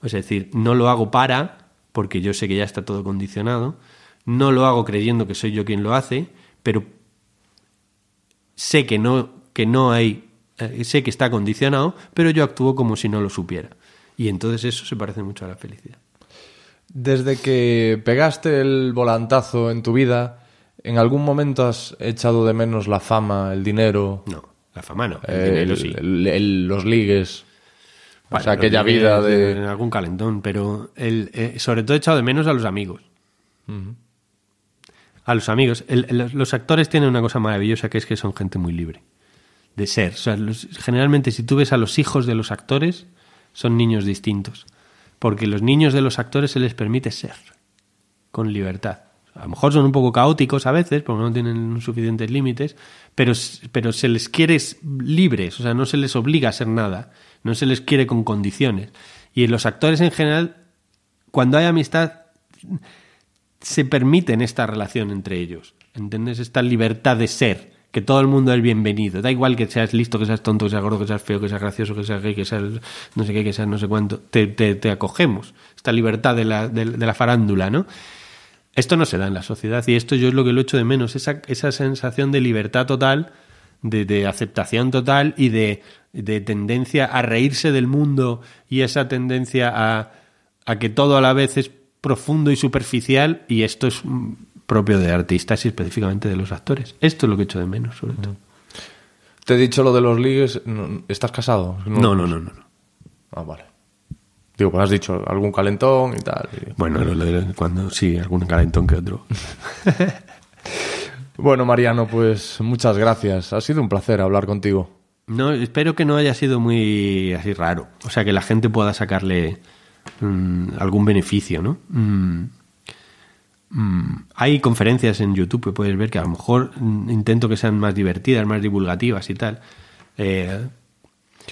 Es decir, no lo hago para, porque yo sé que ya está todo condicionado, no lo hago creyendo que soy yo quien lo hace, pero sé que no, que no hay, eh, sé que está condicionado, pero yo actúo como si no lo supiera. Y entonces eso se parece mucho a la felicidad. Desde que pegaste el volantazo en tu vida, ¿en algún momento has echado de menos la fama, el dinero? No, la fama no. El dinero sí. los ligues. o sea, aquella vida de. En algún calentón, pero eh, sobre todo he echado de menos a los amigos. A los amigos. los actores tienen una cosa maravillosa que es que son gente muy libre de ser. O sea, generalmente, si tú ves a los hijos de los actores, son niños distintos porque los niños de los actores se les permite ser con libertad. A lo mejor son un poco caóticos a veces porque no tienen suficientes límites, pero, pero se les quiere libres, o sea, no se les obliga a ser nada, no se les quiere con condiciones. Y los actores en general, cuando hay amistad, se permiten esta relación entre ellos, ¿entiendes? Esta libertad de ser que todo el mundo es bienvenido. Da igual que seas listo, que seas tonto, que seas gordo, que seas feo, que seas gracioso, que seas gay, que seas no sé qué, que seas no sé cuánto. Te, acogemos. Esta libertad de la, farándula, ¿no? Esto no se da en la sociedad y esto yo es lo que lo echo de menos, esa, esa sensación de libertad total, de, aceptación total y de, tendencia a reírse del mundo y esa tendencia a, a que todo a la vez es profundo y superficial y esto es mm, propio de artistas y específicamente de los actores. Esto es lo que echo de menos, sobre todo. Mm. Te he dicho lo de los ligues. ¿Estás casado? No, no, no, no. Ah, vale. Digo, pues has dicho algún calentón y tal. Bueno, cuando sí, algún calentón que otro. bueno, Mariano, pues muchas gracias. Ha sido un placer hablar contigo. No, espero que no haya sido muy así raro. O sea, que la gente pueda sacarle mm, algún beneficio, ¿no? Mm. Mm, hay conferencias en YouTube que puedes ver que a lo mejor mm, intento que sean más divertidas, más divulgativas y tal. Eh,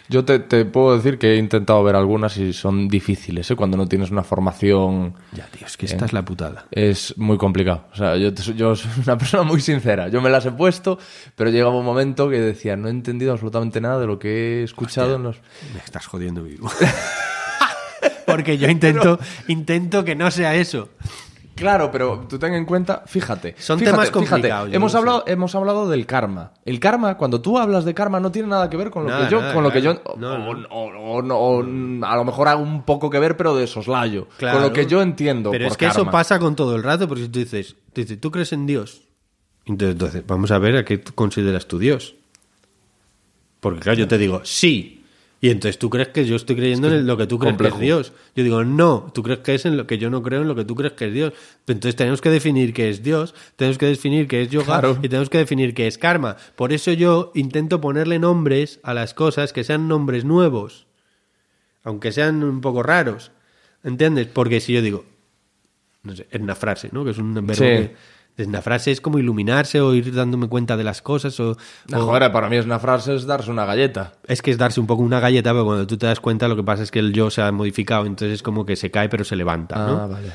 yo te, puedo decir que he intentado ver algunas y son difíciles, ¿eh? Cuando no tienes una formación... Ya, dios, que esta es la putada. Es muy complicado. O sea, yo, soy una persona muy sincera. Yo me las he puesto, pero llegaba un momento que decía, no he entendido absolutamente nada de lo que he escuchado Me estás jodiendo vivo. Porque yo intento, intento que no sea eso. Claro, pero tú ten en cuenta, fíjate. Son temas complicados. hemos, hablado, hemos hablado del karma. El karma, cuando tú hablas de karma, no tiene nada que ver con lo que yo. con lo que yo o, a lo mejor hago un poco que ver, pero de soslayo. Con lo que yo entiendo. Pero es que eso pasa con todo el rato, porque tú dices, tú, dices, ¿tú crees en Dios. Entonces, entonces, vamos a ver a qué consideras tu Dios. Porque claro, yo te digo, sí, y entonces tú crees que yo estoy creyendo en lo que tú crees que es Dios. Yo digo, no, tú crees que es en lo que yo no creo en lo que tú crees que es Dios. Entonces tenemos que definir qué es Dios, tenemos que definir qué es yoga y tenemos que definir qué es karma. Por eso yo intento ponerle nombres a las cosas que sean nombres nuevos, aunque sean un poco raros. ¿Entiendes? Porque si yo digo, no sé, es una frase, ¿no? Que es un verbo una frase es como iluminarse o ir dándome cuenta de las cosas. O, para mí es una frase es darse una galleta. Es que es darse un poco una galleta, pero cuando tú te das cuenta lo que pasa es que el yo se ha modificado, entonces es como que se cae pero se levanta. ¿no? Ah, vale.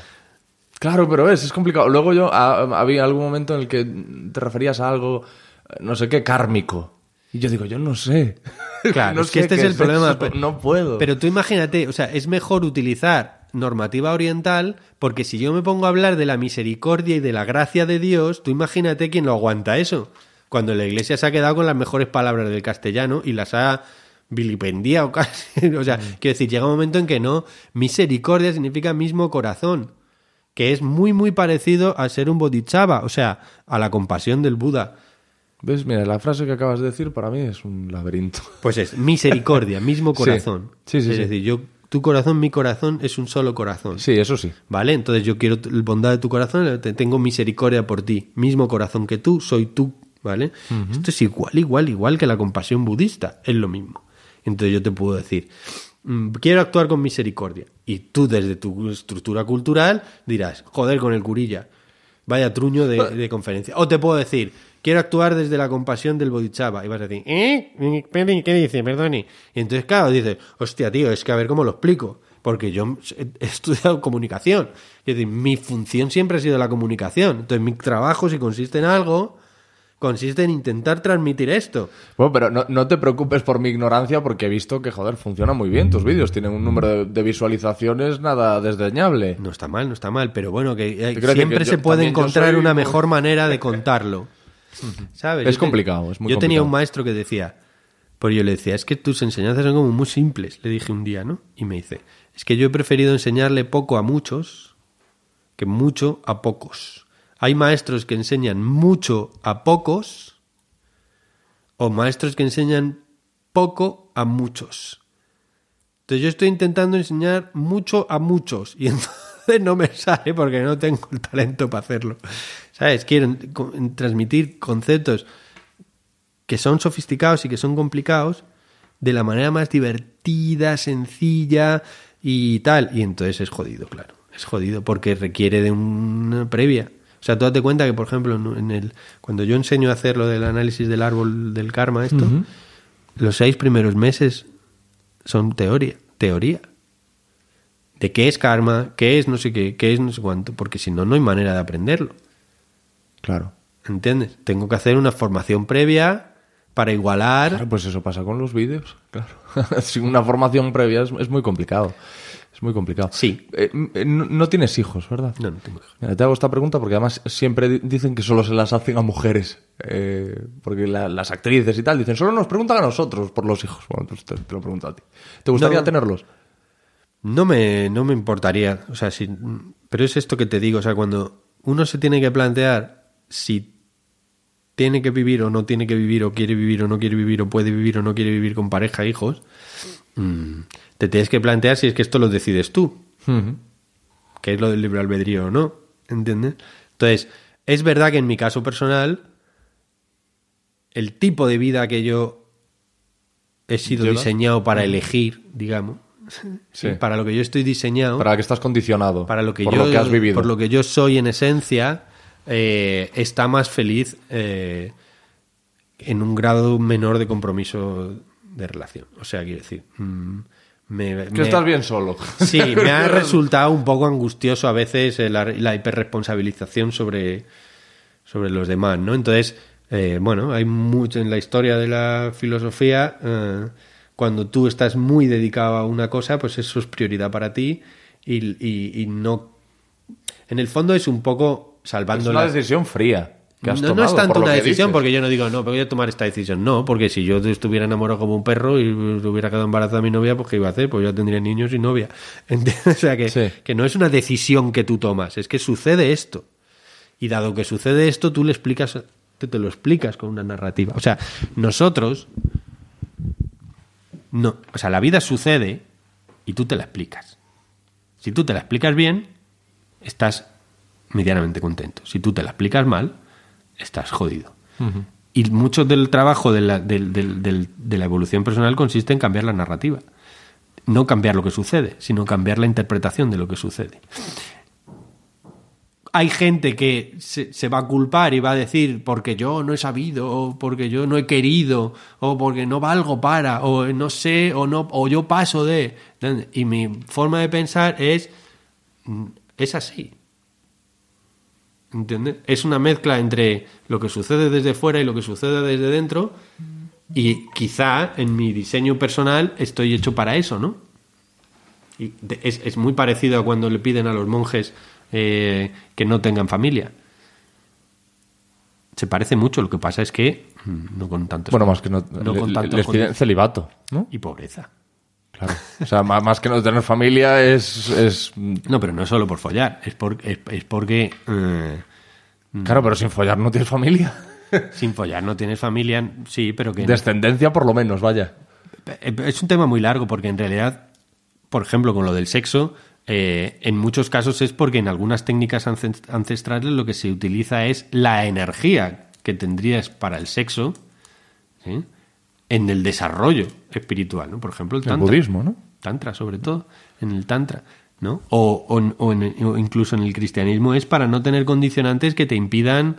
Claro, pero es, es complicado. Luego yo ah, había algún momento en el que te referías a algo, eh, no sé qué, kármico. Y yo digo, yo no sé. Claro, no es que este es el problema. no puedo. Pero tú imagínate, o sea, es mejor utilizar normativa oriental, porque si yo me pongo a hablar de la misericordia y de la gracia de Dios, tú imagínate quién lo aguanta eso. Cuando la iglesia se ha quedado con las mejores palabras del castellano y las ha vilipendiado casi. o sea, mm. quiero decir, llega un momento en que no. Misericordia significa mismo corazón, que es muy, muy parecido a ser un bodhichava, o sea, a la compasión del Buda. ¿Ves? Mira, la frase que acabas de decir para mí es un laberinto. Pues es misericordia, mismo corazón. Sí, Es decir, yo tu corazón, mi corazón es un solo corazón. Sí, eso sí. ¿Vale? Entonces yo quiero el bondad de tu corazón, eh, tengo misericordia por ti. Mismo corazón que tú, soy tú, ¿vale? Esto es igual, igual, igual que la compasión budista, es lo mismo. Entonces yo te puedo decir, mm, quiero actuar con misericordia. Y tú desde tu estructura cultural dirás, joder con el curilla. Vaya truño de conferencia. O te puedo decir, quiero actuar desde la compasión del bodhichava. Y vas a decir, ¿eh? ¿Qué dice? Perdón. Y entonces, claro, dice, hostia, tío, es que a ver cómo lo explico. Porque yo he estudiado comunicación. Es decir, mi función siempre ha sido la comunicación. Entonces, mi trabajo, si consiste en algo, consiste en intentar transmitir esto. Bueno, pero no, te preocupes por mi ignorancia porque he visto que, joder, funciona muy bien tus vídeos. Tienen un número de, visualizaciones nada desdeñable. No está mal, no está mal, pero bueno, que eh, siempre se puede encontrar una mejor manera de contarlo. ¿Sabes? Es complicado, Yo tenía un maestro que decía, por pues yo le decía, es que tus enseñanzas son como muy simples, le dije un día, ¿no? Y me dice, es que yo he preferido enseñarle poco a muchos que mucho a pocos. Hay maestros que enseñan mucho a pocos o maestros que enseñan poco a muchos. Entonces yo estoy intentando enseñar mucho a muchos y entonces no me sale porque no tengo el talento para hacerlo. ¿Sabes? Quieren transmitir conceptos que son sofisticados y que son complicados de la manera más divertida, sencilla y tal. Y entonces es jodido, claro. Es jodido porque requiere de una previa. O sea, tú date cuenta que, por ejemplo, cuando yo enseño a hacer lo del análisis del árbol del karma, esto, los seis primeros meses son teoría. Teoría. De qué es karma, qué es no sé qué, qué es no sé cuánto, porque si no, no hay manera de aprenderlo. Claro. ¿Entiendes? Tengo que hacer una formación previa para igualar. Claro, pues eso pasa con los vídeos, claro. Sin una formación previa es, muy complicado. Es muy complicado. Sí. Eh, eh, no, tienes hijos, ¿verdad? No, no tengo hijos. te hago esta pregunta porque además siempre dicen que solo se las hacen a mujeres. Eh, porque las actrices y tal dicen, solo nos preguntan a nosotros por los hijos. Bueno, pues te, lo pregunto a ti. ¿Te gustaría tenerlos? No me, no me importaría. O sea, si, pero es esto que te digo. O sea, cuando uno se tiene que plantear si tiene que vivir o no tiene que vivir, o quiere vivir o no quiere vivir, o puede vivir o no quiere vivir con pareja, hijos, mm, te tienes que plantear si es que esto lo decides tú. Que es lo del libre albedrío o no. ¿Entiendes? Entonces, es verdad que en mi caso personal, el tipo de vida que yo he sido diseñado para elegir, digamos, para lo que yo estoy diseñado. Para que estás condicionado. Para lo que, yo, que has vivido. Por lo que yo soy en esencia eh, está más feliz eh, en un grado menor de compromiso de relación. O sea, quiero decir. Mm, que estás bien solo. Sí, me ha resultado un poco angustioso a veces la, hiperresponsabilización sobre, sobre los demás, ¿no? Entonces, eh, bueno, hay mucho en la historia de la filosofía. cuando tú estás muy dedicado a una cosa, pues eso es prioridad para ti y no. En el fondo es un poco Salvando es una la... decisión fría. no, es tanto una decisión, porque yo no digo, no, voy a tomar esta decisión. No, porque si yo estuviera enamorado como un perro y hubiera quedado embarazada mi novia, pues ¿qué iba a hacer? Pues yo tendría niños y novia. O sea, que, que no es una decisión que tú tomas, es que sucede esto. Y dado que sucede esto, tú le explicas, te, te lo explicas con una narrativa. O sea, nosotros. No, o sea, la vida sucede y tú te la explicas. Si tú te la explicas bien, estás medianamente contento. Si tú te la explicas mal, estás jodido. Y mucho del trabajo de la, evolución personal consiste en cambiar la narrativa. No cambiar lo que sucede, sino cambiar la interpretación de lo que sucede. Hay gente que se, va a culpar y va a decir porque yo no he sabido, o porque yo no he querido, o porque no valgo para, o no sé, o no, o yo paso de. Y mi forma de pensar es mm, es así. Es una mezcla entre lo que sucede desde fuera y lo que sucede desde dentro. Y quizá en mi diseño personal estoy hecho para eso, ¿no? Y es, es muy parecido a cuando le piden a los monjes eh, que no tengan familia. Se parece mucho, lo que pasa es que mm, no con tantos. Bueno, más que no, con tantos. Les piden celibato, ¿no? Y pobreza. Claro. O sea, más, que no tener familia es, No, pero no es solo por follar, es, por, es, porque... Eh, claro, pero sin follar no tienes familia. Sin follar no tienes familia, sí, pero que... Descendencia por lo menos, vaya. Eh, eh, es un tema muy largo porque en realidad, por ejemplo, con lo del sexo, en muchos casos es porque en algunas técnicas ancestrales lo que se utiliza es la energía que tendrías para el sexo en el desarrollo espiritual, ¿no? Por ejemplo, el, el budismo, ¿no? Tantra, sobre todo, en el Tantra, ¿no? O, incluso en el cristianismo es para no tener condicionantes que te impidan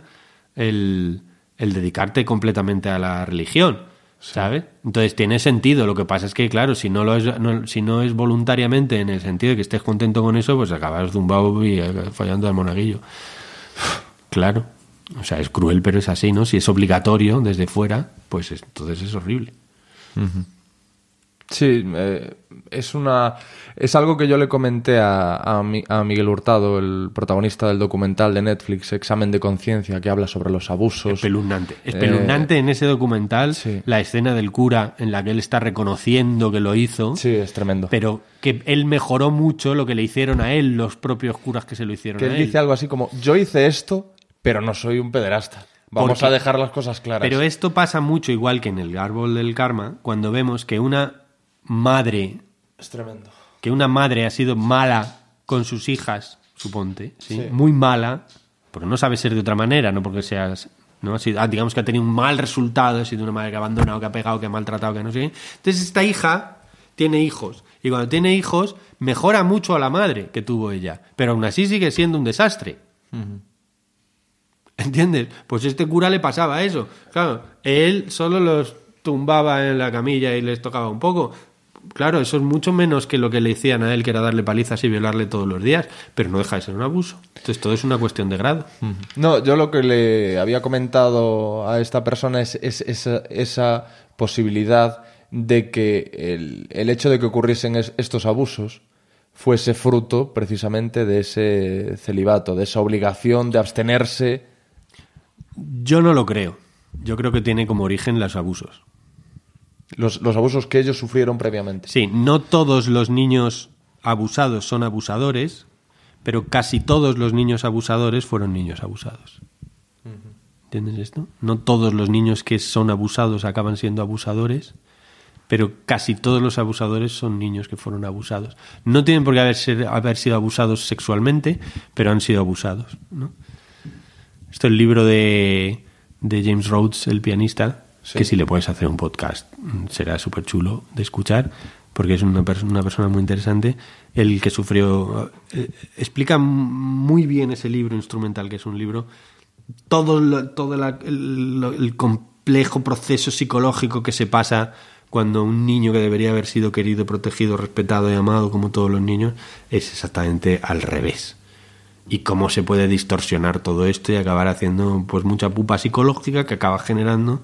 el, dedicarte completamente a la religión, ¿sabes? Entonces tiene sentido, lo que pasa es que, claro, si no, lo es, si no es voluntariamente en el sentido de que estés contento con eso, pues acabas zumbado y eh, fallando al monaguillo. Claro. O sea, es cruel, pero es así, ¿no? Si es obligatorio desde fuera, pues entonces es horrible. Sí, eh, es una es algo que yo le comenté a, Miguel Hurtado, el protagonista del documental de Netflix, Examen de Conciencia, que habla sobre los abusos. Es Espeluznante. Es eh, en ese documental la escena del cura en la que él está reconociendo que lo hizo. Sí, es tremendo. Pero que él mejoró mucho lo que le hicieron a él, los propios curas que se lo hicieron que a él. Que dice algo así como, yo hice esto, pero no soy un pederasta. Vamos a dejar las cosas claras. Pero esto pasa mucho igual que en el árbol del karma, cuando vemos que una madre. Es tremendo. Que una madre ha sido mala con sus hijas, suponte, ¿sí? Sí. muy mala, porque no sabe ser de otra manera, no porque seas. ¿no? Ah, digamos que ha tenido un mal resultado, ha sido una madre que ha abandonado, que ha pegado, que ha maltratado, que no sé Entonces, esta hija tiene hijos. Y cuando tiene hijos, mejora mucho a la madre que tuvo ella. Pero aún así sigue siendo un desastre. ¿Entiendes? Pues este cura le pasaba eso. Claro, él solo los tumbaba en la camilla y les tocaba un poco, claro, eso es mucho menos que lo que le decían a él, que era darle palizas y violarle todos los días, pero no deja de ser un abuso. Entonces todo es una cuestión de grado. No, yo lo que le había comentado a esta persona es, esa, posibilidad de que el, hecho de que ocurriesen estos abusos fuese fruto precisamente de ese celibato, de esa obligación de abstenerse. Yo no lo creo. Yo creo que tiene como origen los abusos. Los, abusos que ellos sufrieron previamente. Sí, no todos los niños abusados son abusadores, pero casi todos los niños abusadores fueron niños abusados. ¿Entiendes esto? No todos los niños que son abusados acaban siendo abusadores, pero casi todos los abusadores son niños que fueron abusados. No tienen por qué haber, haber sido abusados sexualmente, pero han sido abusados. Esto es el libro de James Rhodes, el pianista, que si le puedes hacer un podcast mm, será súper chulo de escuchar porque es una, persona muy interesante, el que sufrió, eh, eh, explica muy bien ese libro instrumental, que es un libro, todo, todo el, el, complejo proceso psicológico que se pasa cuando un niño que debería haber sido querido, protegido, respetado y amado, como todos los niños, es exactamente al revés. Y cómo se puede distorsionar todo esto y acabar haciendo pues mucha pupa psicológica que acaba generando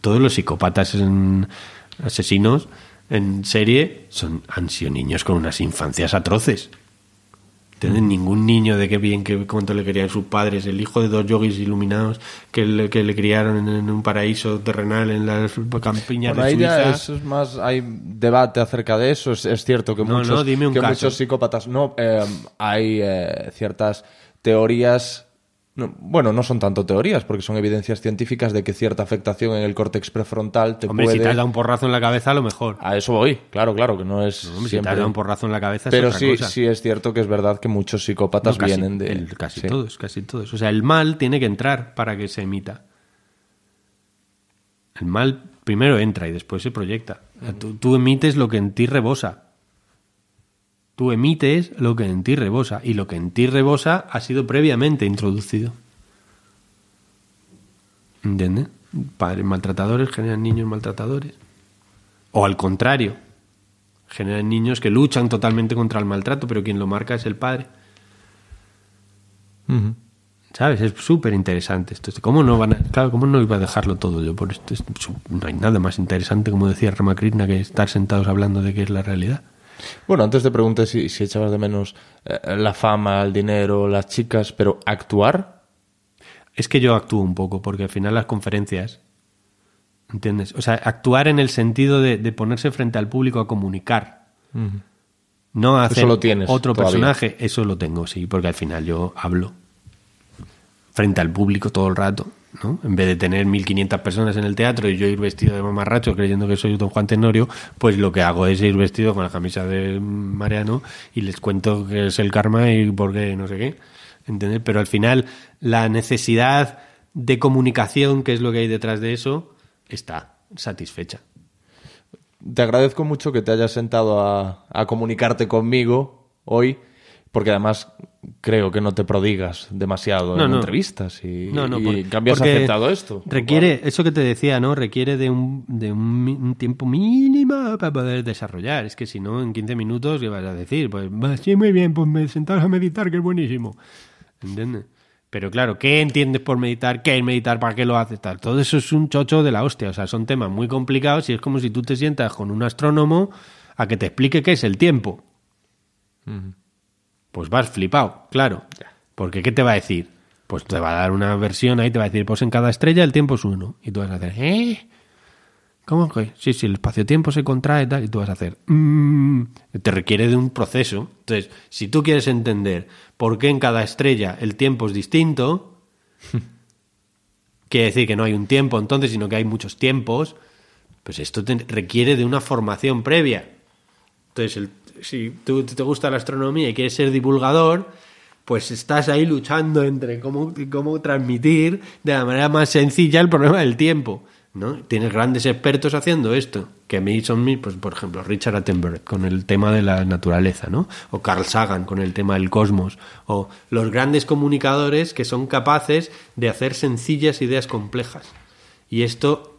todos los psicópatas en, asesinos en serie son, han sido niños con unas infancias atroces. Tienen Ningún niño de qué bien, que cuánto le querían sus padres, el hijo de dos yogis iluminados que le, criaron en un paraíso terrenal en la campiña de Suiza. es más, hay debate acerca de eso. Es, cierto que, muchos, psicópatas. No, eh, hay eh, ciertas teorías bueno, no son tanto teorías, porque son evidencias científicas de que cierta afectación en el córtex prefrontal te hombre, si te dado un porrazo en la cabeza, a lo mejor. A eso voy, claro, claro, que no es Si te un porrazo en la cabeza Pero es sí, sí es cierto que es verdad que muchos psicópatas vienen de... casi todos, casi todos. O sea, el mal tiene que entrar para que se emita. El mal primero entra y después se proyecta. tú emites lo que en ti rebosa. Tú emites lo que en ti rebosa y lo que en ti rebosa ha sido previamente introducido. ¿Entiendes? Padres maltratadores generan niños maltratadores. O al contrario, generan niños que luchan totalmente contra el maltrato, pero quien lo marca es el padre. ¿Sabes? Es súper interesante esto. Este, ¿Cómo no, van a, claro, ¿Cómo no iba a dejarlo todo yo por esto? No hay nada más interesante, como decía Ramakrishna, que estar sentados hablando de qué es la realidad. Bueno, antes te pregunté si, echabas de menos eh, la fama, el dinero, las chicas, pero actuar. Es que yo actúo un poco, porque al final las conferencias, ¿entiendes? O sea, actuar en el sentido de, ponerse frente al público a comunicar. No hacer otro personaje, eso lo tengo, sí, porque al final yo hablo frente al público todo el rato. En vez de tener 1.500 personas en el teatro y yo ir vestido de mamarracho creyendo que soy don Juan Tenorio, pues lo que hago es ir vestido con la camisa de Mariano y les cuento que es el karma y por qué no sé qué. Pero al final la necesidad de comunicación, que es lo que hay detrás de eso, está satisfecha. Te agradezco mucho que te hayas sentado a comunicarte conmigo hoy, porque además creo que no te prodigas demasiado en entrevistas y, cambias aceptado esto. Requiere, eso que te decía, ¿no? Requiere de un, tiempo mínimo para poder desarrollar. Es que si no, en 15 minutos, ¿qué vas a decir? Pues, sí, muy bien, pues me sentás a meditar, que es buenísimo. ¿Entiendes? Pero claro, ¿qué entiendes por meditar? ¿Qué es meditar? ¿Para qué lo haces? Todo eso es un chocho de la hostia. O sea, son temas muy complicados y es como si tú te sientas con un astrónomo a que te explique qué es el tiempo pues vas flipado, claro. Porque ¿qué te va a decir? Pues te va a dar una versión ahí, te va a decir, pues en cada estrella el tiempo es uno. Y tú vas a hacer, ¿eh? ¿Cómo que? Sí, sí, el espacio-tiempo se contrae tal, y tú vas a hacer. Mm". te requiere de un proceso. Entonces, si tú quieres entender por qué en cada estrella el tiempo es distinto, quiere decir que no hay un tiempo entonces, sino que hay muchos tiempos, pues esto requiere de una formación previa. Entonces, el si tú te gusta la astronomía y quieres ser divulgador, pues estás ahí luchando entre cómo, cómo transmitir de la manera más sencilla el problema del tiempo. ¿no? Tienes grandes expertos haciendo esto, que a mí son pues, por ejemplo, Richard Attenberg con el tema de la naturaleza, ¿no? o Carl Sagan con el tema del cosmos, o los grandes comunicadores que son capaces de hacer sencillas ideas complejas. Y esto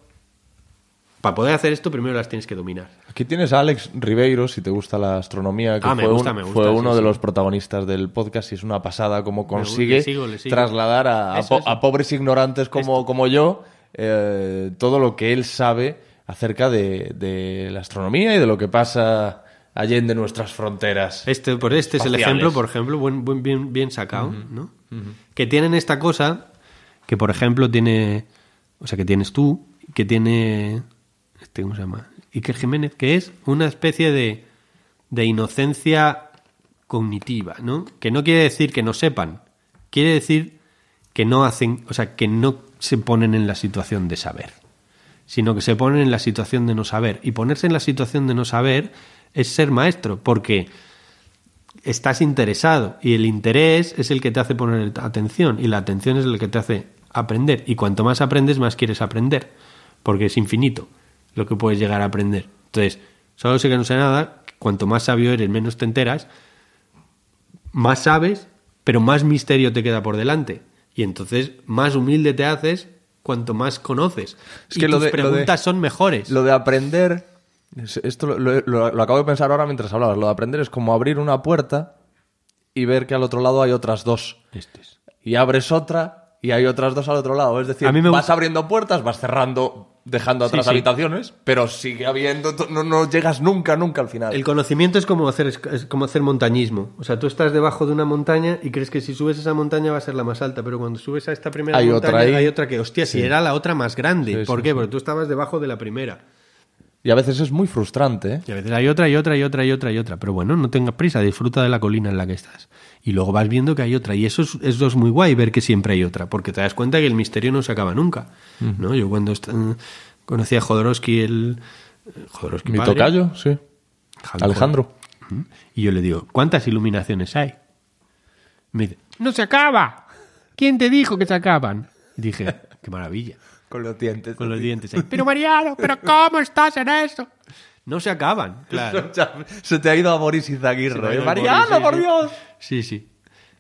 para poder hacer esto, primero las tienes que dominar. Aquí tienes a Alex Ribeiro, si te gusta la astronomía, que ah, fue, gusta, fue uno de los protagonistas del podcast y es una pasada cómo consigue trasladar a, pobres ignorantes como, como yo eh, todo lo que él sabe acerca de, la astronomía y de lo que pasa de nuestras fronteras. Este, por este es el ejemplo, por ejemplo, buen, bien, sacado, ¿no? Que tienen esta cosa que, por ejemplo, tiene, o sea, que tienes tú, que tiene este, ¿cómo Jiménez, que es una especie de, de inocencia cognitiva, ¿no? Que no quiere decir que no sepan, quiere decir que no hacen, o sea, que no se ponen en la situación de saber, sino que se ponen en la situación de no saber. Y ponerse en la situación de no saber es ser maestro, porque estás interesado y el interés es el que te hace poner atención y la atención es el que te hace aprender. Y cuanto más aprendes, más quieres aprender, porque es infinito lo que puedes llegar a aprender. Entonces, solo sé que no sé nada, cuanto más sabio eres, menos te enteras, más sabes, pero más misterio te queda por delante. Y entonces, más humilde te haces cuanto más conoces. Es y que tus de, preguntas son mejores. Lo de aprender, esto lo, acabo de pensar ahora mientras hablabas, lo de aprender es como abrir una puerta y ver que al otro lado hay otras dos. Este y abres otra y hay otras dos al otro lado. Es decir, a mí me vas abriendo puertas, vas cerrando dejando otras habitaciones, pero sigue habiendo, no, no, llegas nunca, nunca al final. El conocimiento es como, hacer, como hacer montañismo. O sea, tú estás debajo de una montaña y crees que si subes esa montaña va a ser la más alta, pero cuando subes a esta primera hay montaña otra hay otra que, hostia, si era la otra más grande. ¿Por qué? Porque tú estabas debajo de la primera. Y a veces es muy frustrante. ¿eh? Y a veces hay otra y otra y otra y otra y otra. Pero bueno, no tengas prisa, disfruta de la colina en la que estás. Y luego vas viendo que hay otra. Y eso es, eso es muy guay, ver que siempre hay otra. Porque te das cuenta que el misterio no se acaba nunca. ¿no? Yo cuando mm, conocí a Jodorowsky, el. Jodorowsky Mi tocayo, sí. Alejandro. Y yo le digo, ¿cuántas iluminaciones hay? Me dice, ¡no se acaba! ¿Quién te dijo que se acaban? dije, ¡qué maravilla! Con los dientes. Con los dientes. Pero Mariano, ¿pero cómo estás en eso? No se acaban, claro. Se te ha ido a Boris Izaguirre. Zaguirro. ¿eh? ¡Mariano, por Dios! Sí, sí.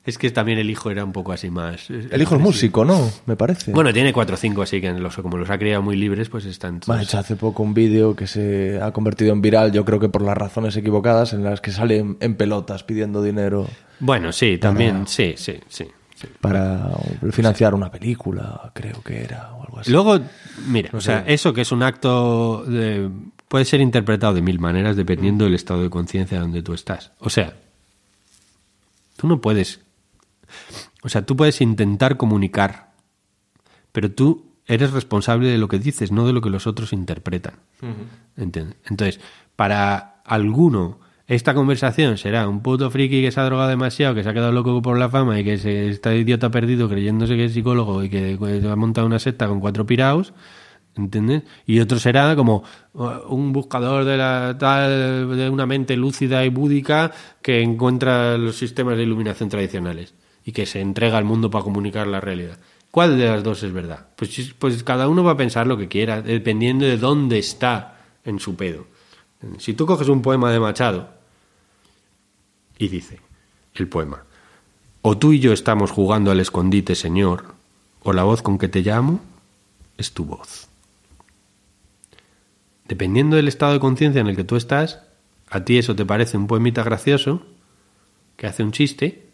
Es que también el hijo era un poco así más. Eh, el hijo es músico, ¿no? Me parece. Bueno, tiene cuatro o cinco, así que como los ha criado muy libres, pues están. hace poco un vídeo que se ha convertido en viral, yo creo que por las razones equivocadas, en las que sale en, pelotas pidiendo dinero. Bueno, sí, también, ah. sí, sí, sí para financiar una película, creo que era, o algo así. Luego, mira, o sea, eso que es un acto puede ser interpretado de mil maneras dependiendo mm. del estado de conciencia donde tú estás. O sea, tú no puedes, o sea, tú puedes intentar comunicar, pero tú eres responsable de lo que dices, no de lo que los otros interpretan. Entonces, para alguno esta conversación será un puto friki que se ha drogado demasiado, que se ha quedado loco por la fama y que se está idiota perdido creyéndose que es psicólogo y que pues, ha montado una secta con cuatro piraos. ¿Entiendes? Y otro será como uh, un buscador de la tal de una mente lúcida y búdica que encuentra los sistemas de iluminación tradicionales y que se entrega al mundo para comunicar la realidad. ¿Cuál de las dos es verdad? Pues, pues cada uno va a pensar lo que quiera, dependiendo de dónde está en su pedo. Si tú coges un poema de Machado y dice el poema, o tú y yo estamos jugando al escondite, Señor, o la voz con que te llamo es tu voz. Dependiendo del estado de conciencia en el que tú estás, a ti eso te parece un poemita gracioso, que hace un chiste,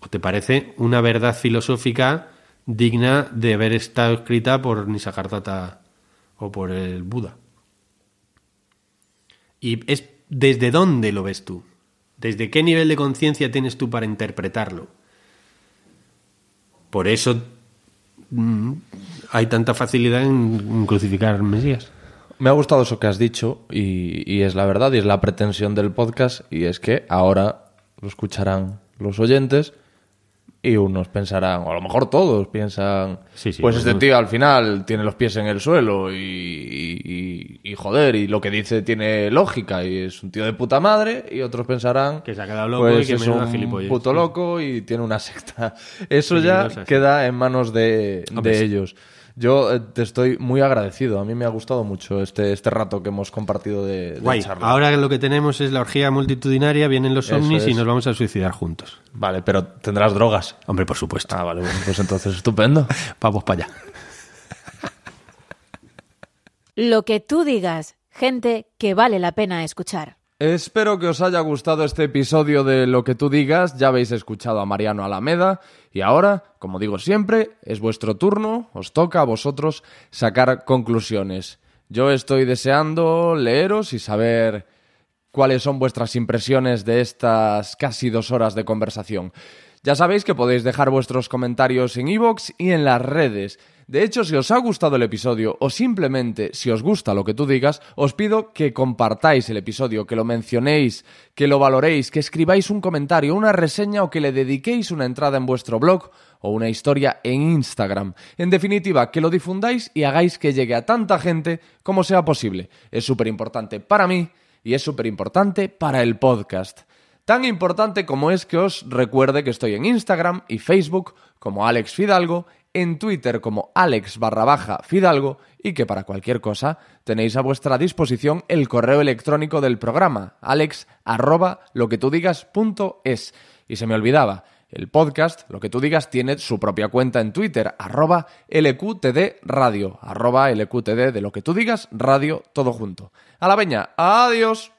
o te parece una verdad filosófica digna de haber estado escrita por Nisargadatta o por el Buda. Y es desde dónde lo ves tú. ¿Desde qué nivel de conciencia tienes tú para interpretarlo? Por eso mm, hay tanta facilidad en crucificar Mesías. Me ha gustado eso que has dicho y, y, es la verdad y es la pretensión del podcast y es que ahora lo escucharán los oyentes y unos pensarán, o a lo mejor todos piensan, pues, pues, este tío al final tiene los pies en el suelo y, joder, y lo que dice tiene lógica y es un tío de puta madre y otros pensarán que se ha quedado loco y pues que es un puto loco y tiene una secta. Eso ya queda en manos de, ellos. Yo eh, te estoy muy agradecido. A mí me ha gustado mucho este, este rato que hemos compartido de, de Guay. Ahora lo que tenemos es la orgía multitudinaria, vienen los ovnis y nos vamos a suicidar juntos. Vale, pero tendrás drogas. Hombre, por supuesto. Ah, vale, bueno, pues entonces estupendo. vamos para allá. Lo que tú digas, gente que vale la pena escuchar. Espero que os haya gustado este episodio de Lo que tú digas. Ya habéis escuchado a Mariano Alameda y ahora, como digo siempre, es vuestro turno, os toca a vosotros sacar conclusiones. Yo estoy deseando leeros y saber cuáles son vuestras impresiones de estas casi dos horas de conversación. Ya sabéis que podéis dejar vuestros comentarios en iVoox y en las redes. De hecho, si os ha gustado el episodio o simplemente si os gusta lo que tú digas, os pido que compartáis el episodio, que lo mencionéis, que lo valoréis, que escribáis un comentario, una reseña o que le dediquéis una entrada en vuestro blog o una historia en Instagram. En definitiva, que lo difundáis y hagáis que llegue a tanta gente como sea posible. Es súper importante para mí y es súper importante para el podcast. Tan importante como es que os recuerde que estoy en Instagram y Facebook como Alex Fidalgo en Twitter como Alex barra baja Fidalgo y que para cualquier cosa tenéis a vuestra disposición el correo electrónico del programa, alex arroba punto es. Y se me olvidaba, el podcast, lo que tú digas, tiene su propia cuenta en Twitter, arroba LQTD Radio, arroba LQTD de lo que tú digas, radio, todo junto. A la veña, adiós.